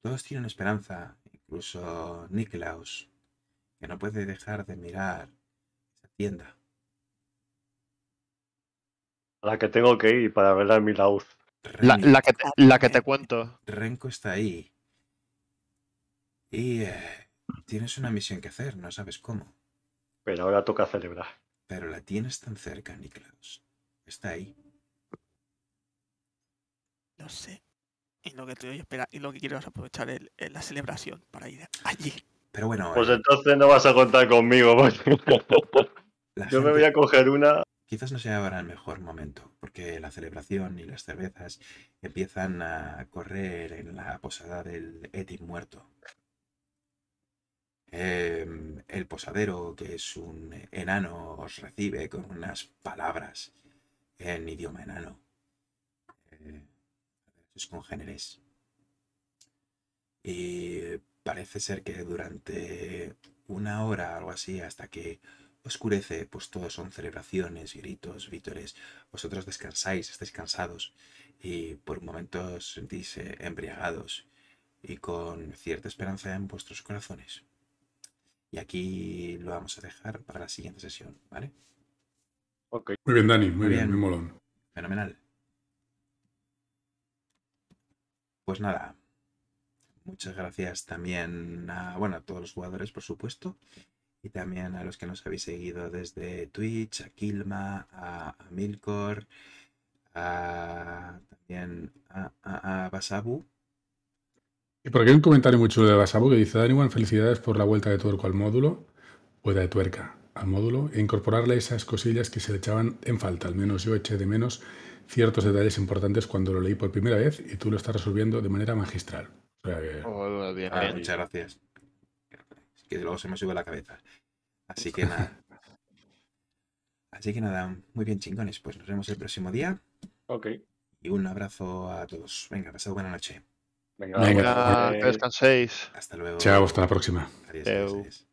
Todos tienen esperanza, incluso Niklaus, que no puede dejar de mirar esa tienda. A la que tengo que ir para ver a Milaud. La, la, que, te cuento. Renko está ahí. Y eh, tienes una misión que hacer, no sabes cómo. Pero ahora toca celebrar. Pero la tienes tan cerca, Niklaus. Está ahí. Lo sé. Y lo que quiero es aprovechar la celebración para ir allí. Pero bueno. Pues eh. entonces no vas a contar conmigo. Pues. Yo me voy a coger una. Quizás no sea ahora el mejor momento, porque la celebración y las cervezas empiezan a correr en la posada del Etim muerto. Em, el posadero, que es un enano, os recibe con unas palabras en idioma enano. sus eh, congéneres. Y parece ser que durante una hora o algo así, hasta que oscurece, pues todo son celebraciones, gritos, vítores. Vosotros descansáis, estáis cansados y por un momento os sentís eh, embriagados y con cierta esperanza en vuestros corazones. Y aquí lo vamos a dejar para la siguiente sesión, ¿vale? Muy bien, Dani, muy, bien, muy molón. Fenomenal. Pues nada, Muchas gracias también a, bueno, a todos los jugadores, por supuesto, y también a los que nos habéis seguido desde Twitch, a Kilma, a, Milkor, a, también a, Basabu. Y porque hay un comentario muy chulo de Basabu que dice, Daniwan, felicidades por la vuelta de tuerco al módulo, o de tuerca al módulo, e incorporarle esas cosillas que se le echaban en falta, al menos yo eché de menos ciertos detalles importantes cuando lo leí por primera vez y tú lo estás resolviendo de manera magistral. Muchas gracias. Que luego se me sube la cabeza. Así que nada. Así que nada, muy bien chingones. Pues nos vemos el próximo día. Ok. Y un abrazo a todos. Venga, pasad buena noche. Venga, descanséis. Hasta luego. Chao, hasta la próxima. adiós.